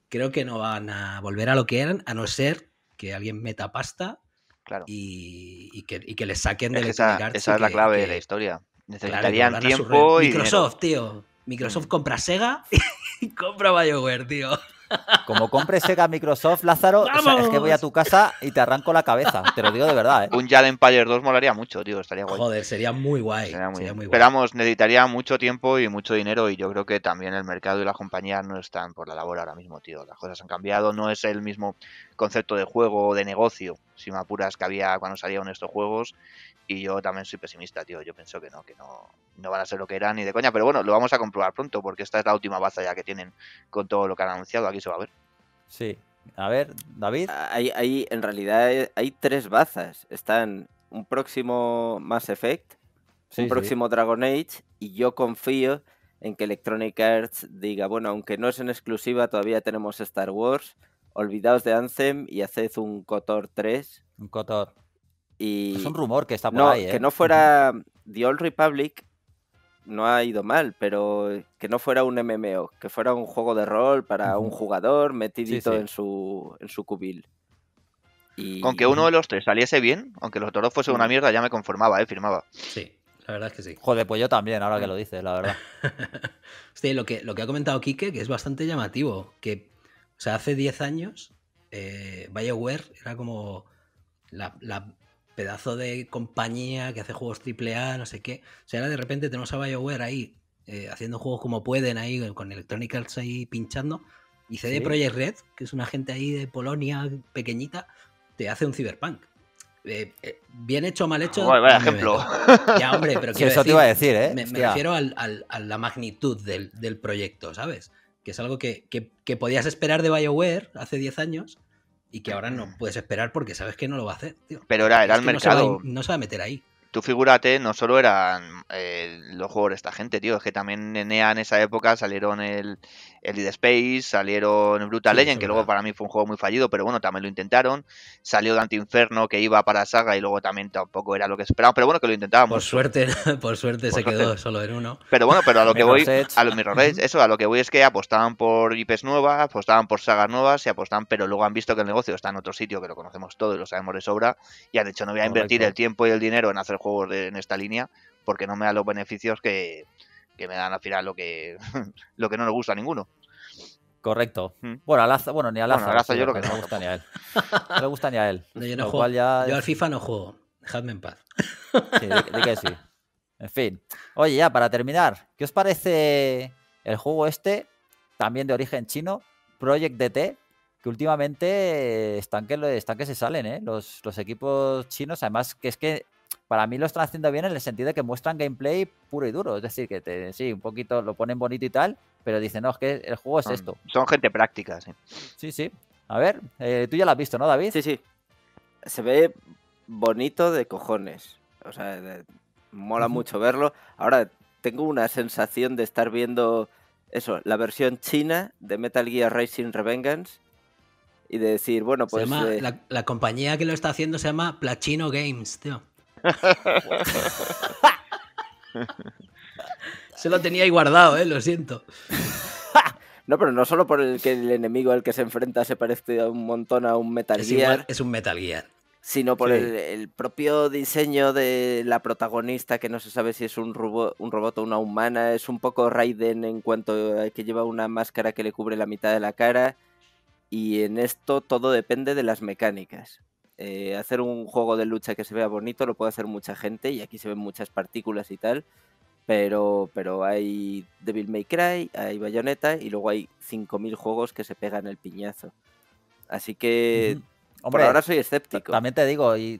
S2: Creo que no van a volver a lo que eran, a no ser que alguien meta pasta claro. y, que, les saquen de esa, esa es la clave de la historia. Necesitarían tiempo Microsoft, tío. Microsoft mm. compra Sega y compra BioWare,
S3: tío.
S1: Como compres Sega Microsoft, Lázaro, o es que voy a tu casa y te arranco la
S3: cabeza. Te lo digo de verdad, ¿eh? Un Jade Empire 2 molaría mucho, tío. Estaría guay.
S2: Joder, sería muy guay. Sería muy,
S3: Esperamos, necesitaría mucho tiempo y mucho dinero. Y yo creo que también el mercado y la compañía no están por la labor ahora mismo, tío. Las cosas han cambiado. No es el mismo concepto de juego o de negocio, si me apuras, que había cuando salían estos juegos. Y yo también soy pesimista, tío. Yo pienso que no, que no, no van a ser lo que eran ni de coña. Pero bueno, lo vamos a comprobar pronto porque esta es la última baza ya que tienen con todo lo que han anunciado. Aquí se va a ver. Sí. A ver, David. Ah, hay, en realidad eh, hay
S4: tres bazas. Están un próximo Mass Effect, un próximo Dragon Age y yo confío en que Electronic Arts diga, bueno, aunque no es en exclusiva, todavía tenemos Star Wars, olvidaos de Anthem y haced un Cotor 3.
S1: Un Cotor es un rumor que está por ahí. Que ¿eh? no fuera
S4: The Old Republic no ha ido mal, pero que no fuera un MMO, que fuera un juego de rol
S2: para un
S3: jugador metidito En, su, en su cubil. Con que uno de los tres saliese bien, aunque los otros dos fuese una mm. mierda, ya me conformaba, ¿eh? firmaba. Sí,
S2: la verdad es que sí. Joder, pues yo también, ahora que mm. lo dices, la verdad. sí, lo que, lo que ha comentado Quique, que es bastante llamativo, que hace 10 años eh, era como la pedazo de compañía que hace juegos triple A, no sé qué. O sea, ahora de repente tenemos a BioWare ahí eh, haciendo juegos como pueden, ahí con Electronic Arts ahí pinchando. Y CD Projekt Red, que es una gente ahí de Polonia pequeñita, te hace un cyberpunk. Eh, eh, bien hecho o mal hecho. Bueno, ejemplo. Ya, hombre, pero sí, eso te iba a decir, ¿eh? Me, refiero al, a la magnitud del, del, proyecto, ¿sabes? Que es algo que, que, que podías esperar de BioWare hace 10 años y que ahora no mm. puedes esperar porque sabes que no lo va a hacer,
S3: tío. Pero era, el mercado. No sabe
S2: no se, va, a meter ahí
S3: tú figúrate, no solo eran eh, los juegos de esta gente, tío, es que también en EA en esa época salieron el, el Dead Space, salieron Brutal Legend, que luego para mí fue un juego muy fallido, pero bueno, también lo intentaron. Salió Dante Inferno, que iba para saga y luego también tampoco era lo que esperábamos, pero bueno, que lo intentábamos. Por suerte,
S2: por suerte se quedó solo en uno.
S3: Pero bueno, pero a lo que voy, a los Mirror eso, a lo que voy es que apostaban por IPs nuevas, apostaban por sagas nuevas se apostaban, pero luego han visto que el negocio está en otro sitio, que lo conocemos todos y lo sabemos de sobra, y han dicho, no voy a invertir el tiempo y el dinero en hacer juegos en esta línea porque no me da los beneficios que, me dan al final lo que, lo que no le gusta a ninguno.
S1: Correcto. Mm. Bueno, a bueno, ni a Laza. no. le gusta ni a él.
S3: No gusta a él.
S1: yo, yo al
S2: FIFA no juego. Dejadme en paz.
S1: En fin. Oye, ya para terminar, ¿qué os parece el juego este, también de origen chino, Project DT, que últimamente están que, que se salen, ¿eh? Los, los, equipos chinos, además, que es que para mí lo están haciendo bien en el sentido de que muestran gameplay puro y duro. Es decir, que sí, un poquito lo ponen bonito y tal, pero dicen, no, es que el juego es esto. Son
S4: gente práctica, sí. Sí, sí. A ver, eh, tú ya lo has visto, ¿no, David? Sí, sí. Se ve bonito de cojones. O sea, mola mucho verlo. Ahora, tengo una sensación de estar viendo eso, la versión china de Metal Gear Racing Revengeance. Y de decir, bueno, pues. Eh,
S2: la, compañía que lo está haciendo se llama Plachino Games, tío. Se lo tenía ahí guardado, ¿eh? lo siento.
S4: No, pero no solo por el que el enemigo al que se enfrenta se parece un montón a un Metal es Gear.
S2: es un Metal Gear.
S4: Sino por el, propio diseño de la protagonista, que no se sabe si es un, robot, un robot o una humana. Es un poco Raiden en cuanto a que lleva una máscara que le cubre la mitad de la cara. Y en esto todo depende de las mecánicas. Eh, hacer un juego de lucha que se vea bonito lo puede hacer mucha gente y aquí se ven muchas partículas y tal, pero, pero hay Devil May Cry, hay Bayonetta y luego hay 5.000 juegos que se pegan el piñazo. Así que ahora soy escéptico. También te
S1: digo, y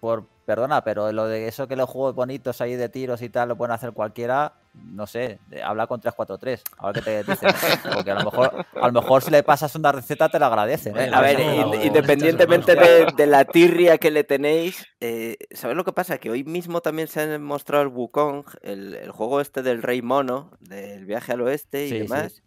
S1: por, Perdona, pero lo de eso que los juegos bonitos ahí de tiros y tal lo pueden hacer cualquiera, no sé, eh, habla con 343, a ver qué te dicen. Porque a lo mejor, a lo mejor si le pasas una receta te la agradece. ¿eh? A ver, independientemente de, la tirria
S4: que le tenéis, eh, ¿sabes lo que pasa? Que hoy mismo también se ha mostrado el Wukong, el, juego este del Rey Mono, del viaje al oeste y demás.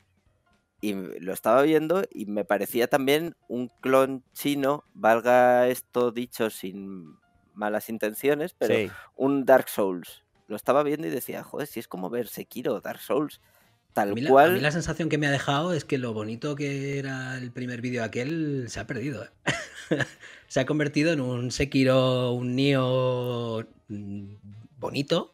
S4: Y lo estaba viendo y me parecía también un clon chino, valga esto dicho sin malas intenciones, pero un Dark Souls. Lo estaba viendo y decía, joder, si es como ver Sekiro, Dark Souls, tal cual. A mí la sensación
S2: que me ha dejado es que lo bonito que era el primer vídeo aquel se ha perdido. ¿eh? se ha convertido en un Sekiro, un Nio mm, bonito,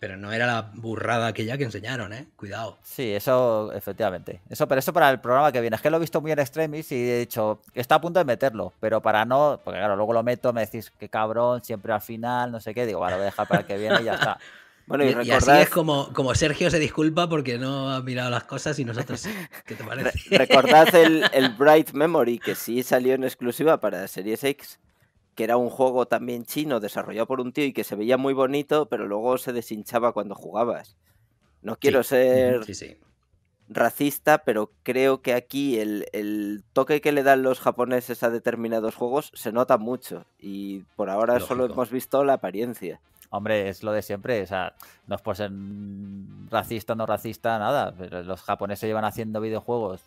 S2: pero no era la burrada aquella que enseñaron, ¿eh? Cuidado. Sí, eso, efectivamente. Eso, pero eso para el programa
S1: que viene. Es que lo he visto muy en extremis y he dicho, está a punto de meterlo, pero para no. Porque claro, luego lo meto, me decís, qué cabrón, siempre al final, no sé qué. Digo, vale, lo voy a dejar para el que viene y ya está. Bueno, y, recordad... es
S2: como, como Sergio se disculpa porque no ha mirado las cosas y nosotros ¿Qué te parece? recordad el,
S4: el Bright Memory que sí salió en exclusiva para Series X que era un juego también chino desarrollado por un tío y que se veía muy bonito, pero luego se deshinchaba cuando jugabas.
S2: No quiero ser
S4: racista, pero creo que aquí el, toque que le dan los japoneses a determinados juegos se nota mucho y por ahora solo hemos visto la apariencia.
S1: Hombre, es lo de siempre, o sea, no es por ser racista, no racista, nada, los japoneses llevan haciendo videojuegos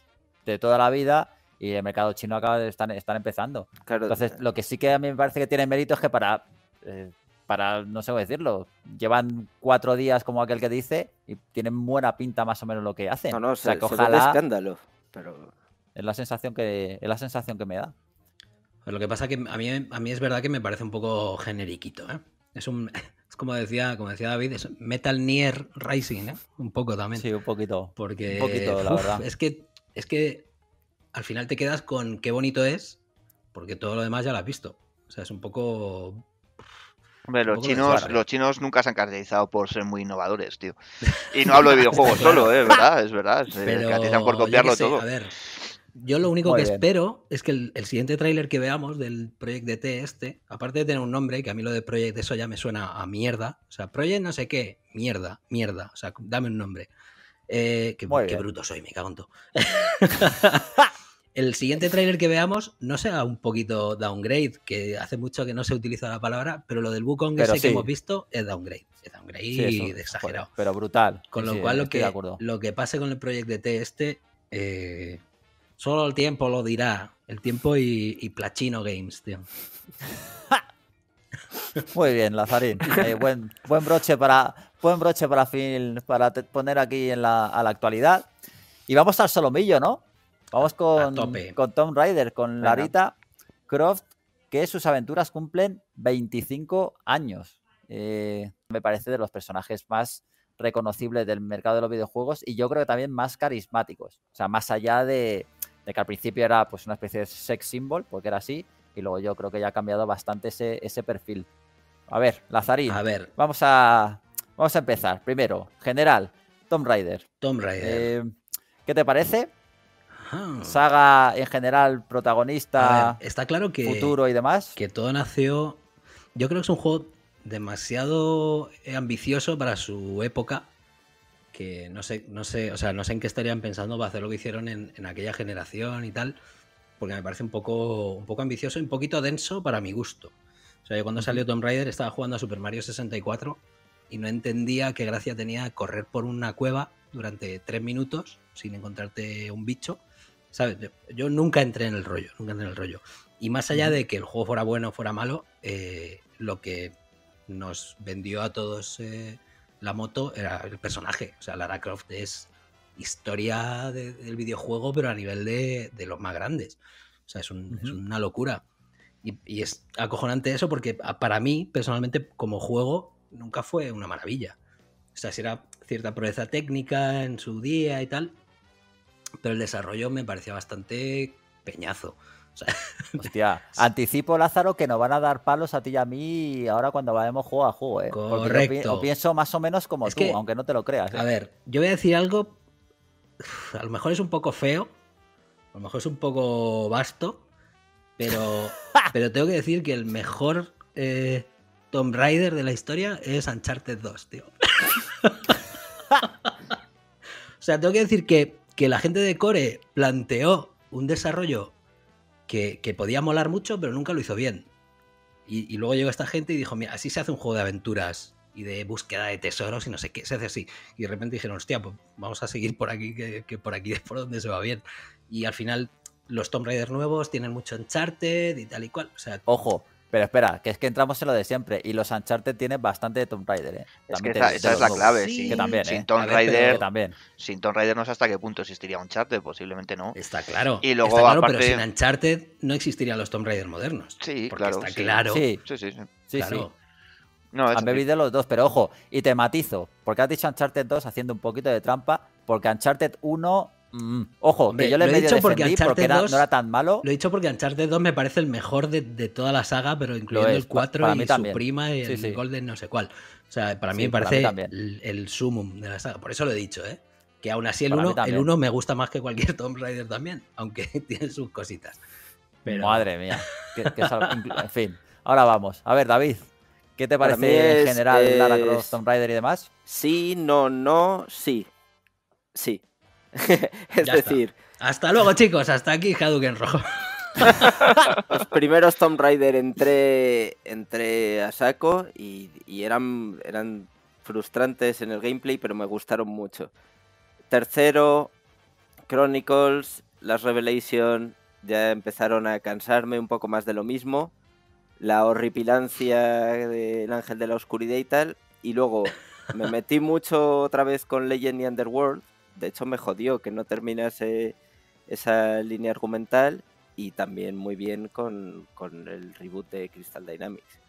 S1: de toda la vida y el mercado chino acaba de estar empezando. Entonces, lo que sí que a mí me parece que tiene mérito es que para, eh, para no sé cómo decirlo, llevan cuatro días como aquel que dice y tienen buena pinta más o menos lo que hacen. No, no, se, que ojalá... escándalo,
S2: pero... Es la sensación que, la sensación que me da. lo que pasa es que a mí, a mí es verdad que me parece un poco generiquito, ¿eh? Es un... Es como decía, como decía David, es Metal Nier Rising, ¿eh? Un poco también. Sí, un poquito. Porque... Un poquito, la verdad. Es que... Es que al final te quedas con qué bonito es, porque todo lo demás ya lo has visto. O sea, es un poco.
S3: Hombre, los chinos, los chinos nunca se han caracterizado por ser muy innovadores, tío. Y no hablo de videojuegos solo, es eh, verdad, es verdad. Se Pero... caracterizan por copiarlo todo. A ver,
S2: yo lo único que espero es que el, siguiente tráiler que veamos del Project DT este, aparte de tener un nombre, que a mí lo de Project eso ya me suena a mierda. O sea, Project no sé qué, mierda, mierda. O sea, dame un nombre. Eh, qué, qué bruto soy, me cago en todo. el siguiente tráiler que veamos no sea un poquito downgrade, que hace mucho que no se utiliza la palabra, pero lo del Wukong ese que hemos visto es downgrade. Es downgrade y exagerado. Pero brutal. Con lo cual, lo que, lo que pase con el proyecto de T este, eh, solo el tiempo lo dirá. El tiempo y, Plachino Games, tío.
S1: Muy bien, Lazarín. Eh, buen, broche para, buen broche para, para poner aquí en la, a la actualidad. Y vamos al solomillo, ¿no? Vamos con, con Tom Rider con Larita Croft, que sus aventuras cumplen 25 años. Eh, me parece de los personajes más reconocibles del mercado de los videojuegos y yo creo que también más carismáticos. O sea, más allá de, que al principio era pues una especie de sex symbol, porque era así, y luego yo creo que ya ha cambiado bastante ese, perfil. A ver, Lazarín. A ver. Vamos a, vamos a empezar. Primero, general, Tom Raider. Tom Raider. Eh, ¿Qué te parece? saga en general, protagonista, está claro que, futuro
S2: y demás. Que todo nació. Yo creo que es un juego demasiado ambicioso para su época. Que no sé, no sé, o sea, no sé en qué estarían pensando para hacer lo que hicieron en, aquella generación y tal. Porque me parece un poco, un poco ambicioso y un poquito denso para mi gusto. O sea, yo cuando salió Tomb Raider estaba jugando a Super Mario 64 y no entendía qué gracia tenía correr por una cueva durante tres minutos sin encontrarte un bicho yo nunca entré en el rollo, nunca en el rollo. Y más allá de que el juego fuera bueno o fuera malo, eh, lo que nos vendió a todos eh, la moto era el personaje. O sea, Lara Croft es historia del videojuego, pero a nivel de, los más grandes. O sea, es, una locura. Y, es acojonante eso porque para mí, personalmente, como juego, nunca fue una maravilla. O sea, si era cierta proeza técnica en su día y tal, pero el desarrollo me parecía bastante peñazo. O sea,
S1: anticipo Lázaro que nos van a dar palos a ti y a mí ahora cuando vayamos juego a juego, ¿eh? Correcto. pienso más o menos como tú, aunque
S2: no te lo creas. ¿eh? A ver, yo voy a decir algo. A lo mejor es un poco feo, a lo mejor es un poco vasto, pero, pero tengo que decir que el mejor eh, Tomb Raider de la historia es Uncharted 2, tío. o sea, tengo que decir que que la gente de Core planteó un desarrollo que, podía molar mucho, pero nunca lo hizo bien. Y, luego llegó esta gente y dijo, mira, así se hace un juego de aventuras y de búsqueda de tesoros y no sé qué, se hace así. Y de repente dijeron, hostia, pues vamos a seguir por aquí, que, por aquí es por donde se va bien. Y al final los Tomb Raiders nuevos tienen mucho Uncharted y tal y cual. O sea, Ojo, pero
S1: espera, que es que entramos en lo de siempre. Y los Uncharted tienen bastante de Tomb Raider, eh. Es que esa, es la clave, sí.
S3: también, sin, eh. Tomb Raider, también. sin Tomb Raider no sé hasta qué punto existiría Uncharted, posiblemente no. Está claro. Y luego, pero sin
S2: Uncharted no existirían los Tomb Raider modernos. Sí, claro. claro.
S3: Sí, sí, sí.
S1: Han bebido los dos, pero ojo, y te matizo, porque has dicho Uncharted 2 haciendo un poquito de trampa, porque Uncharted 1 Mm. ojo, yo le he dicho porque, porque 2, no era tan
S2: malo. Lo he dicho porque Uncharted 2 me parece el mejor de, toda la saga, pero incluyendo el 4 y su prima y el Golden no sé cuál. O sea, para mí me parece el, sumum de la saga. Por eso lo he dicho, ¿eh? Que aún así el 1 uno me gusta más que cualquier Tomb Raider también, aunque tiene sus cositas. Madre mía. en fin, ahora
S1: vamos. A ver, David, ¿qué te parece en general Lara Croft, Tomb Raider y demás? Sí,
S4: no, no, sí. Sí.
S2: es decir. Hasta luego, chicos. Hasta aquí Hadouken Rojo.
S4: Los primeros Tomb Raider entré, a saco y, eran, eran frustrantes en el gameplay, pero me gustaron mucho. Tercero, Chronicles, Las Revelation ya empezaron a cansarme un poco más de lo mismo. La horripilancia del Ángel de la Oscuridad y tal. Y luego me metí mucho otra vez con Legend y Underworld de hecho me jodió que no terminase esa línea argumental y también muy bien con, el reboot de Crystal Dynamics.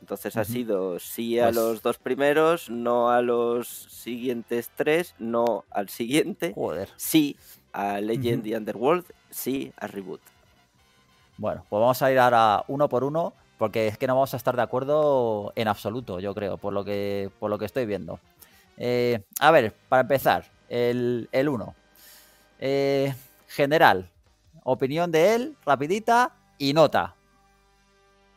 S4: Entonces ha sido sí a pues los dos primeros, no a los siguientes tres, no al siguiente. Joder. Sí a Legend y Underworld, sí a Reboot.
S1: Bueno, pues vamos a ir ahora uno por uno, porque es que no vamos a estar de acuerdo en absoluto, yo creo, por lo que, por lo que estoy viendo. Eh, a ver, para empezar, el 1. Eh, general, opinión de él, rapidita y nota.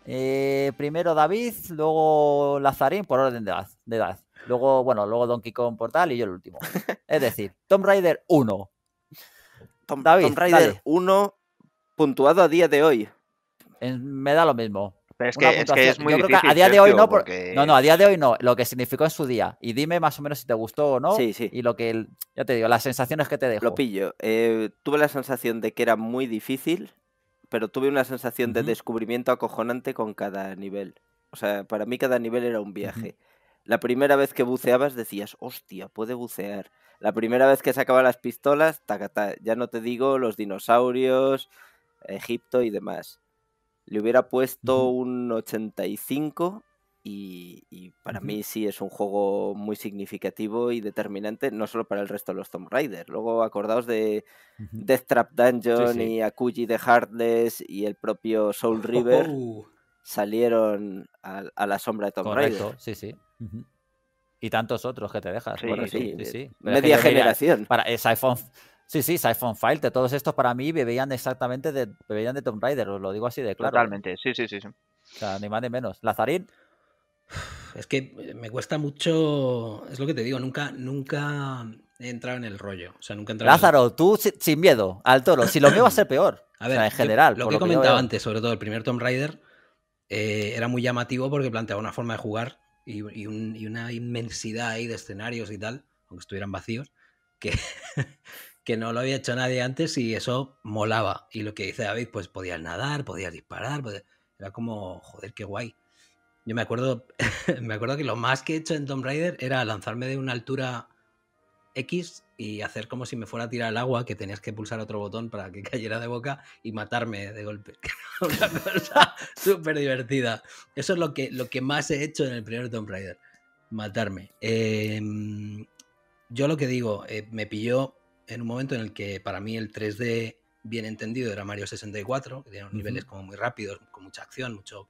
S1: Eh, primero David, luego Lazarín por orden de edad, de Luego, bueno, luego Donkey Kong Portal y yo el último. Es decir, Tomb Raider 1. David, Tomb Raider 1 puntuado a día de hoy. me da lo mismo es que, es, muy a día de hoy no. No, no, a día de hoy no. Lo que significó en su día. Y dime más o menos si te gustó o no. Sí,
S4: sí. Y lo que.
S1: Ya te digo, las sensaciones que te dejó. Lo
S4: pillo. Eh, tuve la sensación de que era muy difícil, pero tuve una sensación de descubrimiento acojonante con cada nivel. O sea, para mí cada nivel era un viaje. La primera vez que buceabas decías, hostia, puede bucear. La primera vez que sacaba las pistolas, ta ya no te digo los dinosaurios, Egipto y demás. Le hubiera puesto un 85 y, para mí sí es un juego muy significativo y determinante, no solo para el resto de los Tomb Raider. Luego acordaos de Death Trap Dungeon y Akuji de Heartless y el propio Soul River oh. salieron a, la sombra de Tomb Correcto, Raider.
S1: Sí, sí. Y tantos otros que te dejas. Media generación. Para, es iPhone, Sí, sí, Siphon Filter, todos estos para mí bebían exactamente de, bebían de Tomb Raider, os lo digo así de claro. Totalmente,
S3: sí, sí, sí. O
S2: sea, ni más ni menos. Lazarín. Es que eh, me cuesta mucho, es lo que te digo, nunca, nunca he entrado en el rollo. O sea, nunca he entrado en
S1: el... tú sin miedo, al toro. Si lo mío va a ser peor. A ver, o sea, en general. Lo, que he antes,
S2: sobre todo el primer Tomb Raider, eh, era muy llamativo porque planteaba una forma de jugar y, y una inmensidad ahí de escenarios y tal, aunque estuvieran vacíos, que, que no lo había hecho nadie antes y eso molaba. Y lo que dice David, pues podías nadar, podías disparar, era como, joder, qué guay. Yo me acuerdo, me acuerdo que lo más que he hecho en Tomb Raider era lanzarme de una altura X y hacer como si me fuera a tirar al agua, que tenías que pulsar otro botón para que cayera de boca y matarme de golpe. Una cosa súper divertida. Eso es lo que, lo que más he hecho en el primer Tomb Raider, matarme. Em, yo lo que digo, eh, me pilló en un momento en el que para mí el 3D bien entendido era Mario 64, que tenía niveles como muy rápidos, con mucha acción, mucho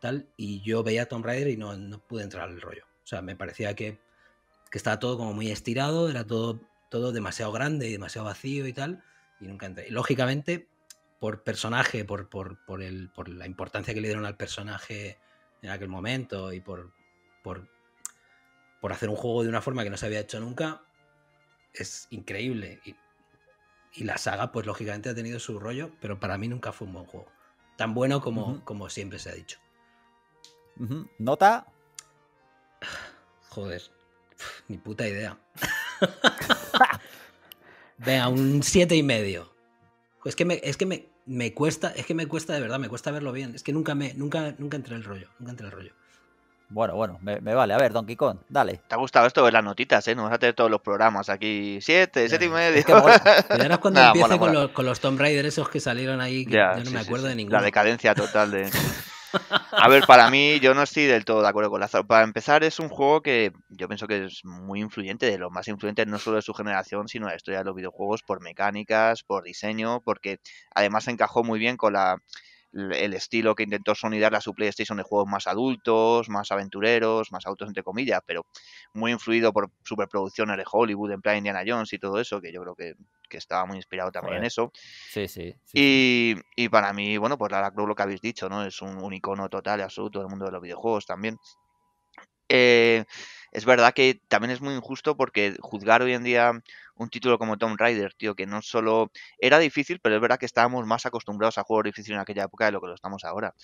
S2: tal, y yo veía a Tomb Raider y no, pude entrar al rollo. O sea, me parecía que, que, estaba todo como muy estirado, era todo, todo demasiado grande y demasiado vacío y tal, y nunca entré. Y, lógicamente, por personaje, por, por, la importancia que le dieron al personaje en aquel momento y por, por hacer un juego de una forma que no se había hecho nunca, es increíble. Y, la saga, pues lógicamente ha tenido su rollo, pero para mí nunca fue un buen juego. Tan bueno como, como siempre se ha dicho. ¿Nota? Joder, ni puta idea. Venga, un siete y medio. Es que, me, es que me, me, cuesta, es que me cuesta de verdad, me cuesta verlo bien. Es que nunca me, nunca, nunca entré el rollo, nunca entré el rollo.
S1: Bueno, bueno, me, vale. A ver, Don Kong,
S3: dale. Te ha gustado esto de las notitas, ¿eh? No vas a tener todos los programas aquí. Siete, siete y medio. Es cuando con,
S2: Los, con, Los, Tomb Raider esos que salieron ahí, que yo no me acuerdo de ninguno. La decadencia total
S3: de... A ver, para mí, yo no estoy del todo de acuerdo con la... Para empezar, es un juego que yo pienso que es muy influyente, de los más influyentes no solo de su generación, sino de la historia de los videojuegos por mecánicas, por diseño, porque además encajó muy bien con la el estilo que intentó sonidar la a su PlayStation de juegos más adultos, más aventureros, más autos entre comillas, pero muy influido por superproducciones de Hollywood, en plan Indiana Jones y todo eso, que yo creo que, estaba muy inspirado también en eso. Sí, sí. y, para mí, bueno, pues Lara Croft lo que habéis dicho, ¿no? Es un, icono total y absoluto del mundo de los videojuegos también. Eh, es verdad que también es muy injusto porque juzgar hoy en día un título como Tomb Raider, tío, que no solo era difícil, pero es verdad que estábamos más acostumbrados a juegos difíciles en aquella época de lo que lo estamos ahora.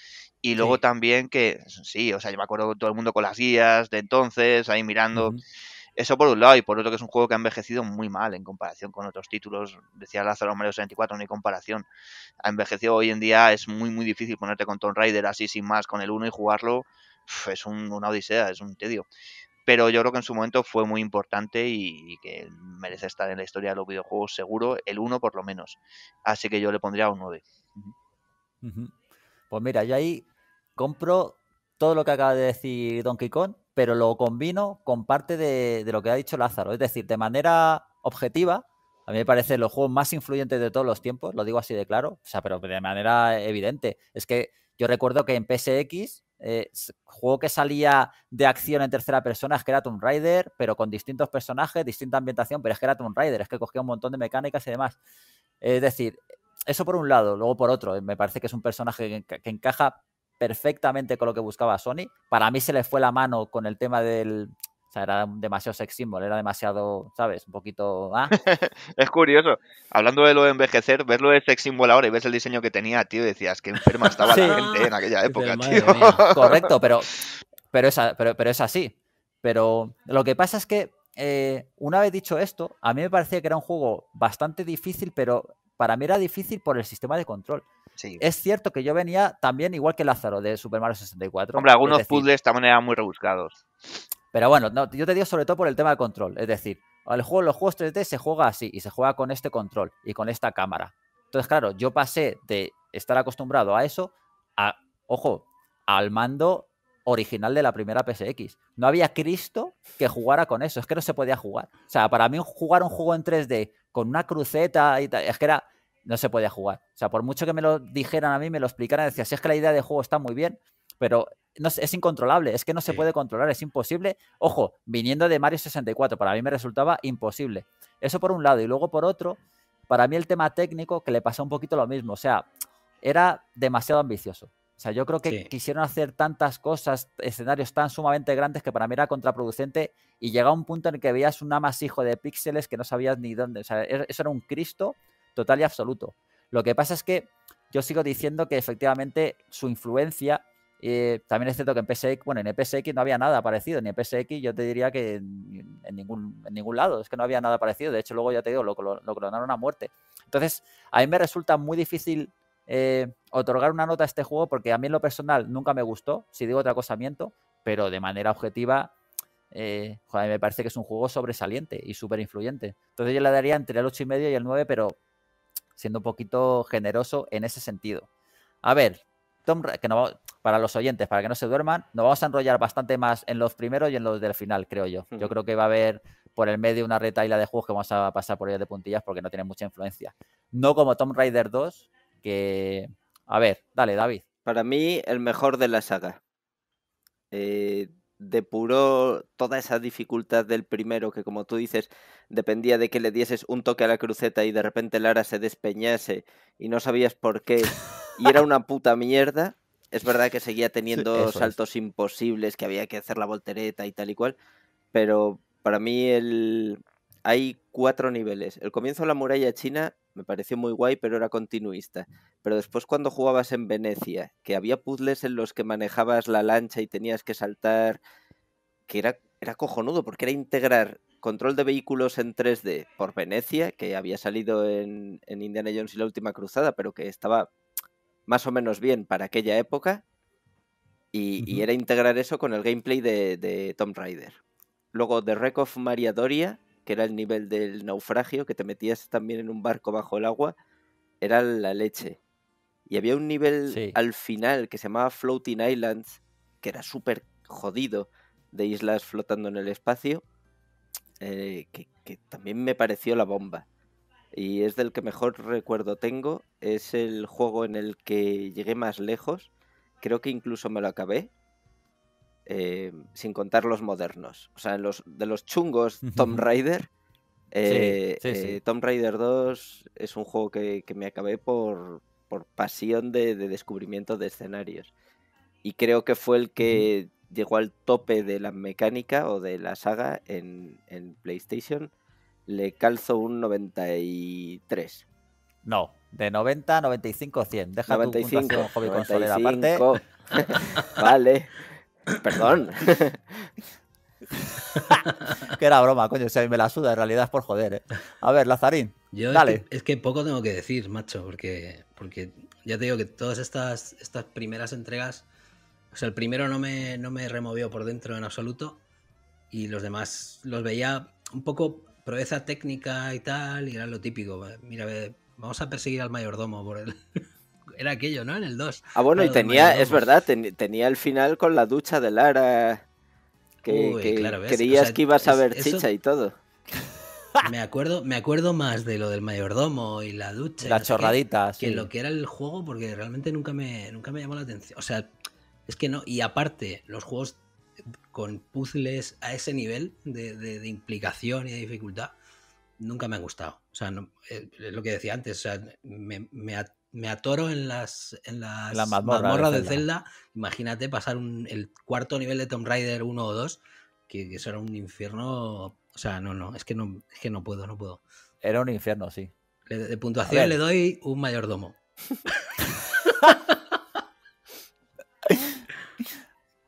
S3: Y luego también que, sí, o sea, yo me acuerdo todo el mundo con las guías de entonces, ahí mirando. Eso por un lado, y por otro que es un juego que ha envejecido muy mal en comparación con otros títulos. Decía Lázaro Mario 64, no hay comparación. Ha envejecido hoy en día, es muy, muy difícil ponerte con Tomb Raider así sin más con el 1 y jugarlo. es una odisea, es un tedio pero yo creo que en su momento fue muy importante y, que merece estar en la historia de los videojuegos seguro, el 1 por lo menos. Así que yo le pondría un 9.
S1: Pues mira, yo ahí compro todo lo que acaba de decir Donkey Kong, pero lo combino con parte de, lo que ha dicho Lázaro. Es decir, de manera objetiva, a mí me parece los juegos más influyentes de todos los tiempos, lo digo así de claro, o sea, pero de manera evidente. Es que yo recuerdo que en PSX eh, juego que salía de acción en tercera persona es que era Tomb Raider, pero con distintos personajes, distinta ambientación, pero es que era Tomb Raider, es que cogía un montón de mecánicas y demás. Es decir, eso por un lado, luego por otro, eh, me parece que es un personaje que encaja perfectamente con lo que buscaba Sony. Para mí se le fue la mano con el tema del, o sea, era demasiado sex
S3: symbol, era demasiado, ¿sabes? Un poquito. ¿ah? es curioso. Hablando de lo de envejecer, verlo lo de sex symbol ahora y ves el diseño que tenía, tío, decías que enferma estaba la gente ¿eh? en aquella época, tío. Correcto, pero, pero, es, pero, es así. Pero lo que pasa es que,
S1: eh, una vez dicho esto, a mí me parecía que era un juego bastante difícil, pero para mí era difícil por el sistema de control. Es cierto que yo venía también, igual que Lázaro, de Super Mario
S3: 64. Hombre, algunos puzzles también eran muy rebuscados.
S1: Pero bueno, yo te digo sobre todo por el tema de control. Es decir, juego, los juegos 3D se juega así y se juega con este control y con esta cámara. Entonces, claro, yo pasé de estar acostumbrado a eso a, ojo, al mando original de la primera PSX. No había Cristo que jugara con eso. Es que no se podía jugar. O sea, para mí jugar un juego en 3D con una cruceta y tal, es que era... No se podía jugar. O sea, por mucho que me lo dijeran a mí, me lo explicaran, decía, si es que la idea de juego está muy bien, pero es incontrolable, es que no se puede controlar, es imposible. Ojo, viniendo de Mario 64, para mí me resultaba imposible. Eso por un lado, y luego por otro, para mí el tema técnico que le pasó un poquito lo mismo, o sea, era demasiado ambicioso. O sea, yo creo que quisieron hacer tantas cosas, escenarios tan sumamente grandes que para mí era contraproducente y llegaba un punto en el que veías un amasijo de píxeles que no sabías ni dónde. O sea, e-, eso era un Cristo total y absoluto. Lo que pasa es que yo sigo diciendo que efectivamente su influencia eh, también es cierto que en PSX, bueno, en e PSX no había nada parecido, ni en e PSX yo te diría que en, ningún, ningún lado, es que no había nada parecido, de hecho luego ya te digo, lo, clonaron a muerte. Entonces, a mí me resulta muy difícil eh, otorgar una nota a este juego porque a mí en lo personal nunca me gustó, si digo otra cosa miento, pero de manera objetiva, eh, joder, me parece que es un juego sobresaliente y súper influyente. Entonces yo le daría entre el 8,5 y medio y el 9, pero siendo un poquito generoso en ese sentido. A ver, Tom, que no, para los oyentes, para que no se duerman, nos vamos a enrollar bastante más en los primeros y en los del final, creo yo. Yo creo que va a haber por el medio una reta y la de juegos que vamos a pasar por ellos de puntillas porque no tienen mucha influencia. No como
S4: Tomb Raider 2, que... A ver, dale, David. Para mí, el mejor de la saga. Eh, depuró toda esa dificultad del primero, que como tú dices, dependía de que le dieses un toque a la cruceta y de repente Lara se despeñase y no sabías por qué, y era una puta mierda. Es verdad que seguía teniendo saltos imposibles, que había que hacer la voltereta y tal y cual, pero para mí el... hay cuatro niveles. El comienzo de la muralla china me pareció muy guay, pero era continuista. Pero después cuando jugabas en Venecia, que había puzzles en los que manejabas la lancha y tenías que saltar, que era, era cojonudo, porque era integrar control de vehículos en 3D por Venecia, que había salido en Indiana Jones y la Última Cruzada, pero que estaba más o menos bien para aquella época y, era integrar eso con el gameplay de, Tom Tomb Raider. Luego The Wreck of Maria Doria, que era el nivel del naufragio, que te metías también en un barco bajo el agua, era la leche. Y había un nivel al final que se llamaba Floating Islands, que era súper jodido, de islas flotando en el espacio, eh, que también me pareció la bomba y es del que mejor recuerdo tengo. Es el juego en el que llegué más lejos. Creo que incluso me lo acabé. Eh, sin contar los modernos. O sea, de los chungos eh, eh, Tomb Raider. Tomb Raider 2 es un juego que, me acabé por, pasión de, descubrimiento de escenarios. Y creo que fue el que llegó al tope de la mecánica o de la saga en, en PlayStation le calzo un 93. No,
S1: de 90 95 100. Deja 95,
S4: un hobby 95. aparte. vale. Perdón.
S1: que era broma, coño, si a me la suda, en realidad es por joder, ¿eh? A ver, Lazarín,
S2: Es que, poco tengo que decir, macho, porque, porque ya te digo que todas estas, estas primeras entregas, o sea, el primero no me, no me removió por dentro en absoluto y los demás los veía un poco proeza técnica y tal, y era lo típico. Mira, vamos a perseguir al mayordomo por él. era aquello, ¿no? En el 2. Ah, bueno, y tenía, es
S4: verdad, tenía el final con la ducha de Lara.
S2: Que, creías que ibas a ver chicha y todo. Me acuerdo, me acuerdo más de lo del mayordomo y la ducha. Las chorraditas. Que, que, lo que era el juego, porque realmente nunca me, nunca me llamó la atención. O sea, es que no. Y aparte, los juegos con puzzles a ese nivel de, implicación y de dificultad nunca me han gustado. O sea, eh, es lo que decía antes, o sea, me, atoro en las, en las mazmorras de, celda. Zelda. Imagínate pasar el cuarto nivel de Tomb Raider 1 o 2, que, eso era un infierno. O sea, no, no, es que no, es que no puedo, no puedo. Era un infierno, sí. de puntuación le doy un mayordomo.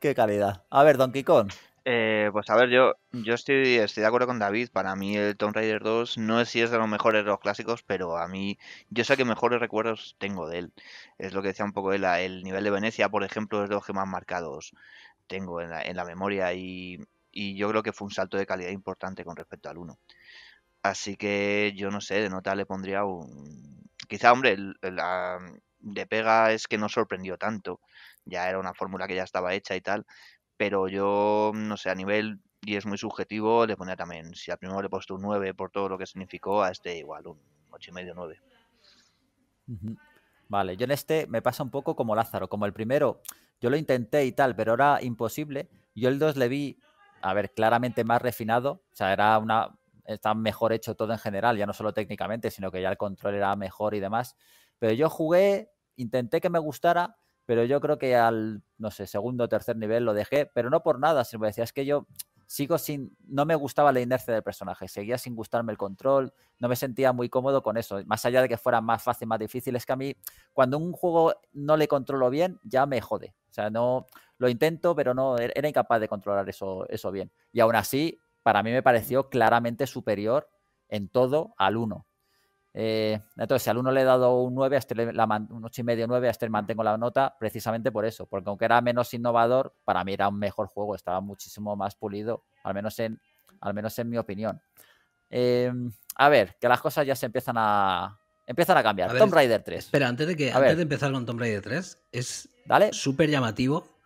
S2: Qué calidad.
S3: A ver, Don Kong. Eh, pues a ver, yo, yo estoy, estoy de acuerdo con David. Para mí el Tomb Raider 2 no es si es de los mejores de los clásicos, pero a mí yo sé que mejores recuerdos tengo de él. Es lo que decía un poco él. El nivel de Venecia, por ejemplo, es de los que más marcados tengo en la, memoria y, yo creo que fue un salto de calidad importante con respecto al 1. Así que yo no sé, de nota le pondría un... Quizá, hombre, el, de pega es que no sorprendió tanto. Ya era una fórmula que ya estaba hecha y tal. Pero yo, no sé, a nivel, y es muy subjetivo, le ponía también, si al primero le he puesto un 9 por todo lo que significó, a este igual, un 8,5 9.
S1: Vale, yo en este me pasa un poco como Lázaro, como el primero, yo lo intenté y tal, pero era imposible. Yo el 2 le vi, a ver, claramente más refinado, o sea, era una, está mejor hecho todo en general, ya no solo técnicamente, sino que ya el control era mejor y demás. Pero yo jugué, intenté que me gustara, pero yo creo que al, no sé, segundo o tercer nivel lo dejé, pero no por nada, si me decía, es que yo sigo sin, no me gustaba la inercia del personaje, seguía sin gustarme el control, no me sentía muy cómodo con eso, más allá de que fuera más fácil, más difícil, es que a mí cuando un juego no le controlo bien, ya me jode, o sea, no, lo intento, pero no, er, era incapaz de controlar eso, eso bien. Y aún así, para mí me pareció claramente superior en todo al 1. Eh, entonces, si al 1 le he dado un 9, este le, 9, a este mantengo la nota precisamente por eso, porque aunque era menos innovador, para mí era un mejor juego, estaba muchísimo más pulido, al menos en, al menos en mi opinión. Em, a ver, que las cosas ya se empiezan a, empiezan a cambiar. Tomb Raider
S2: 3. Espera, antes de, que, de empezar con Tomb Raider 3, es súper llamativo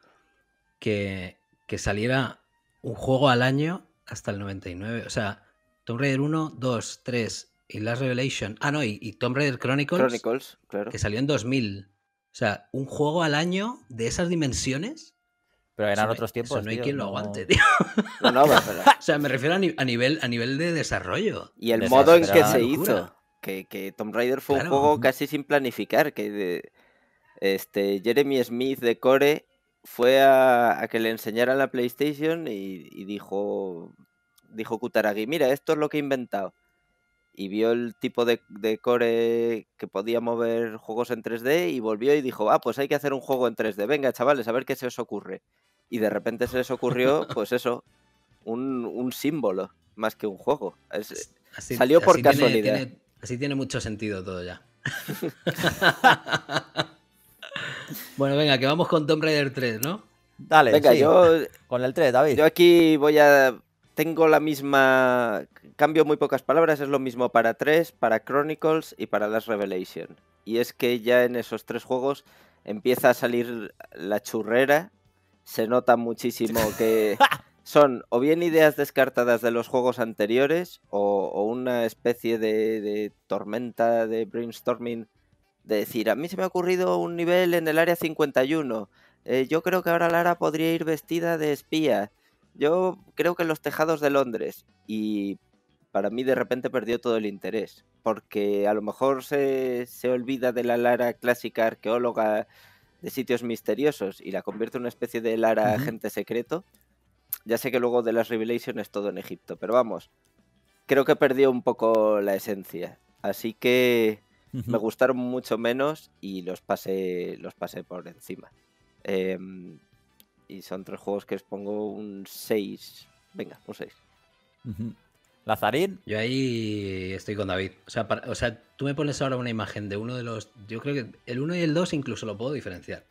S2: que, que saliera un juego al año hasta el 99. O sea, Tomb Raider 1, 2, 3 y Last Revelation. Ah, no, y, Tomb Raider Chronicles. Chronicles, claro. Que salió en 2000. O sea, un juego al año de esas dimensiones. Pero eran otros tiempos. no hay quien lo aguante, tío. No, no, o sea, me refiero a, nivel, a nivel de desarrollo. Y el modo en que se hizo.
S4: Que, Tomb Raider fue un juego casi sin planificar. Que este Jeremy Smith de Core fue a, que le enseñaran la PlayStation y, y, dijo, dijo Kutaragi, mira, esto es lo que he inventado y vio el tipo de, core que podía mover juegos en 3D y volvió y dijo, ah, pues hay que hacer un juego en 3D, venga chavales, a ver qué se os ocurre. Y de repente se les ocurrió, pues eso, un, símbolo más que
S2: un juego. salió por casualidad. así tiene mucho sentido todo ya. bueno, venga, que vamos con Tomb Raider 3, ¿no?
S4: Dale, Venga, yo. Con el 3, David. Yo aquí voy a tengo la misma. Cambio muy pocas palabras, es lo mismo para 3, para Chronicles y para Last Revelation. Y es que ya en esos tres juegos empieza a salir la churrera. Se nota muchísimo que son o bien ideas descartadas de los juegos anteriores o, una especie de, tormenta de brainstorming de decir, a mí se me ha ocurrido un nivel en el área 51. Eh, yo creo que ahora Lara podría ir vestida de espía. Yo creo que los tejados de Londres y para mí de repente perdió todo el interés, porque a lo mejor se, se olvida de la Lara clásica arqueóloga de sitios misteriosos y la convierte en una especie de Lara agente secreto. Ya sé que luego de las Revelations todo en Egipto, pero vamos, creo que perdió un poco la esencia. Así que me gustaron mucho menos y los pasé, los pasé por encima. Em,
S2: y son tres juegos que os pongo un 6. Venga, un 6. Lazarín. Yo ahí estoy con David. O sea, o sea, tú me pones ahora una imagen de uno de los. Yo creo que el 1 y el 2 incluso lo puedo diferenciar.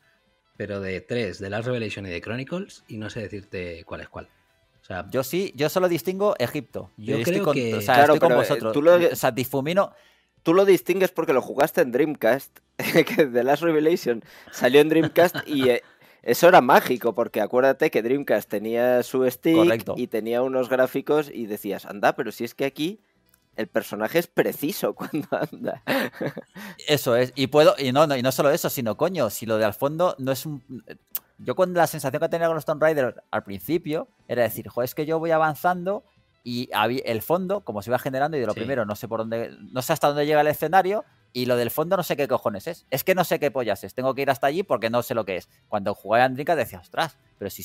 S2: Pero de 3, de Last Revelation y de Chronicles, y no sé decirte cuál es cuál. O sea, yo sí, yo solo distingo Egipto. Yo,
S1: creo que... o con eh, vosotros. Tú lo... O sea,
S4: difumino. Tú lo distingues porque lo jugaste en Dreamcast, que The Last Revelation salió en Dreamcast y, eh, eso era mágico, porque acuérdate que Dreamcast tenía su estilo y tenía unos gráficos y decías, anda, pero si es que aquí el personaje es preciso cuando anda.
S1: Eso es, y puedo, y no, no, y no solo eso, sino coño, si lo de al fondo no es un. Yo con la sensación que tenía con los Tomb al principio era decir, joder, es que yo voy avanzando y el fondo, como se iba generando, y de lo primero no sé por dónde, no sé hasta dónde llega el escenario, y lo del fondo no sé qué cojones es. Es que no sé qué pollas es. Tengo que ir hasta allí porque no sé lo que es. Cuando jugué a Andrica decía, ostras, pero si,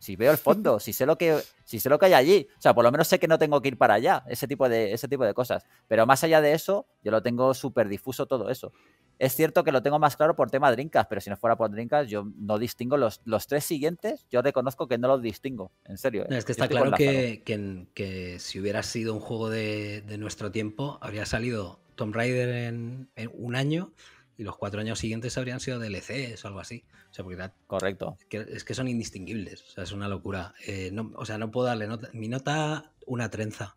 S1: si veo el fondo, si sé lo que, si sé lo que hay allí. O sea, por lo menos sé que no tengo que ir para allá. Ese tipo de, ese tipo de cosas. Pero más allá de eso, yo lo tengo súper difuso todo eso. Es cierto que lo tengo más claro por tema drinkas, pero si no fuera por drinkas, yo no distingo los, los tres siguientes. Yo reconozco que no los distingo, en serio. ¿eh? es que está claro que,
S2: que, que, si hubiera sido un juego de, de nuestro tiempo, habría salido Tomb Raider en, un año y los cuatro años siguientes habrían sido DLCs o algo así. O sea, porque Correcto. Es que, son indistinguibles. O sea, es una locura. Eh, o sea, no puedo darle Mi nota, una trenza.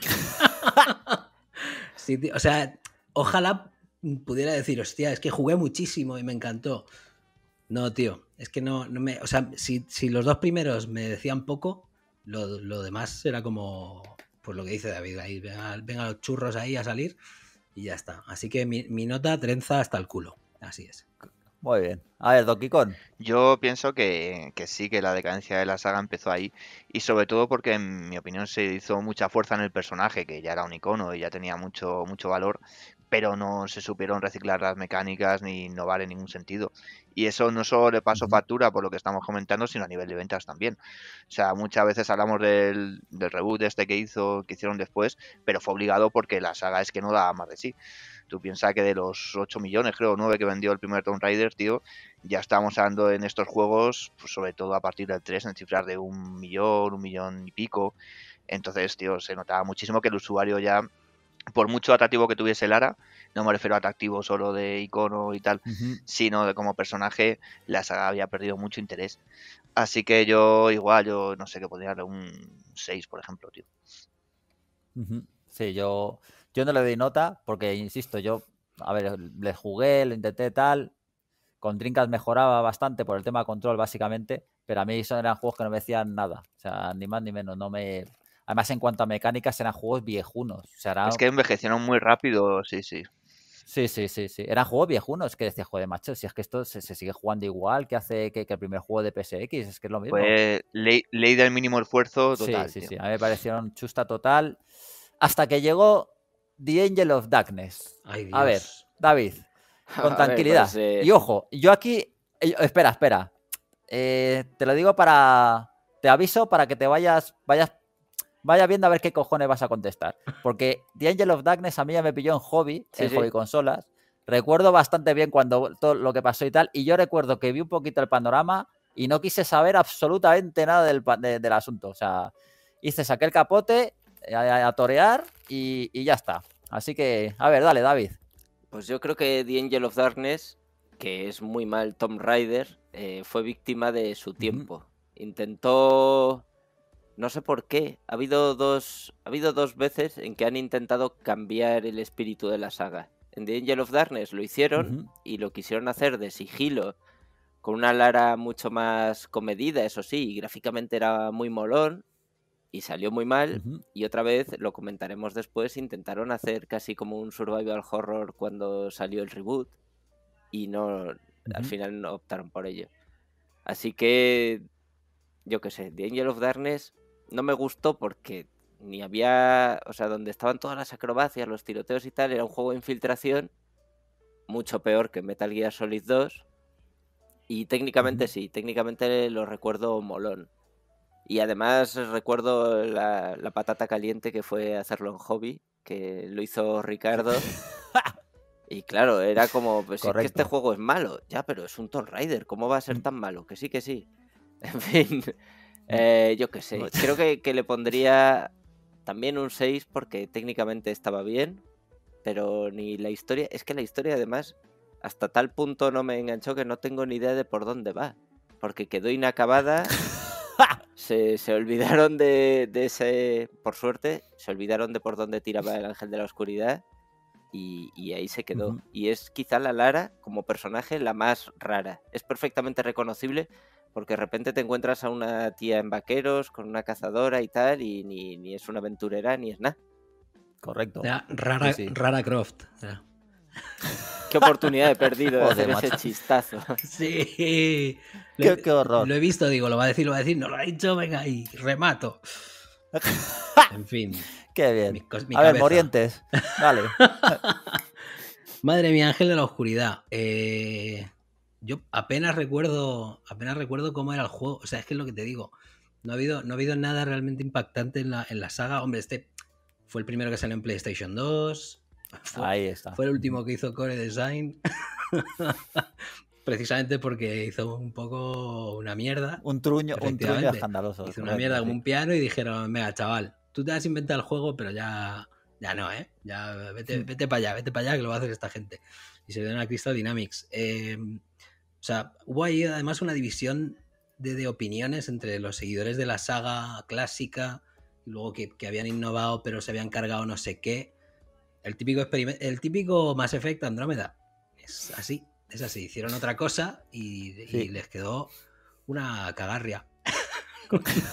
S2: o sea, ojalá pudiera decir, hostia, es que jugué muchísimo y me encantó. No, tío, es que no, no me. O sea, si, los dos primeros me decían poco, lo, lo demás era como pues lo que dice David, ahí venga los churros ahí a salir y ya está. Así que mi, nota trenza hasta el culo. Así es.
S3: Muy bien. A ver, Donkey Kong. Yo pienso que, que, sí, que la decadencia de la saga empezó ahí. Y sobre todo porque, en mi opinión, se hizo mucha fuerza en el personaje, que ya era un icono y ya tenía mucho, mucho valor pero no se supieron reciclar las mecánicas ni innovar en ningún sentido. Y eso no solo le pasó factura por lo que estamos comentando, sino a nivel de ventas también. O sea, muchas veces hablamos del, del reboot este que hizo, que hicieron después, pero fue obligado porque la saga es que no daba más de sí. Tú piensas que de los 8 millones, creo, 9 que vendió el primer Tomb Raider, tío, ya estamos hablando en estos juegos, pues, sobre todo a partir del 3, en cifras de un millón, un millón y pico. Entonces, tío, se notaba muchísimo que el usuario ya por mucho atractivo que tuviese Lara, no me refiero a atractivo solo de icono y tal, sino de como personaje, la saga había perdido mucho interés. Así que yo igual, yo no sé qué podría darle un 6, por ejemplo, tío.
S1: Sí, yo, yo no le doy nota porque, insisto, yo, a ver, le jugué, lo intenté tal, con Trincas mejoraba bastante por el tema de control, básicamente, pero a mí eran juegos que no me decían nada, o sea, ni más ni menos, no me Además, en cuanto a mecánicas, eran juegos viejunos.
S3: Es que envejecieron muy rápido, sí, sí. Sí, sí, sí, sí. Eran
S1: juegos viejunos que decía, joder, macho, si es que esto se, sigue jugando igual que hace que, el primer juego de PSX, es que es lo mismo. Pues,
S3: ley, del mínimo esfuerzo total. Sí, sí, sí. A mí me
S1: parecieron chusta total. Hasta que llegó The Angel of Darkness. A ver, David, con tranquilidad. Pues, eh, y ojo, yo aquí. Eh, espera, espera. Eh, te lo digo para. Te aviso para que te vayas, vayas vaya viendo a ver qué cojones vas a contestar. Porque The Angel of Darkness a mí ya me pilló en hobby, en hobby consolas. Recuerdo bastante bien cuando todo lo que pasó y tal. Y yo recuerdo que vi un poquito el panorama y no quise saber absolutamente nada del, asunto. O sea, hice, saqué el capote eh,
S4: a, torear y, ya está. Así que, a ver, dale, David. Pues yo creo que The Angel of Darkness, que es muy mal Tom Rider, eh, fue víctima de su tiempo. Intentó no sé por qué. Ha habido dos, ha habido dos veces en que han intentado cambiar el espíritu de la saga. En The Angel of Darkness lo hicieron y lo quisieron hacer de sigilo, con una Lara mucho más comedida, eso sí, y gráficamente era muy molón y salió muy mal. Y otra vez, lo comentaremos después, intentaron hacer casi como un survival horror cuando salió el reboot y no, al final no optaron por ello. Así que, yo qué sé, The Angel of Darkness no me gustó porque ni había, o sea, donde estaban todas las acrobacias, los tiroteos y tal, era un juego de infiltración mucho peor que Metal Gear Solid 2. Y técnicamente sí, técnicamente lo recuerdo molón. Y además recuerdo la, patata caliente que fue hacerlo en hobby, que lo hizo Ricardo. y claro, era como, pues que este juego es malo, ya, pero es un Tomb Raider, ¿cómo va a ser mm. tan malo? Que sí, que sí. En fin. Eh, yo qué sé, creo que, le pondría también un 6 porque técnicamente estaba bien, pero ni la historia, es que la historia además hasta tal punto no me enganchó que no tengo ni idea de por dónde va, porque quedó inacabada. se, olvidaron de, ese, por suerte, se olvidaron de por dónde tiraba el ángel de la oscuridad y, ahí se quedó. Y es quizá la Lara, como personaje, la más rara. Es perfectamente reconocible, porque de repente te encuentras a una tía en vaqueros con una cazadora y tal, y ni, es una aventurera ni es nada.
S2: Correcto. rara, Croft.
S4: Qué oportunidad he perdido de hacer ese chistazo.
S2: Sí. Qué, horror. Lo he visto, digo, lo va a decir, lo va a decir, no lo ha dicho, venga ahí, remato.
S4: en fin.
S1: Qué bien. a ver, Morientes. Vale.
S2: Madre mía, Ángel de la Oscuridad. Eh, yo apenas recuerdo, apenas recuerdo cómo era el juego. O sea, es que es lo que te digo. No ha habido, no ha habido nada realmente impactante en la, saga. Hombre, este fue el primero que salió en PlayStation 2. Ahí está. Fue el último que hizo Core Design. Precisamente porque hizo un poco una mierda. Un truño, un truño
S1: escandaloso. Hizo una mierda como
S2: un piano y dijeron, venga, chaval, tú te has inventado el juego, pero ya, ya no, ¿eh? Ya vete, hmm. para allá, vete para allá que lo va a hacer esta gente. Y se dieron a Crystal Dynamics. Eh, o sea, hubo ahí además una división de, opiniones entre los seguidores de la saga clásica, y luego que, habían innovado pero se habían cargado no sé qué. El típico, el típico Mass Effect Andrómeda. Es así, es así. Hicieron otra cosa y, les quedó una cagarria.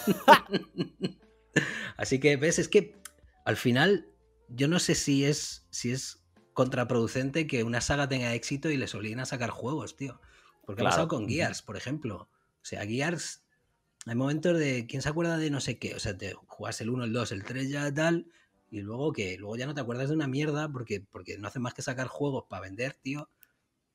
S2: así que, ves, es que al final yo no sé si es, si es contraproducente que una saga tenga éxito y les obliguen a sacar juegos, tío. Porque ha pasado con Gears, por ejemplo. O sea, Gears, hay momentos de, ¿quién se acuerda de no sé qué? O sea, te jugas el 1, el 2, el 3 ya tal, y luego que luego ya no te acuerdas de una mierda porque, porque no hacen más que sacar juegos para vender, tío.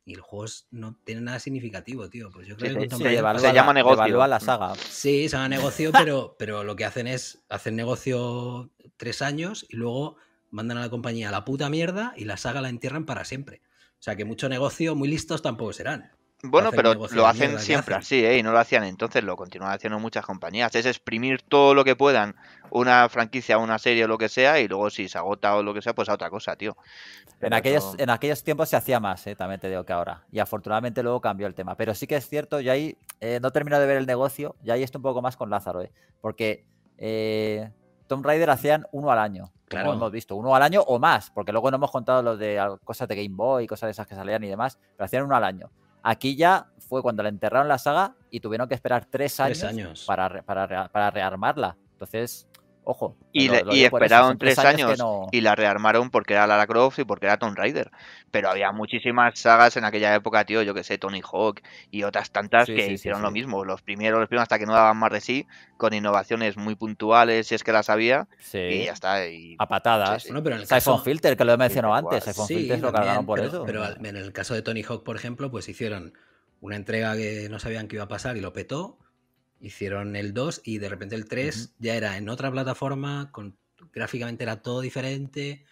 S2: Y el juego no tiene nada significativo, tío. Pues yo creo que se, llama negocio. a la saga. Sí, se llama negocio, pero, pero lo que hacen es hacen negocio tres años y luego mandan a la compañía a la puta mierda y la saga la entierran para siempre. O sea que mucho negocio, muy listos tampoco serán. Bueno, pero lo hacen siempre
S3: así, ¿eh? Y no lo hacían entonces, lo continúan haciendo muchas compañías. Es exprimir todo lo que puedan, una franquicia, una serie o lo que sea, y luego si se agota o lo que sea, pues a otra cosa, tío. en, aquellos, en aquellos
S1: tiempos se hacía más, ¿eh? también te digo que ahora. Y afortunadamente luego cambió el tema. Pero sí que es cierto, y ahí eh, no termino de ver el negocio, y ahí estoy un poco más con Lázaro, ¿eh? Porque eh, Tomb Raider hacían uno al año. Como hemos visto, uno al año o más, porque luego no hemos contado lo de cosas de Game Boy, y cosas de esas que salían y demás, pero hacían uno al año. Aquí ya fue cuando la enterraron la saga y tuvieron que esperar tres años, Para, para,
S3: para rearmarla. Entonces,
S1: Ojo. Y, esperaron tres años, y
S3: la rearmaron porque era Lara Croft y porque era Tomb Raider. Pero había muchísimas sagas en aquella época, tío, yo que sé, Tony Hawk y otras tantas que hicieron lo mismo. Los primeros, los primeros hasta que no daban más de sí, con innovaciones muy puntuales, si es que las había. Y ya está.
S1: A patadas. Filter, que lo he mencionado antes. Filter lo cargaron por eso. Pero
S2: en el caso de Tony Hawk, por ejemplo, pues hicieron una entrega que no sabían que iba a pasar y lo petó Hicieron el 2 y de repente el 3 ya era en otra plataforma, gráficamente era todo diferente.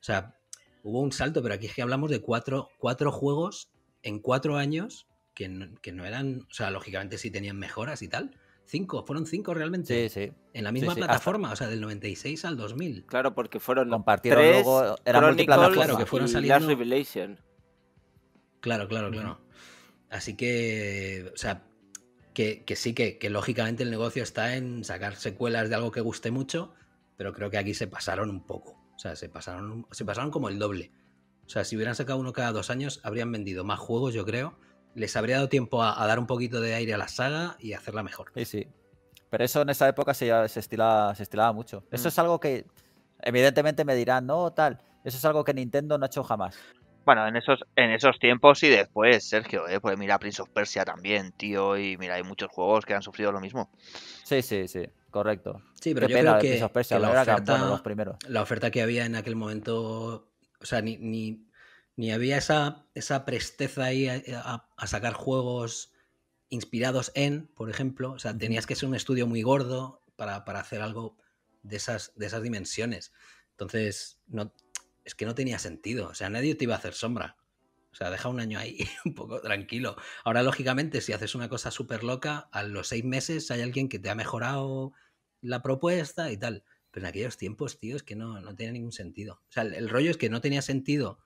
S2: O sea, hubo un salto, pero aquí es que hablamos de cuatro, juegos en cuatro años que no, eran, o sea, lógicamente sí tenían mejoras y tal. Cinco, fueron cinco realmente. En la misma plataforma, o sea, del 96 al 2000. Claro, porque fueron. Compartieron luego. Era multiplataforma. Claro, que fueron saliendo. Claro, claro, claro. Así que, o sea, que, sí, que, lógicamente el negocio está en sacar secuelas de algo que guste mucho, pero creo que aquí se pasaron un poco. O sea, se pasaron, se pasaron como el doble. O sea, si hubieran sacado uno cada dos años, habrían vendido más juegos, yo creo. Les habría dado tiempo a, dar un poquito de aire a la saga y hacerla mejor. Sí, sí. Pero eso en esa época se, estilaba, mucho. Eso mm. es
S1: algo que, evidentemente, me dirán, no, tal. Eso es algo que Nintendo no ha hecho jamás.
S3: Bueno, en esos, en esos tiempos y después, Sergio, ¿eh? pues mira Prince of Persia también, tío, y mira, hay muchos juegos que han sufrido lo mismo. Sí, sí, sí, correcto.
S1: Sí, pero yo creo que, Persia, la, oferta, los
S2: primeros. la oferta que había en aquel momento, o sea, ni, ni, ni había esa, esa presteza ahí a, sacar juegos inspirados en, por ejemplo, o sea, tenías que ser un estudio muy gordo para, hacer algo de esas, de esas dimensiones. Entonces, no, es que no tenía sentido. O sea, nadie te iba a hacer sombra. O sea, deja un año ahí un poco tranquilo. Ahora, lógicamente, si haces una cosa súper loca, a los seis meses hay alguien que te ha mejorado la propuesta y tal. Pero en aquellos tiempos, tío, es que no, no tenía ningún sentido. O sea, el, rollo es que no tenía sentido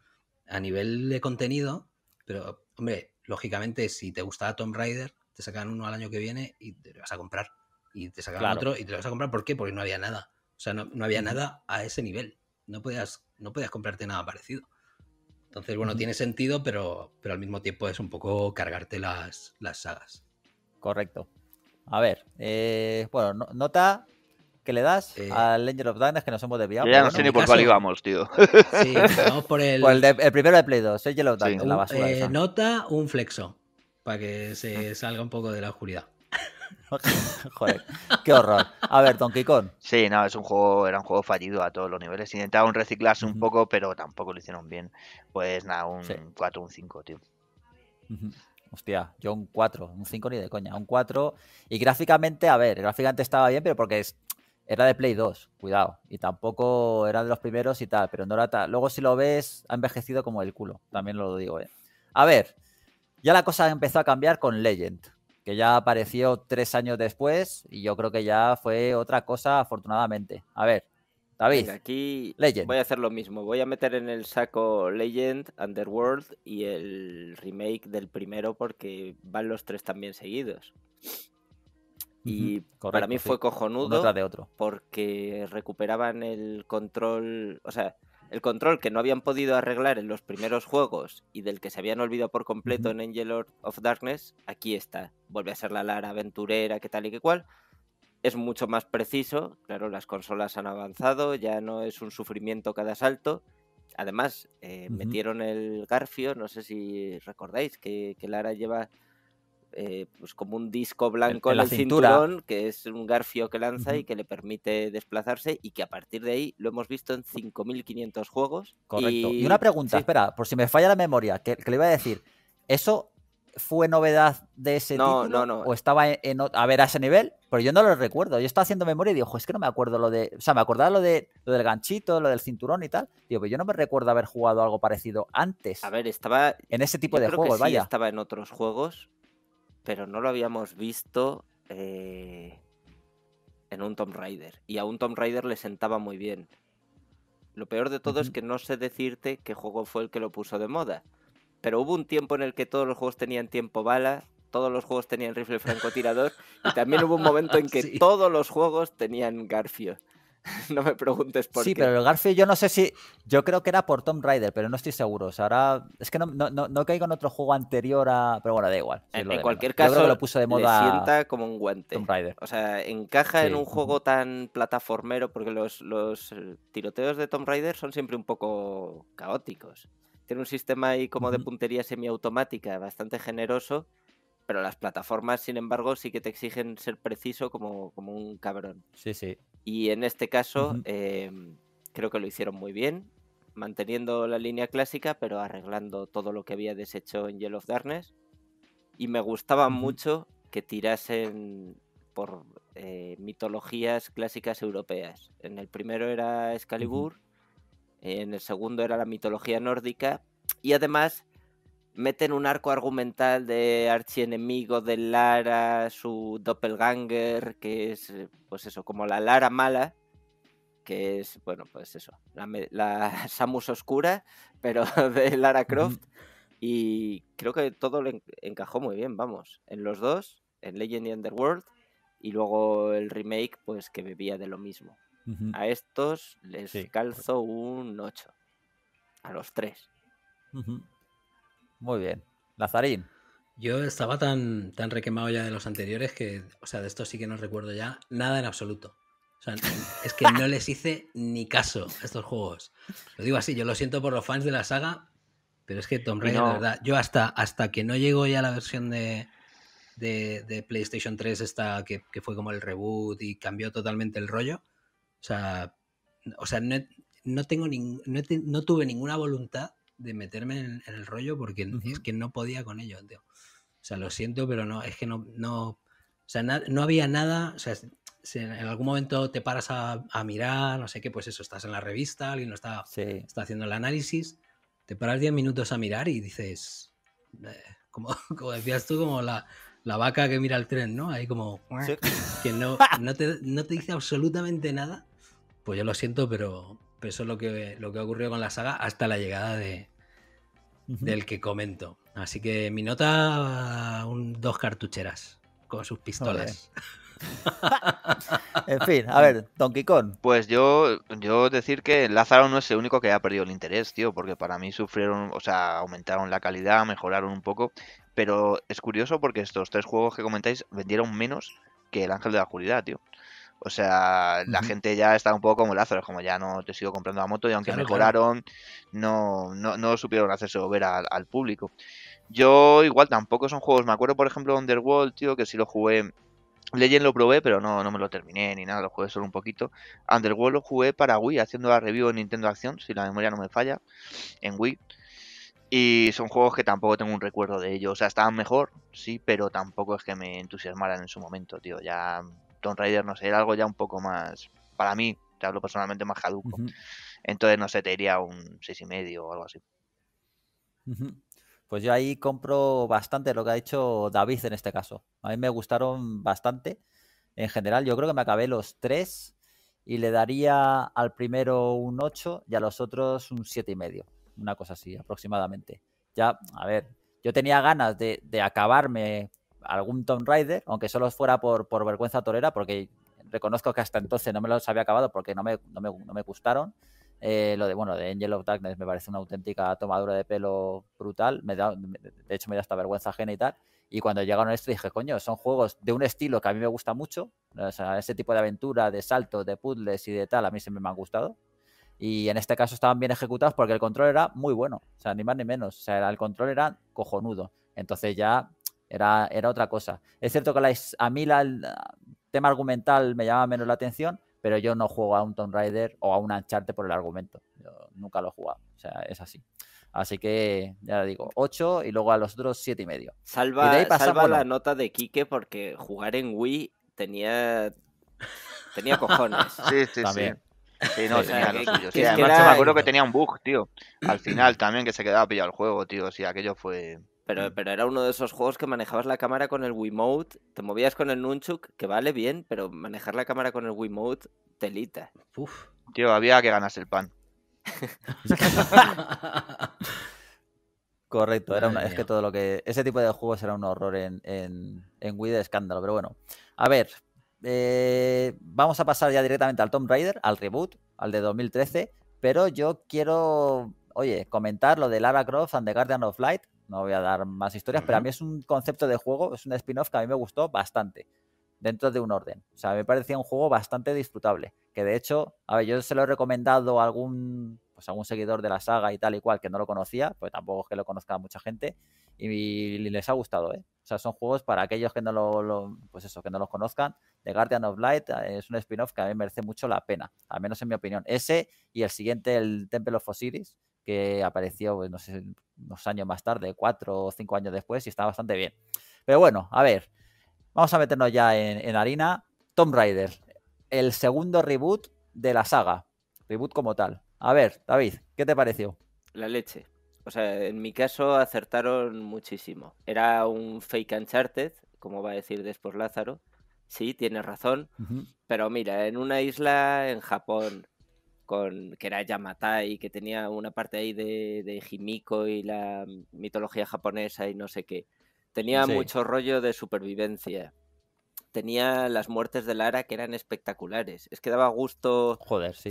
S2: a nivel de contenido, pero, hombre, lógicamente, si te gustaba Tomb Raider, te sacan uno al año que viene y te lo vas a comprar. Y te sacan otro y te lo vas a comprar. ¿Por qué? Porque no había nada. O sea, no había nada a ese nivel no podías, no comprarte nada parecido. Entonces, bueno, tiene sentido, pero, pero al mismo tiempo es un poco cargarte las, las sagas. Correcto.
S1: A ver, eh, bueno, nota que le das eh. al Angel of Darkness que nos hemos desviado. Ya no sé ni por cuál íbamos, tío. Sí, vamos por el... el, primero de Play 2, Angel of Darkness, la
S2: basura. Eh, nota un flexo, para que se ah. salga un poco de la oscuridad.
S3: Joder, qué horror. A ver, Donkey Kong. Sí, no, es un juego, era un juego fallido a todos los niveles. Intentaron reciclarse un poco, pero tampoco lo hicieron bien. Pues nada, un 4, un 5, tío. Hostia, yo un 4, un 5 ni de coña, un 4. Y
S1: gráficamente, a ver, gráficamente estaba bien, pero porque es, era de Play 2, cuidado. Y tampoco era de los primeros y tal, pero no era tal. Luego si lo ves, ha envejecido como el culo, también lo digo, eh. A ver, ya la cosa empezó a cambiar con Legend que ya apareció tres años después y yo creo que ya fue otra cosa, afortunadamente. A ver, David. aquí
S4: Legend. voy a hacer lo mismo. Voy a meter en el saco Legend, Underworld y el remake del primero porque van los tres también seguidos. Y para mí fue cojonudo de otro. porque recuperaban el control, o sea, el control que no habían podido arreglar en los primeros juegos y del que se habían olvidado por completo en Angel of Darkness, aquí está. Vuelve a ser la Lara aventurera, que tal y qué cual. Es mucho más preciso, claro, las consolas han avanzado, ya no es un sufrimiento cada salto. Además, eh, metieron el Garfio, no sé si recordáis que, que Lara lleva eh, pues como un disco blanco en, la el cinturón, que es un garfio que lanza y que le permite desplazarse y que a partir de ahí lo hemos visto en 5.500 juegos. Correcto. Y, una pregunta, espera,
S1: por si me falla la memoria, que, le iba a decir, ¿eso fue novedad de ese no, título? No, no, ¿O estaba e, a ver a ese nivel? Pero yo no lo recuerdo. Yo estaba haciendo memoria y digo, es que no me acuerdo lo de... O sea, me acordaba lo, de, lo del ganchito, lo del cinturón y tal. Digo, pero yo no me recuerdo haber jugado algo parecido antes.
S4: A ver, estaba... En
S1: ese tipo de creo juegos, que sí, vaya.
S4: estaba en otros juegos pero no lo habíamos visto eh, en un Tom Raider. Y a un Tomb Raider le sentaba muy bien. Lo peor de todo es que no sé decirte qué juego fue el que lo puso de moda. Pero hubo un tiempo en el que todos los juegos tenían tiempo bala, todos los juegos tenían rifle francotirador, y también hubo un momento en que todos los juegos tenían garfio. no me preguntes por qué. Sí, pero
S1: el Garfield yo no sé si... Yo creo que era por Tomb Raider, pero no estoy seguro. O sea, ahora... Es que no, no, no, caigo en otro juego anterior a... Pero bueno, da igual. en, cualquier caso, lo puso de moda sienta
S4: como un guante. Tomb Raider. O sea, encaja en un juego tan plataformero, porque los, eh, tiroteos de Tomb Raider son siempre un poco caóticos. Tiene un sistema ahí como de puntería semiautomática bastante generoso, pero las plataformas, sin embargo, sí que te exigen ser preciso como, como un cabrón. Sí, sí. Y en este caso em, creo que lo hicieron muy bien, manteniendo la línea clásica, pero arreglando todo lo que había deshecho en Yellow of Darkness. Y me gustaba mucho que tirasen por eh, mitologías clásicas europeas. En el primero era Excalibur, en el segundo era la mitología nórdica, y además meten un arco argumental de archienemigo de Lara, su doppelganger, que es, eh, pues eso, como la Lara mala, que es, bueno, pues eso, la, Samus oscura, pero de Lara Croft. Y creo que todo le encajó muy bien, vamos, en los dos, en Legend y Underworld, y luego el remake, pues que bebía de lo mismo. A estos les calzo un 8, a los tres.
S2: Muy bien. Lazarín. Yo estaba tan, tan requemado ya de los anteriores que, o sea, de esto sí que no recuerdo ya nada en absoluto. O sea, es que no les hice ni caso a estos juegos. Lo digo así, yo lo siento por los fans de la saga, pero es que Tom Raider, de verdad, yo hasta, hasta que no llegó ya la versión de, PlayStation 3, esta que, fue como el reboot y cambió totalmente el rollo, o sea, o sea no, tengo ni no tuve ninguna voluntad de meterme en, el rollo porque es que no podía con ello, O sea, lo siento, pero no, es que no, no, no había nada, en algún momento te paras a, mirar, no sé qué, pues eso, estás en la revista, alguien lo está, está haciendo el análisis, te paras 10 minutos a mirar y dices, eh", como, como, decías tú, como la, vaca que mira el tren, ¿no? Ahí como, que no, te, dice absolutamente nada. Pues yo lo siento, pero, eso es lo que, lo que ocurrió con la saga hasta la llegada de, del que comento. Así que mi nota, un, dos cartucheras con sus pistolas.
S3: en fin, a ver, Don Kong. Pues yo, yo decir que Lázaro no es el único que ha perdido el interés, tío, porque para mí sufrieron, o sea, aumentaron la calidad, mejoraron un poco, pero es curioso porque estos tres juegos que comentáis vendieron menos que el Ángel de la Oscuridad, tío. O sea, la gente ya está un poco como Lázaro, como ya no te sigo comprando la moto y aunque mejoraron, No, no, no, supieron hacerse ver al, público. Yo igual tampoco son juegos, me acuerdo por ejemplo Underworld, tío, que sí lo jugué, Legend lo probé, pero no, no me lo terminé ni nada, lo jugué solo un poquito. Underworld lo jugué para Wii, haciendo la review en Nintendo Acción, si la memoria no me falla, en Wii. Y son juegos que tampoco tengo un recuerdo de ellos. O sea, estaban mejor, sí, pero tampoco es que me entusiasmaran en su momento, tío. Ya Tomb Raider, no sé, era algo ya un poco más, para mí, te hablo personalmente, más caduco. Entonces, no sé, te iría un seis y medio o algo así. Pues
S1: yo ahí compro bastante lo que ha dicho David en este caso. A mí me gustaron bastante. En general, yo creo que me acabé los tres y le daría al primero un 8 y a los otros un siete y medio. Una cosa así, aproximadamente. Ya, a ver, yo tenía ganas de acabarme algún Tomb Raider, aunque solo fuera por, vergüenza torera, porque reconozco que hasta entonces no me los había acabado porque no me, gustaron. Eh, lo de, bueno, de Angel of Darkness me parece una auténtica tomadura de pelo brutal. Me da, de hecho, me da hasta vergüenza ajena y tal. Y cuando llegaron a esto dije, coño, son juegos de un estilo que a mí me gusta mucho. ese tipo de aventura, de saltos, de puzzles y de tal, a mí siempre me han gustado. Y en este caso estaban bien ejecutados porque el control era muy bueno. O sea, ni más ni menos. O sea, el control era cojonudo. Entonces ya era, era otra cosa. Es cierto que la, a mí la, el tema argumental me llama menos la atención, pero yo no juego a un Tomb Raider o a un Uncharted por el argumento. nunca lo he jugado. O sea, es así. Así que ya digo, 8 y luego a los otros 7 y medio. Salva, la
S4: nota de Kike porque jugar en Wii
S3: tenía tenía cojones. Sí, sí, sí. Sí, no, tenía los Sí, además me acuerdo que tenía un bug, tío. Al final también que se quedaba pillado el juego, tío. Si sí, aquello
S4: fue. Mm. Pero, era uno de esos juegos que manejabas la cámara con el Wiimote, te movías con el Nunchuk, que vale bien, pero manejar la cámara con el Wiimote, telita.
S3: Uf. Tío, había que ganarse el pan. Correcto, era
S1: una, es que todo lo que. Ese tipo de juegos era un horror en, en, Wii de escándalo, pero bueno. A ver, eh, vamos a pasar ya directamente al Tomb Raider, al reboot, al de 2013, pero yo quiero, oye, comentar lo de Lara Croft and the Guardian of Light, no voy a dar más historias, pero a mí es un concepto de juego, es un spin-off que a mí me gustó bastante dentro de un orden. O sea, me parecía un juego bastante disfrutable. Que de hecho, a ver, yo se lo he recomendado a algún, pues seguidor de la saga y tal y cual que no lo conocía, pues tampoco es que lo conozca mucha gente. Y, les ha gustado, ¿eh? O sea, son juegos para aquellos que no lo, pues eso, que no los conozcan. The Guardian of Light eh, es un spin-off que a mí merece mucho la pena, al menos en mi opinión. Ese y el siguiente, el Temple of Osiris, apareció, pues, no sé, unos años más tarde, cuatro o cinco años después, y está bastante bien. Pero bueno, a ver, vamos a meternos ya en, harina. Tomb Raider, el segundo reboot de la saga, reboot como tal. A ver, David, ¿qué te pareció?
S4: La leche. O sea, en mi caso acertaron muchísimo. Era un fake Uncharted, como va a decir después Lázaro. Sí, tienes razón. Pero mira, en una isla en Japón, que era Yamatai, que tenía una parte ahí de, de y la mitología japonesa y no sé qué. Tenía mucho rollo de supervivencia. Tenía las muertes de Lara que eran espectaculares. Es que daba gusto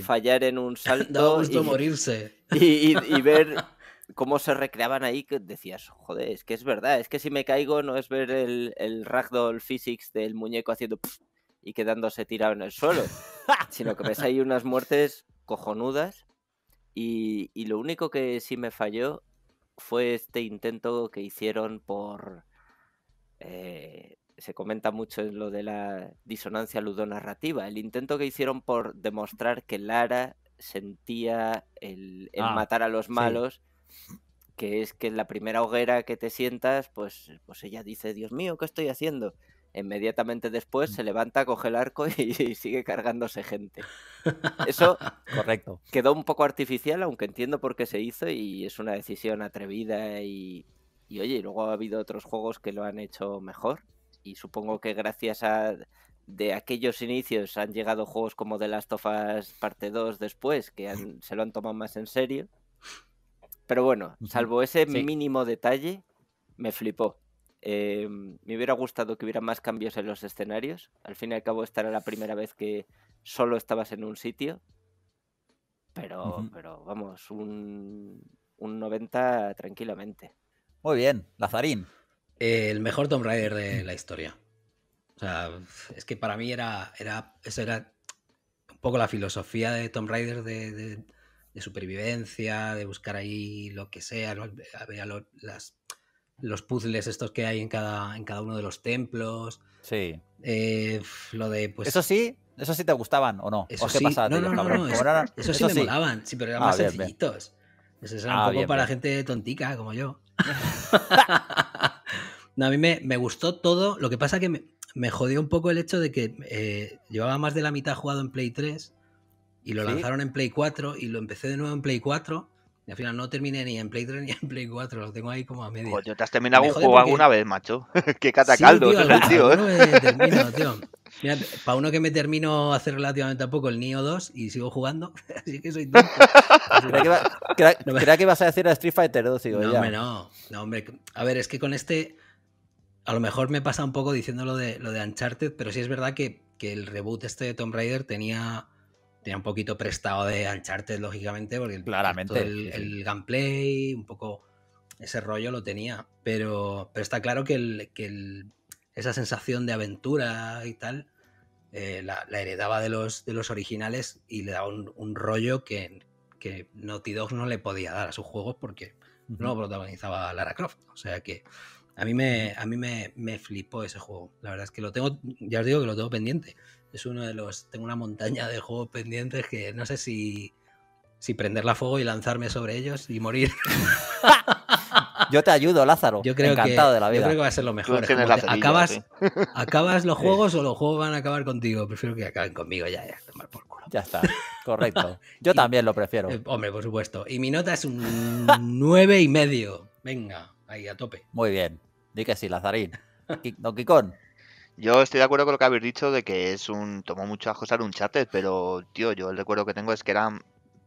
S4: fallar en un salto. daba gusto y, morirse.
S2: Y, ver
S4: cómo se recreaban ahí, que decías, joder, es que es verdad, es que si me caigo no es ver el, el ragdoll physics del muñeco haciendo y quedándose tirado en el suelo, sino que ves ahí unas muertes cojonudas. Y, lo único que sí me falló fue este intento que hicieron por... Eh, se comenta mucho en lo de la disonancia ludonarrativa, el intento que hicieron por demostrar que Lara sentía el, ah, matar a los malos, que es que en la primera hoguera que te sientas, pues, pues ella dice, Dios mío, ¿qué estoy haciendo? inmediatamente después mm. se levanta, coge el arco y, sigue cargándose gente. Eso Correcto. quedó un poco artificial, aunque entiendo por qué se hizo y es una decisión atrevida y, oye, luego ha habido otros juegos que lo han hecho mejor y supongo que gracias a de aquellos inicios han llegado juegos como The Last of Us parte 2 después que se lo han tomado más en serio. Pero bueno, salvo ese mínimo detalle, me flipó. Em, me hubiera gustado que hubiera más cambios en los escenarios. Al fin y al cabo, esta era la primera vez que solo estabas en un sitio. Pero, pero vamos, un, un 90 tranquilamente.
S2: Muy bien, Lazarín. El mejor Tomb Raider de la historia. O sea, es que para mí era, era, era un poco la filosofía de Tomb Raider de, supervivencia, de buscar ahí lo que sea, las los puzzles estos que hay en cada, en cada uno de los templos. Sí. Eh, lo de, pues... Eso sí, eso sí te gustaban o no. Eso sí? no, no, no, eso, sí me molaban, sí, pero eran ah, más sencillitos. Eso era un ah, poco para gente tontica como yo. a mí me, gustó todo. Lo que pasa que me, jodió un poco el hecho de que eh, llevaba más de la mitad jugado en Play 3 y lo lanzaron en Play 4 y lo empecé de nuevo en Play 4 y al final no terminé ni en Play 3 ni en Play 4, lo tengo ahí como a medio. Coño, te has terminado un juego alguna vez, macho. Qué catacaldo, sí, tío. tío. para ¿eh? uno que me termino hace relativamente a poco el Nio 2 y sigo jugando, así que soy tonto. que, va, que ibas a decir a Street Fighter 2, digo, no, Hombre, no, no, hombre. A ver, es que con este, a lo mejor me pasa un poco diciendo lo de, lo de Uncharted, pero sí es verdad que, que el reboot este de Tomb Raider tenía tenía un poquito prestado de Uncharted, lógicamente, porque pues, Claramente, el, gameplay, un poco ese rollo lo tenía. Pero, pero está claro que, que esa sensación de aventura y tal eh, la, heredaba de los, de los originales y le daba un, rollo que, que Naughty Dog no le podía dar a sus juegos porque no protagonizaba Lara Croft. O sea que a mí, me, a mí me, me flipó ese juego. La verdad es que lo tengo, ya os digo que lo tengo pendiente es uno de los. Tengo una montaña de juegos pendientes que no sé si, si prenderla a fuego y lanzarme sobre ellos y morir. Yo te ayudo, Lázaro. Yo creo Encantado que, de la vida. Yo creo que va a ser lo mejor. acabas, acabas los juegos o los juegos van a acabar contigo. Prefiero que acaben conmigo ya, ya, Ya está, correcto. Yo también lo prefiero. Eh, hombre, por supuesto. Y mi nota es un nueve y medio. Venga, ahí a tope.
S3: Muy bien. Di que sí, Lazarín. Don Quicón. Yo estoy de acuerdo con lo que habéis dicho de que es un. Tomó mucho a José un chate, pero, tío, yo el recuerdo que tengo es que era,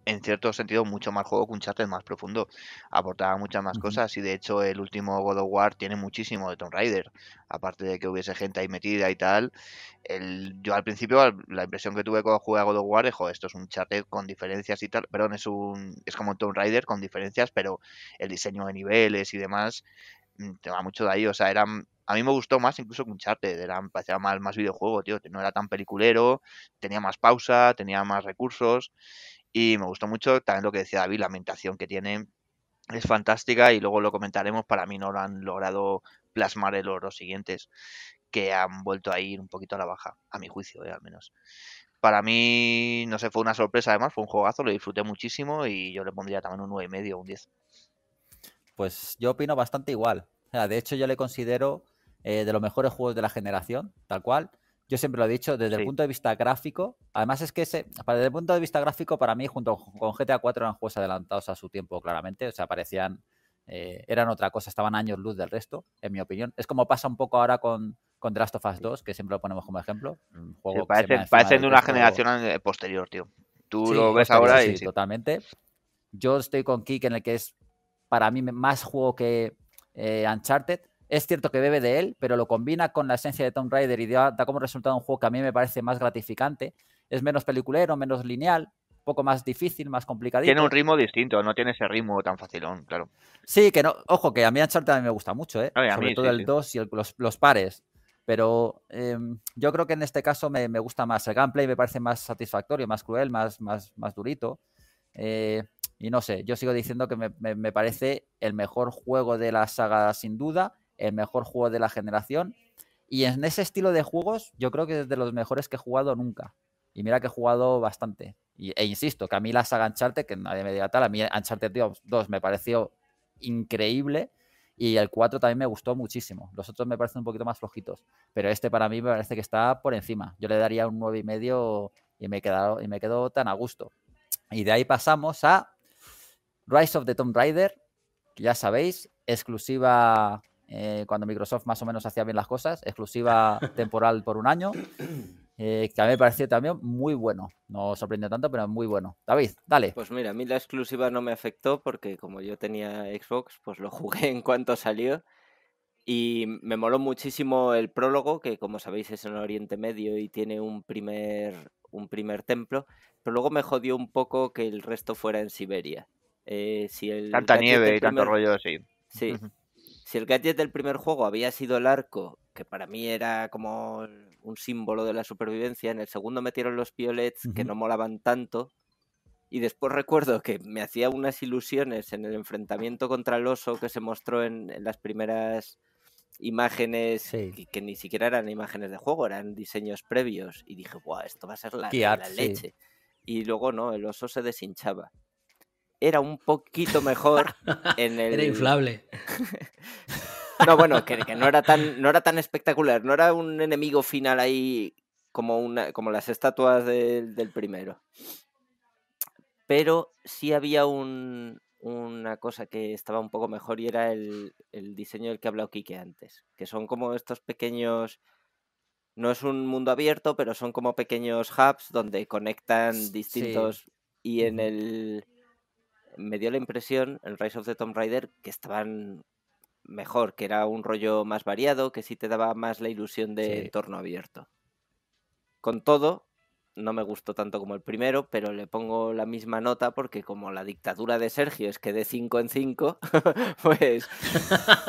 S3: en cierto sentido, mucho más juego que un charter más profundo. Aportaba muchas más cosas y, de hecho, el último God of War tiene muchísimo de Tomb Raider. Aparte de que hubiese gente ahí metida y tal. yo al principio, la impresión que tuve cuando jugué a God of War es: esto es un chate con diferencias y tal. Perdón, es, un, es como un Tomb Raider con diferencias, pero el diseño de niveles y demás mm, te va mucho de ahí. O sea, eran a mí me gustó más incluso que Uncharted, era, parecía más, videojuego, tío, no era tan peliculero, tenía más pausa, tenía más recursos y me gustó mucho también lo que decía David, la ambientación que tiene es fantástica y luego lo comentaremos, para mí no lo han logrado plasmar en los, dos siguientes que han vuelto a ir un poquito a la baja, a mi juicio, eh, al menos. Para mí, no sé, fue una sorpresa además, fue un juegazo, lo disfruté muchísimo y yo le pondría también un y medio un 10. Pues yo opino bastante igual.
S1: de hecho, yo le considero eh, de los mejores juegos de la generación, tal cual. Yo siempre lo he dicho, desde el punto de vista gráfico, además es que ese, desde el punto de vista gráfico, para mí, junto con GTA 4 eran juegos adelantados a su tiempo, claramente. O sea, parecían, eh, eran otra cosa, estaban años luz del resto, en mi opinión. Es como pasa un poco ahora con, con of Us 2, que siempre lo ponemos como ejemplo. parecen parece de una generación
S3: eh, posterior, tío. Tú lo ves ahora y... totalmente.
S1: Yo estoy con Kik en el que es, para mí, más juego que Uncharted es cierto que bebe de él, pero lo combina con la esencia de Tomb Raider y da, como resultado un juego que a mí me parece más gratificante. Es menos peliculero, menos lineal, un poco más difícil, más
S3: complicadito. Tiene un ritmo distinto, no tiene ese ritmo tan facilón, claro.
S1: Sí, que no, ojo, que a mí Uncharted a mí me gusta mucho, ¿eh? Sobre todo el 2 y los, pares. Pero em, yo creo que en este caso me, gusta más. El gameplay me parece más satisfactorio, más cruel, más, más, durito. Eh, y no sé, yo sigo diciendo que me parece el mejor juego de la saga sin duda el mejor juego de la generación. Y en ese estilo de juegos, yo creo que es de los mejores que he jugado nunca. Y mira que he jugado bastante. e insisto, que a mí la saga Uncharted, que nadie me diga tal, a mí Uncharted 2 me pareció increíble. Y el 4 también me gustó muchísimo. Los otros me parecen un poquito más flojitos. Pero este para mí me parece que está por encima. Yo le daría un 9,5 y medio y me quedo, y me quedo tan a gusto. Y de ahí pasamos a Rise of the Tomb Raider, ya sabéis, exclusiva eh, cuando Microsoft más o menos hacía bien las cosas, exclusiva temporal por un año, eh, que a mí me pareció también muy bueno. No sorprende tanto, pero muy bueno. David,
S4: dale. Pues mira, a mí la exclusiva no me afectó porque como yo tenía Xbox, pues lo jugué en cuanto salió. Y me moló muchísimo el prólogo, que como sabéis es en Oriente Medio y tiene un primer, un primer templo, pero luego me jodió un poco que el resto fuera en Siberia. Eh, si el, Tanta nieve y tanto rollo así. Sí, si el gadget del primer juego había sido el arco, que para mí era como un símbolo de la supervivencia, en el segundo metieron los piolets que no molaban tanto. Y después recuerdo que me hacía unas ilusiones en el enfrentamiento contra el oso que se mostró en, las primeras imágenes que, ni siquiera eran imágenes de juego, eran diseños previos. Y dije, guau, esto va a ser la, leche. Y luego no, el oso se deshinchaba era un poquito mejor en el... Era inflable. no, bueno, que, no, era tan, no era tan espectacular, no era un enemigo final ahí como, una, como las estatuas del primero. Pero sí había una cosa que estaba un poco mejor y era el, diseño del que ha hablado Quique antes, que son como estos pequeños... No es un mundo abierto, pero son como pequeños hubs donde conectan distintos... Y en el me dio la impresión en Rise of the Tomb Raider que estaban mejor, que era un rollo más variado, que sí te daba más la ilusión de torno entorno abierto. Con todo, no me gustó tanto como el primero, pero le pongo la misma nota porque como la dictadura de Sergio es que de 5 en 5, pues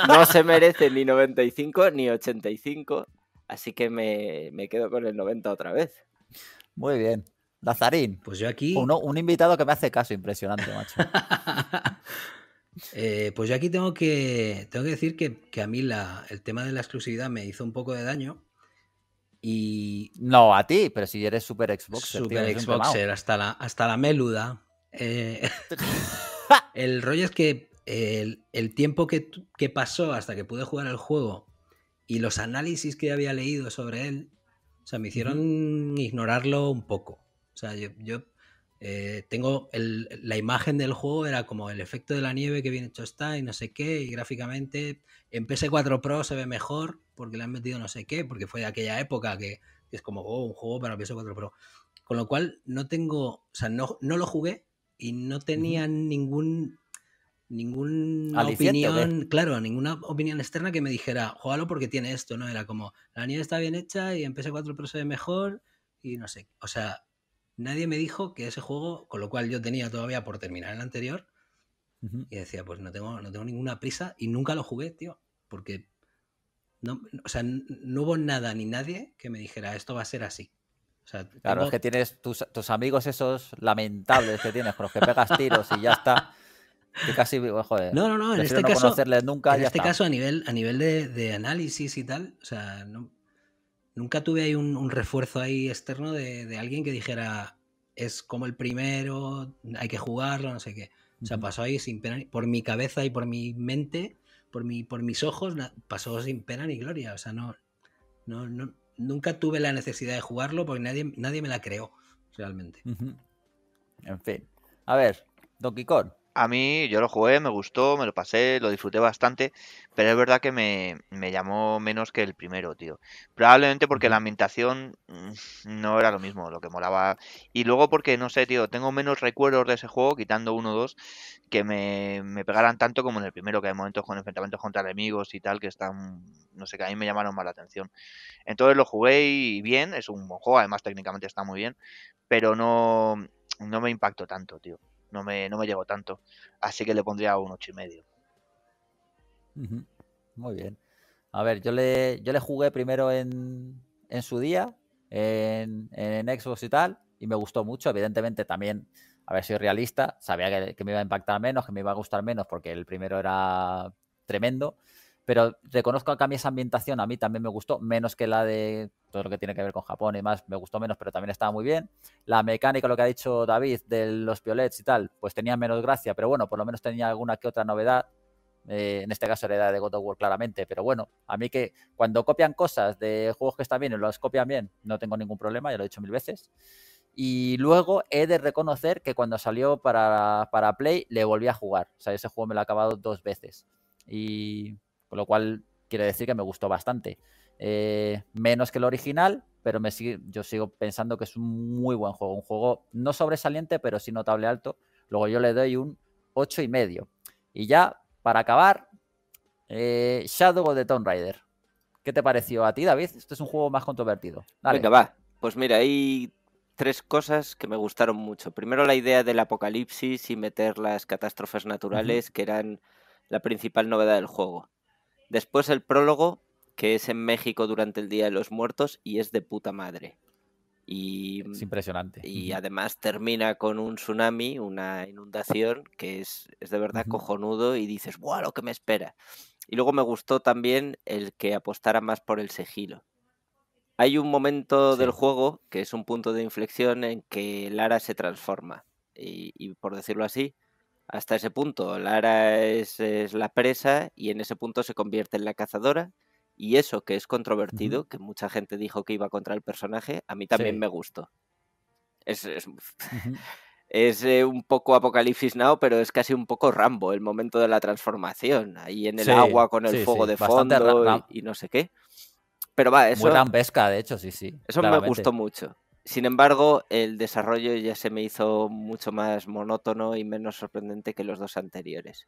S4: no se merece ni 95 ni 85, así que me, me quedo con el 90 otra vez.
S1: Muy bien. Lazarín. Pues yo aquí. un invitado que me hace caso,
S2: impresionante, macho. Eh, pues yo aquí tengo que, tengo que decir que, a mí la, el tema de la exclusividad me hizo un poco de daño. Y.
S1: No, a ti, pero si eres super Xboxer. Super Xboxer,
S2: hasta la, hasta la meluda. Eh, el rollo es que el, tiempo que, pasó hasta que pude jugar el juego y los análisis que había leído sobre él, o sea, me hicieron ignorarlo un poco. O sea, yo, eh, tengo la imagen del juego, era como el efecto de la nieve que bien hecho está y no sé qué, y gráficamente en PS4 Pro se ve mejor porque le han metido no sé qué, porque fue de aquella época que, es como, oh, un juego para PS4 Pro. Con lo cual, no tengo, o sea, no, no lo jugué y no tenía ningún ninguna opinión, claro, ninguna opinión externa que me dijera, jugalo porque tiene esto, ¿no? Era como, la nieve está bien hecha y en PS4 Pro se ve mejor y no sé, o sea, nadie me dijo que ese juego, con lo cual yo tenía todavía por terminar el anterior, y decía, pues no tengo, no tengo ninguna prisa y nunca lo jugué, tío, porque no, o sea, no hubo nada ni nadie que me dijera, esto va a ser así.
S1: Claro, es que tienes tus, tus, amigos esos lamentables que tienes, con los que pegas tiros y ya está. casi, no, no, no, en este caso, nunca, en este caso
S2: a nivel, a nivel de, de, análisis y tal, o sea, no, Nunca tuve ahí un, refuerzo ahí externo de, alguien que dijera, es como el primero, hay que jugarlo, no sé qué. O sea, pasó ahí sin pena, por mi cabeza y por mi mente, por, mi, por mis ojos, pasó sin pena ni gloria. O sea, no, no, nunca tuve la necesidad de jugarlo porque nadie, nadie me la creó realmente.
S3: En fin. A ver, Donkey Kong a mí yo lo jugué, me gustó, me lo pasé, lo disfruté bastante, pero es verdad que me, me llamó menos que el primero, tío. Probablemente porque la ambientación mm, no era lo mismo, lo que molaba. Y luego porque, no sé, tío, tengo menos recuerdos de ese juego, quitando uno o dos, que me, me pegaran tanto como en el primero, que hay momentos con enfrentamientos contra enemigos y tal, que están, no sé, que a mí me llamaron más la atención. Entonces lo jugué y bien, es un buen juego, además técnicamente está muy bien, pero no, no me impactó tanto, tío no me, no me tanto. Así que le pondría un ocho y medio.
S1: Muy bien. A ver, yo le, yo le jugué primero en, en su día, en, en, Xbox y tal, y me gustó mucho. Evidentemente también, a ver, soy realista, sabía que me iba a impactar menos, que me iba a gustar menos, porque el primero era tremendo. Pero reconozco que a mí esa ambientación a mí también me gustó, menos que la de todo lo que tiene que ver con Japón y más, me gustó menos, pero también estaba muy bien. La mecánica, lo que ha dicho David, de los violets y tal, pues tenía menos gracia, pero bueno, por lo menos tenía alguna que otra novedad. Eh, en este caso era de God of War claramente, pero bueno, a mí que cuando copian cosas de juegos que están bien y los copian bien, no tengo ningún problema, ya lo he dicho mil veces. Y luego he de reconocer que cuando salió para, para Play le volví a jugar. O sea, ese juego me lo he acabado dos veces. Y con lo cual, quiere decir que me gustó bastante. Eh, menos que el original, pero me yo sigo pensando que es un muy buen juego. Un juego no sobresaliente, pero sí notable alto. Luego yo le doy un 8,5. y medio. Y ya, para acabar, eh, Shadow of the Tomb Raider. ¿Qué te pareció a ti, David? Este es un juego más controvertido. va.
S4: Pues mira, hay tres cosas que me gustaron mucho. Primero, la idea del apocalipsis y meter las catástrofes naturales, que eran la principal novedad del juego. Después el prólogo, que es en México durante el Día de los Muertos y es de puta madre. Y, es impresionante. Y además termina con un tsunami, una inundación, que es, de verdad cojonudo y dices, ¡guau, lo que me espera! Y luego me gustó también el que apostara más por el sigilo. Hay un momento del juego que es un punto de inflexión en que Lara se transforma. y por decirlo así, hasta ese punto, Lara es, la presa y en ese punto se convierte en la cazadora. Y eso que es controvertido, que mucha gente dijo que iba contra el personaje, a mí también me gustó. Es, eh, un poco Apocalipsis Now, pero es casi un poco Rambo, el momento de la transformación, ahí en el agua con el fuego de fondo y, no sé qué. Pero va, eso... gran pesca de hecho, sí, sí. Eso me gustó mucho. Sin embargo, el desarrollo ya se me hizo mucho más monótono y menos sorprendente que los dos anteriores.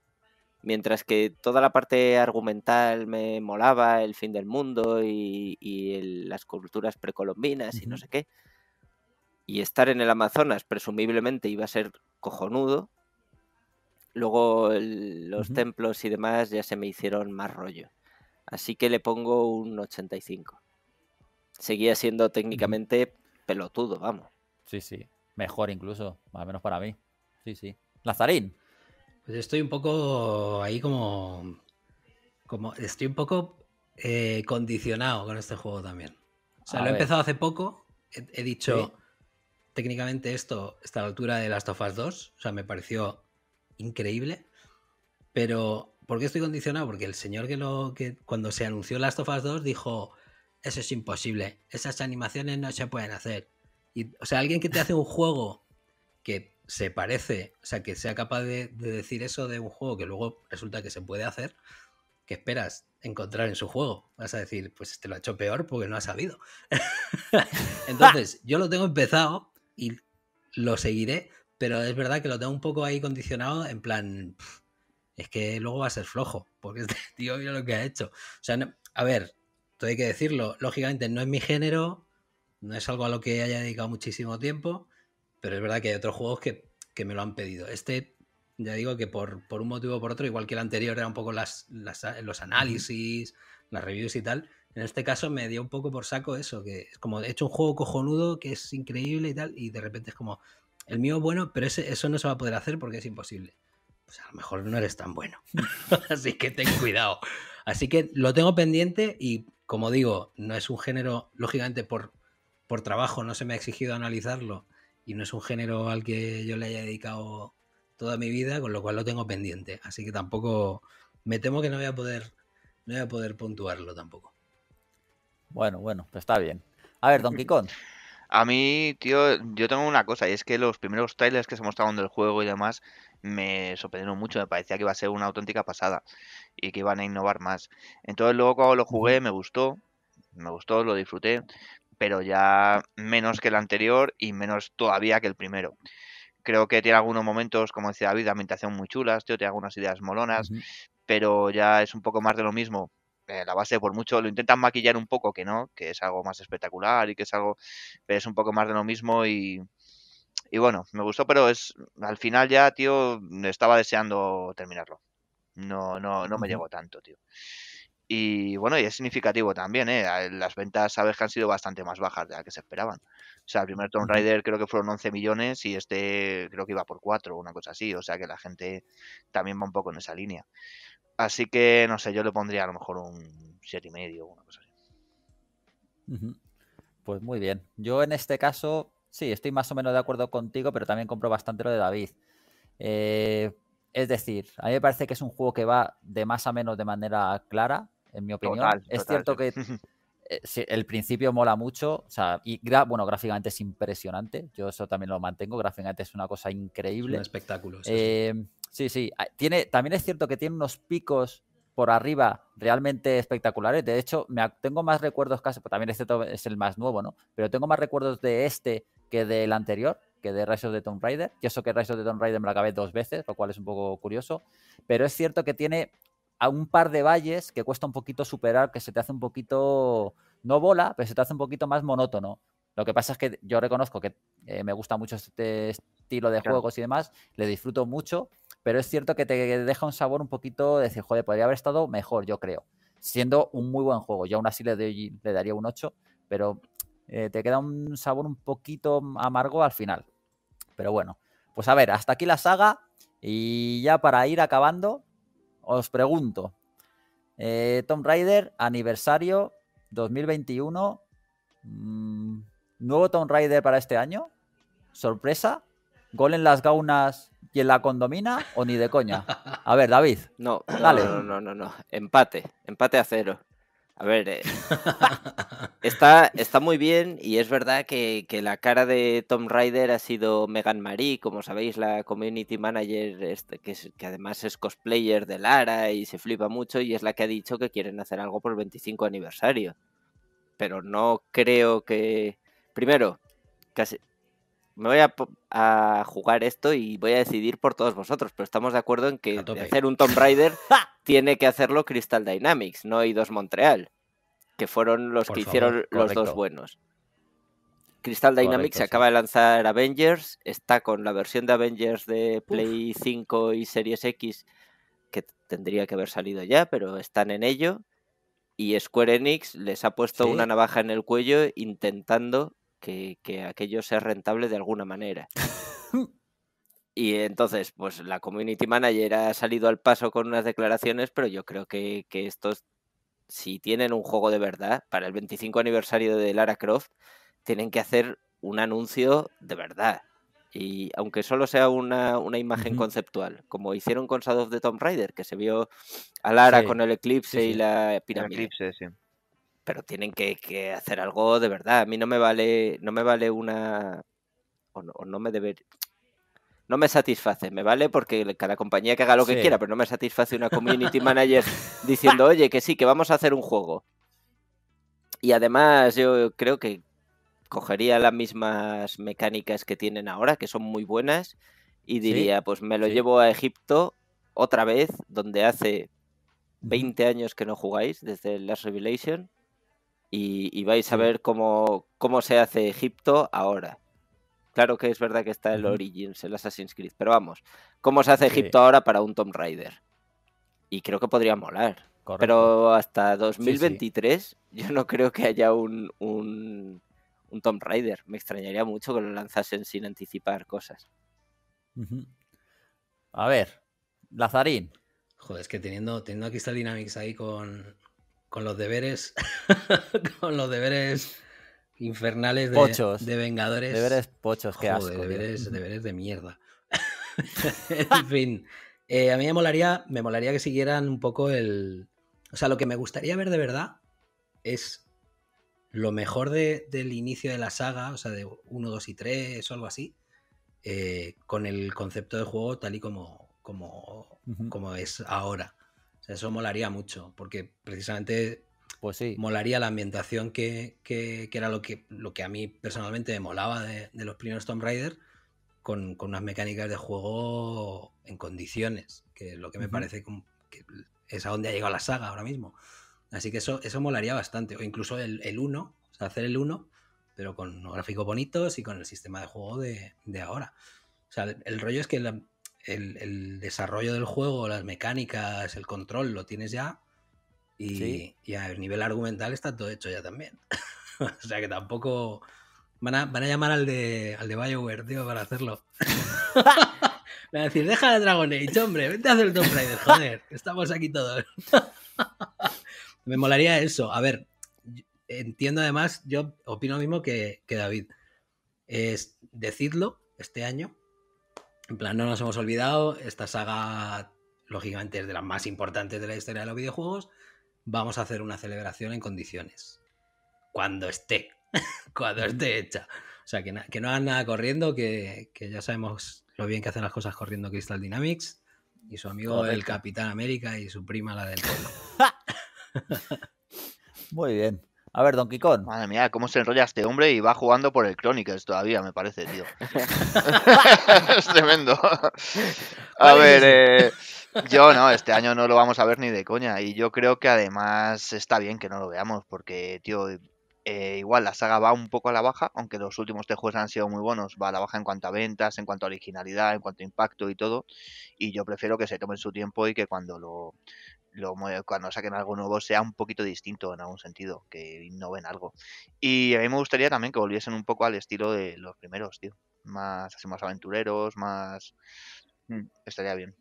S4: Mientras que toda la parte argumental me molaba, el fin del mundo y, las culturas precolombinas y no sé qué, y estar en el Amazonas presumiblemente iba a ser cojonudo, luego los templos y demás ya se me hicieron más rollo. Así que le pongo un 85. Seguía siendo técnicamente pelotudo, vamos. Sí, sí.
S1: Mejor incluso, más o menos para mí. Sí, sí.
S2: Lazarín. Pues estoy un poco ahí como. como estoy un poco eh, condicionado con este juego también. O sea, lo he empezado hace poco. He, dicho. Técnicamente esto está a la altura de Last of Us 2. O sea, me pareció increíble. Pero. ¿Por qué estoy condicionado? Porque el señor que lo. que cuando se anunció Last of Us 2 dijo eso es imposible. Esas animaciones no se pueden hacer. Y, o sea, alguien que te hace un juego que se parece, o sea, que sea capaz de, decir eso de un juego que luego resulta que se puede hacer, que esperas encontrar en su juego. Vas a decir, pues te este lo ha hecho peor porque no ha sabido. Entonces, yo lo tengo empezado y lo seguiré, pero es verdad que lo tengo un poco ahí condicionado en plan, es que luego va a ser flojo, porque este tío mira lo que ha hecho. O sea, a ver, todo hay que decirlo. Lógicamente no es mi género, no es algo a lo que haya dedicado muchísimo tiempo, pero es verdad que hay otros juegos que, me lo han pedido. Este, ya digo que por, un motivo o por otro, igual que el anterior era un poco las, los análisis, las reviews y tal, en este caso me dio un poco por saco eso, que es como he hecho un juego cojonudo que es increíble y tal, y de repente es como, el mío bueno, pero ese, eso no se va a poder hacer porque es imposible. Pues a lo mejor no eres tan bueno. Así que ten cuidado. Así que lo tengo pendiente y como digo, no es un género, lógicamente por, por trabajo no se me ha exigido analizarlo y no es un género al que yo le haya dedicado toda mi vida, con lo cual lo tengo pendiente. Así que tampoco, me temo que no voy a poder, no voy a poder puntuarlo tampoco. Bueno, bueno, pues está bien. A ver, Don Kong.
S3: A mí, tío, yo tengo una cosa, y es que los primeros trailers que se mostraron del juego y demás me sorprendieron mucho, me parecía que iba a ser una auténtica pasada y que iban a innovar más. Entonces luego cuando lo jugué me gustó, me gustó, lo disfruté, pero ya menos que el anterior y menos todavía que el primero. Creo que tiene algunos momentos, como decía David, de ambientación muy chulas, tío, tiene algunas ideas molonas, pero ya es un poco más de lo mismo. Eh, la base por mucho lo intentan maquillar un poco, que no, que es algo más espectacular y que es algo, pero es un poco más de lo mismo y, y bueno, me gustó, pero es al final ya, tío, estaba deseando terminarlo. No, no, no me llegó tanto, tío. Y bueno, y es significativo también, ¿eh? Las ventas, sabes que han sido bastante más bajas de las que se esperaban. O sea, el primer Tomb Raider creo que fueron 11 millones y este creo que iba por 4 una cosa así. O sea que la gente también va un poco en esa línea. Así que, no sé, yo le pondría a lo mejor un 7,5 o una cosa
S1: así.
S3: Pues muy bien. Yo
S1: en este caso, sí, estoy más o menos de acuerdo contigo, pero también compro bastante lo de David. Eh, es decir, a mí me parece que es un juego que va de más a menos de manera clara, en mi opinión. es cierto que eh, el principio mola mucho, o sea, y bueno, gráficamente es impresionante, yo eso también lo mantengo, gráficamente es una cosa increíble. Es un espectáculo. Sí, sí, eh, sí. Ah, tiene, también es cierto que tiene unos picos por arriba realmente espectaculares. De hecho, me, tengo más recuerdos casi, pues también este es el más nuevo, ¿no? Pero tengo más recuerdos de este que del anterior de Rise of the Tomb Raider. yo eso que Rise of the Tomb Raider me lo acabé dos veces, lo cual es un poco curioso. Pero es cierto que tiene a un par de valles que cuesta un poquito superar, que se te hace un poquito, no bola, pero se te hace un poquito más monótono. Lo que pasa es que yo reconozco que eh, me gusta mucho este estilo de juegos y demás, le disfruto mucho, pero es cierto que te deja un sabor un poquito de decir, joder, podría haber estado mejor, yo creo, siendo un muy buen juego. Yo aún así le, doy, le daría un 8, pero eh, te queda un sabor un poquito amargo al final. Pero bueno, pues a ver, hasta aquí la saga. Y ya para ir acabando, os pregunto, eh, Raider, aniversario 2021, mm, nuevo Tomb Raider para este año, sorpresa, gol en las gaunas y en la condomina
S4: o ni de coña. A ver, David. No, dale. No, no, no, no, no. empate, empate a cero. A ver, eh, está, está muy bien y es verdad que, la cara de Tom Rider ha sido Megan Marie, como sabéis, la community manager este, que, que, además es cosplayer de Lara y se flipa mucho y es la que ha dicho que quieren hacer algo por el 25 aniversario. Pero no creo que... Primero, casi... Me voy a, jugar esto y voy a decidir por todos vosotros, pero estamos de acuerdo en que hacer un Tomb Raider tiene que hacerlo Crystal Dynamics, no dos Montreal, que fueron los que hicieron los dos buenos. Crystal Dynamics acaba de lanzar Avengers, está con la versión de Avengers de Play 5 y Series X, que tendría que haber salido ya, pero están en ello. Y Square Enix les ha puesto una navaja en el cuello intentando que, que aquello sea rentable de alguna manera. Y entonces, pues la community manager ha salido al paso con unas declaraciones, pero yo creo que, estos, si tienen un juego de verdad, para el 25 aniversario de Lara Croft, tienen que hacer un anuncio de verdad. Y aunque solo sea una, imagen conceptual, como hicieron con Shadow of the Tomb Raider, que se vio a Lara con el eclipse y la pirámide. Pero tienen que, hacer algo de verdad. A mí no me vale, no me vale una. O no, no me debe, no me satisface, ¿me vale? Porque cada compañía que haga lo que quiera, pero no me satisface una community manager diciendo, oye, que sí, que vamos a hacer un juego. Y además yo creo que cogería las mismas mecánicas que tienen ahora, que son muy buenas, y diría, pues me lo llevo a Egipto otra vez, donde hace 20 años que no jugáis, desde Last Revelation, y, y vais a ver cómo, cómo se hace Egipto ahora. Claro que es verdad que está el Origins, el Assassin's Creed, pero vamos, ¿cómo se hace Egipto ahora para un Tomb Raider? Y creo que podría molar. Pero hasta 2023 yo no creo que haya un, un, Tomb Raider. Me extrañaría mucho que lo lanzasen sin anticipar cosas.
S2: A ver, Lazarín. Joder, es que teniendo, teniendo aquí Dynamics ahí con, con los deberes, con los deberes infernales de, de Vengadores. Deberes pochos, qué asco. Deberes, de mierda. en fin, eh, a mí me molaría, me molaría que siguieran un poco el... O sea, lo que me gustaría ver de verdad es lo mejor del inicio de la saga, o sea, de 1, 2 y 3 o algo así, eh, con el concepto de juego tal y como, como, como es ahora. eso molaría mucho, porque precisamente pues sí. molaría la ambientación que, era lo que, lo que a mí personalmente me molaba de, los primeros Tomb Raider, con, unas mecánicas de juego en condiciones, que es lo que me parece que es a donde ha llegado la saga ahora mismo. Así que eso, eso molaría bastante, o incluso el 1, hacer el 1, pero con gráficos bonitos y con el sistema de juego de, ahora. O sea, el, rollo es que el desarrollo del juego, las mecánicas, el control, lo tienes ya y, a nivel argumental está todo hecho ya también. o sea que tampoco. Van a, van a llamar al de, al de Bioware, para hacerlo. Van a decir, deja de Dragon Age, hombre, vete a hacer el Tomb Raider, joder, estamos aquí todos. Me molaría eso. A ver, entiendo además, yo opino lo mismo que, David. Es decidlo este año. En plan, no nos hemos olvidado, esta saga, lógicamente, es de las más importantes de la historia de los videojuegos vamos a hacer una celebración en condiciones. Cuando esté, cuando esté hecha. O sea, que, que no hagan nada corriendo, que, ya sabemos lo bien que hacen las cosas corriendo Crystal Dynamics y su amigo el Capitán América y su prima la del pueblo.
S3: Muy bien. A ver, Don Quicón. Madre mía, cómo se enrolla este hombre y va jugando por el Chronicles todavía, me parece, tío. es tremendo. A ver, eh, yo no, este año no lo vamos a ver ni de coña. Y yo creo que además está bien que no lo veamos, porque, tío, eh, igual la saga va un poco a la baja, aunque los últimos tres juegos han sido muy buenos, va a la baja en cuanto a ventas, en cuanto a originalidad, en cuanto a impacto y todo. Y yo prefiero que se tomen su tiempo y que cuando lo, lo cuando saquen algo nuevo sea un poquito distinto en algún sentido, que no ven algo. Y a mí me gustaría también que volviesen un poco al estilo de los primeros, tío. Más, así, más aventureros, más... Mm, estaría
S1: bien.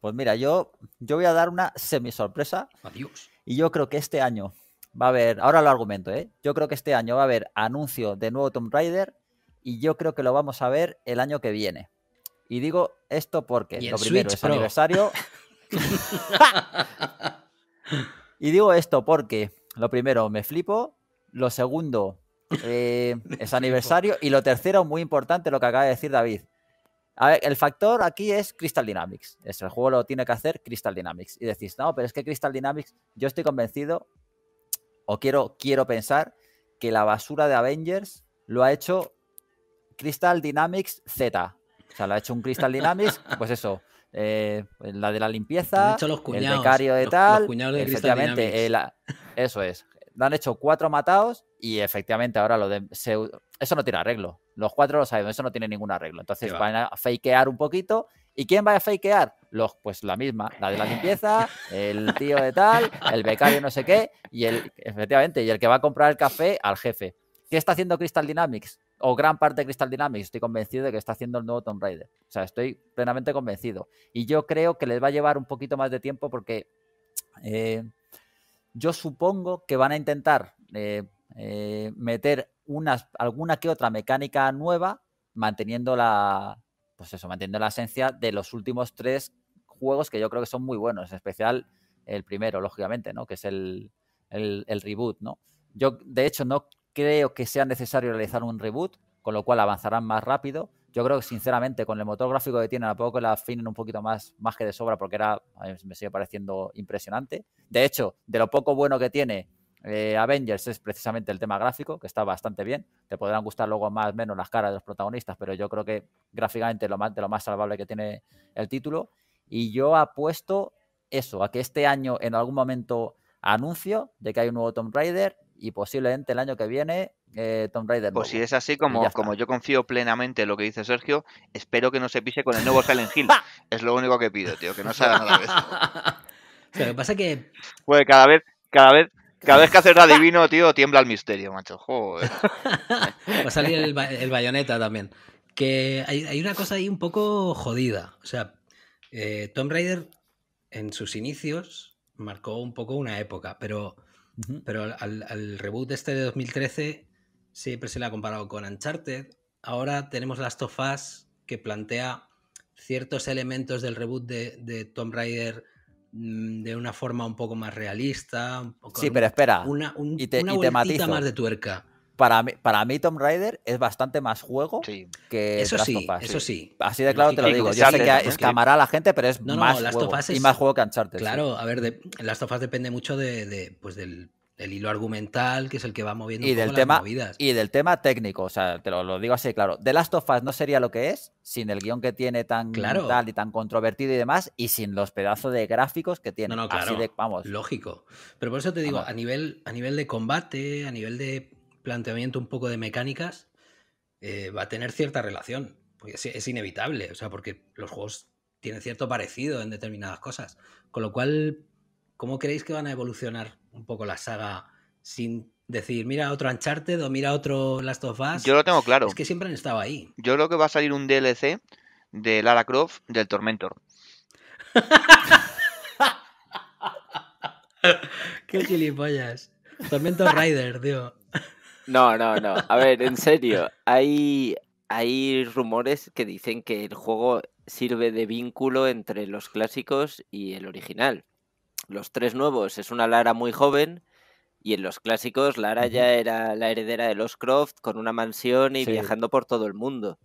S1: Pues mira, yo, yo voy a dar una semi-sorpresa. Adiós. Y yo creo que este año va a haber, ahora lo argumento, ¿eh? yo creo que este año va a haber anuncio de nuevo Tomb Raider y yo creo que lo vamos a ver el año que viene. Y digo esto porque lo primero es aniversario. y digo esto porque lo primero me flipo, lo segundo eh, es aniversario y lo tercero muy importante lo que acaba de decir David. A ver, el factor aquí es Crystal Dynamics. Es, el juego lo tiene que hacer Crystal Dynamics. Y decís, no, pero es que Crystal Dynamics, yo estoy convencido, o quiero, quiero pensar, que la basura de Avengers lo ha hecho Crystal Dynamics Z. O sea, lo ha hecho un Crystal Dynamics, pues eso, eh, pues la de la limpieza, el becario de tal. Los de eso es. Lo han hecho cuatro matados y efectivamente ahora lo de eso no tiene arreglo. Los cuatro lo sabemos, eso no tiene ningún arreglo. Entonces van a fakear un poquito. ¿Y quién va a fakear? Los, pues la misma, la de la limpieza, el tío de tal, el becario no sé qué, y el, efectivamente, y el que va a comprar el café al jefe. ¿Qué está haciendo Crystal Dynamics? O gran parte de Crystal Dynamics, estoy convencido de que está haciendo el nuevo Tomb Raider. O sea, estoy plenamente convencido. Y yo creo que les va a llevar un poquito más de tiempo porque eh, yo supongo que van a intentar eh, eh, meter unas, alguna que otra mecánica nueva, manteniendo la, pues eso, manteniendo la esencia de los últimos tres juegos que yo creo que son muy buenos, en especial el primero, lógicamente, ¿no? Que es el, el, reboot, ¿no? Yo, de hecho, no creo que sea necesario realizar un reboot, con lo cual avanzarán más rápido. Yo creo que, sinceramente, con el motor gráfico que tiene, a poco que la afinen un poquito más, más que de sobra, porque era, me sigue pareciendo impresionante. De hecho, de lo poco bueno que tiene, eh, Avengers es precisamente el tema gráfico, que está bastante bien. Te podrán gustar luego más o menos las caras de los protagonistas, pero yo creo que gráficamente lo más, lo más salvable que tiene el título. Y yo apuesto eso, a que este año en algún momento anuncio de que hay un nuevo Tomb Raider y posiblemente el año que viene
S3: eh, Tomb Raider. Pues si es así, como, como yo confío plenamente en lo que dice Sergio, espero que no se pise con el nuevo Silent Hill. es lo único que pido, tío, que no haga nada de eso. Lo que pasa que... Pues cada vez, cada vez, cada vez que haces de adivino, tío, tiembla el misterio, macho. Va
S2: a salir el, bayoneta también. Que hay, una cosa ahí un poco jodida. O sea, eh, Tomb Raider en sus inicios marcó un poco una época, pero, pero al, reboot este de 2013 siempre se le ha comparado con Uncharted. Ahora tenemos Last of Us que plantea ciertos elementos del reboot de Tomb Raider Mm, de una forma un poco más realista. sí, pero espera. Una, un, y más de tuerca.
S1: Para mí, para mí, Tomb Raider es bastante más juego que eso sí, Eso sí. Así de claro te lo digo. Yo sé que escamará a la gente, pero es más juego. y más juego que Uncharted. Claro,
S2: a ver, de... Last of Us depende mucho de pues del el hilo argumental, que es el que va moviendo y del tema,
S1: Y del tema técnico, o sea, te lo, digo así, claro. de Last of Us no sería lo que es sin el guión que tiene tan claro. y tan controvertido y demás, y sin los pedazos de gráficos que tiene. vamos.
S2: Lógico. Pero por eso te digo, a nivel, a nivel de combate, a nivel de planteamiento un poco de mecánicas, eh, va a tener cierta relación. es, es inevitable, o sea, porque los juegos tienen cierto parecido en determinadas cosas. Con lo cual, ¿cómo creéis que van a evolucionar un poco la saga sin decir, mira otro Uncharted o mira otro Last of Us. Yo lo tengo claro. Es que siempre han estado ahí.
S3: Yo creo que va a salir un DLC de Lara Croft del Tormentor.
S2: Qué gilipollas. Tormentor Rider, tío.
S3: No, no,
S4: no. A ver, en serio. Hay, hay rumores que dicen que el juego sirve de vínculo entre los clásicos y el original los tres nuevos es una Lara muy joven y en los clásicos Lara ya era la heredera de los Croft con una mansión y viajando por todo el mundo.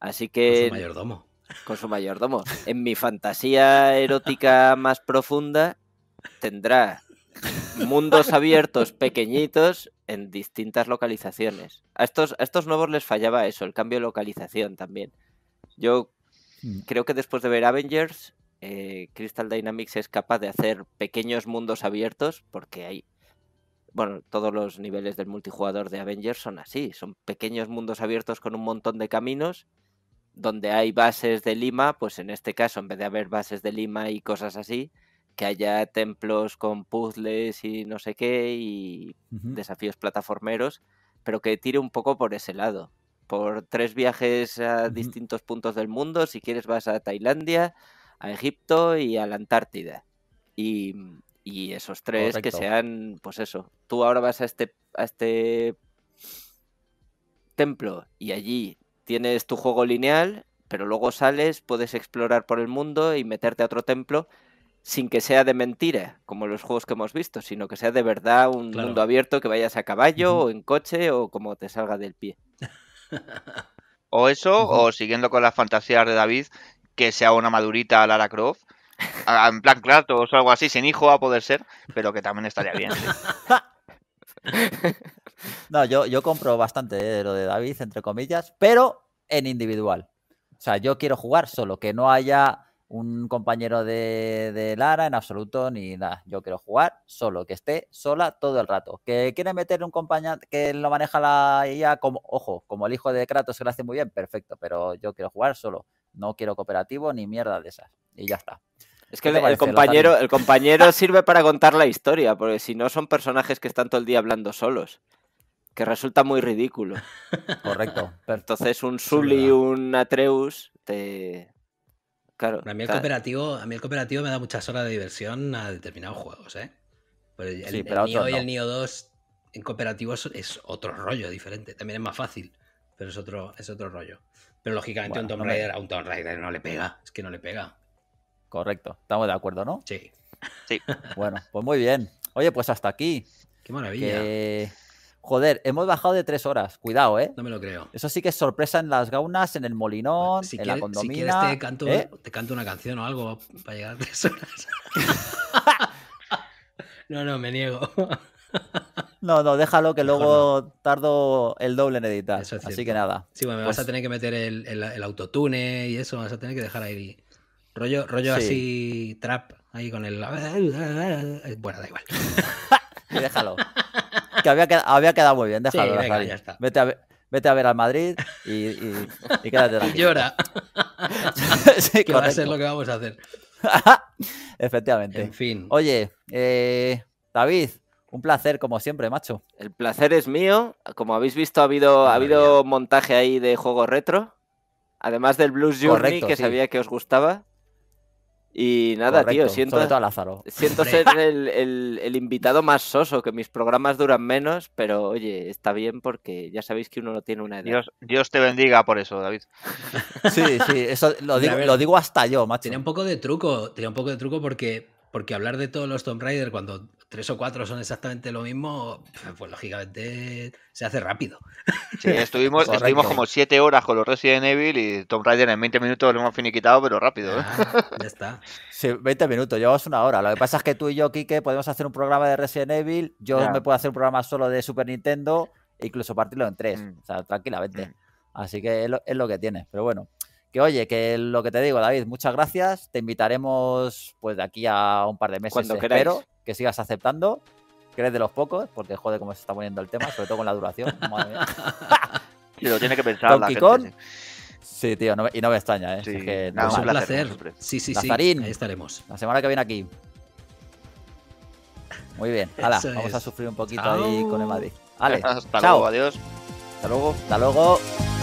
S4: Así que... Con su mayordomo. Con su mayordomo. En mi fantasía erótica más profunda tendrá mundos abiertos pequeñitos en distintas localizaciones. A estos, a estos nuevos les fallaba eso, el cambio de localización también. Yo mm. creo que después de ver Avengers eh, Crystal Dynamics es capaz de hacer pequeños mundos abiertos, porque hay, bueno, todos los niveles del multijugador de Avengers son así, son pequeños mundos abiertos con un montón de caminos, donde hay bases de Lima, pues en este caso, en vez de haber bases de Lima y cosas así, que haya templos con puzzles y no sé qué, y desafíos plataformeros, pero que tire un poco por ese lado. Por tres viajes a distintos puntos del mundo, si quieres vas a Tailandia, a Egipto y a la Antártida. Y, mm, esos tres que sean, pues eso, tú ahora vas a este, este templo y allí tienes tu juego lineal, pero luego sales, puedes explorar por el mundo y meterte a otro templo sin que sea de mentira, como los juegos que hemos visto, sino que sea de verdad un mundo abierto que vayas a caballo o en coche o como te salga del pie.
S3: O eso, o siguiendo con las fantasías de David, que sea una madurita Lara Croft. En plan Kratos o algo así, sin hijo va a poder ser, pero que también estaría bien.
S1: No, yo, yo compro bastante eh, lo de David, entre comillas, pero en individual. O sea, yo quiero jugar solo, que no haya un compañero de, Lara en absoluto ni nada. Yo quiero jugar solo, que esté sola todo el rato. Que quiere meter un compañero que lo maneja la IA como, ojo, como el hijo de Kratos que lo hace muy bien, perfecto, pero yo quiero jugar solo. No quiero cooperativo ni mierda de esas. Y ya está. Es que el, compañero, el
S4: compañero sirve para contar la historia, porque si no son personajes que están todo el día hablando solos. Que resulta muy ridículo. Correcto. Entonces un Sully, y un Atreus, te...
S2: Claro, a, mí el cooperativo, a mí el cooperativo me da muchas horas de diversión a determinados juegos, ¿eh? Pero el, Nio y el Nio 2 en cooperativo es, es, otro rollo diferente. También es más fácil, pero es otro, es otro rollo. Pero lógicamente a un Tomb Raider, un no le pega, es que no le pega.
S1: Correcto, estamos de acuerdo, ¿no? Sí. Sí. Bueno, pues muy bien. Oye, pues hasta aquí. Qué maravilla. Joder, hemos bajado de tres horas. Cuidado, ¿eh? No me lo creo. Eso sí que es sorpresa en las gaunas, en el molinón, en la condomina. Si quieres te canto, ¿eh?
S2: te canto una canción o algo para llegar a tres horas. no, no, me niego.
S4: No, no, déjalo que
S1: luego
S2: tardo el doble en editar. así que nada. Sí, bueno, me vas a pues tener que meter el, el, autotune y eso, vas a tener que dejar ahí. Rollo, rollo así trap, ahí con el. Bueno, da igual. y déjalo. que había quedado, había quedado, muy bien, déjalo.
S1: Vete, a ver, a al Madrid y, y, quédate Y llora.
S2: que va a ser lo que vamos a hacer.
S1: Efectivamente. En fin. Oye, eh, David, un placer, como siempre, macho. El
S4: placer es mío. Como habéis visto, ha habido, ha habido montaje ahí de juego retro. Además del Blues Journey, que sabía que os gustaba. Y nada, tío, siento, ser el, invitado más soso, que mis programas duran menos, pero oye, está bien porque
S3: ya sabéis que uno no tiene una edad. Dios, te bendiga por eso, David. sí, sí, eso lo
S2: digo, hasta yo, macho. Tenía un poco de truco, tenía un poco de truco porque, porque hablar de todos los Tomb Raider cuando tres o cuatro son exactamente lo mismo, pues lógicamente se hace rápido. Sí, estuvimos, estuvimos como
S3: siete horas con los Resident Evil y Tomb Raider en 20 minutos lo hemos finiquitado, pero rápido. ¿eh? Ah, ya
S1: está. Sí, 20 minutos, llevamos una hora. Lo que pasa es que tú y yo, Kike, podemos hacer un programa de Resident Evil, yo me puedo hacer un programa solo de Super Nintendo e incluso partirlo en tres, mm. o sea, tranquilamente. Mm. Así que es lo, que tienes pero bueno que oye, que lo que te digo, David, muchas gracias. Te invitaremos pues de aquí a un par de meses, Cuando espero que sigas aceptando, crees de los pocos, porque jode cómo se está poniendo el tema, sobre todo con la duración. Madre Lo tiene que pensar la gente, sí. tío, y no me extraña, ¿eh? es que no, un placer. Sí, sí, sí. Ahí estaremos. La semana que viene aquí. Muy bien, vamos a sufrir un poquito ahí con el Madrid. chao. adiós. Hasta luego. Hasta luego.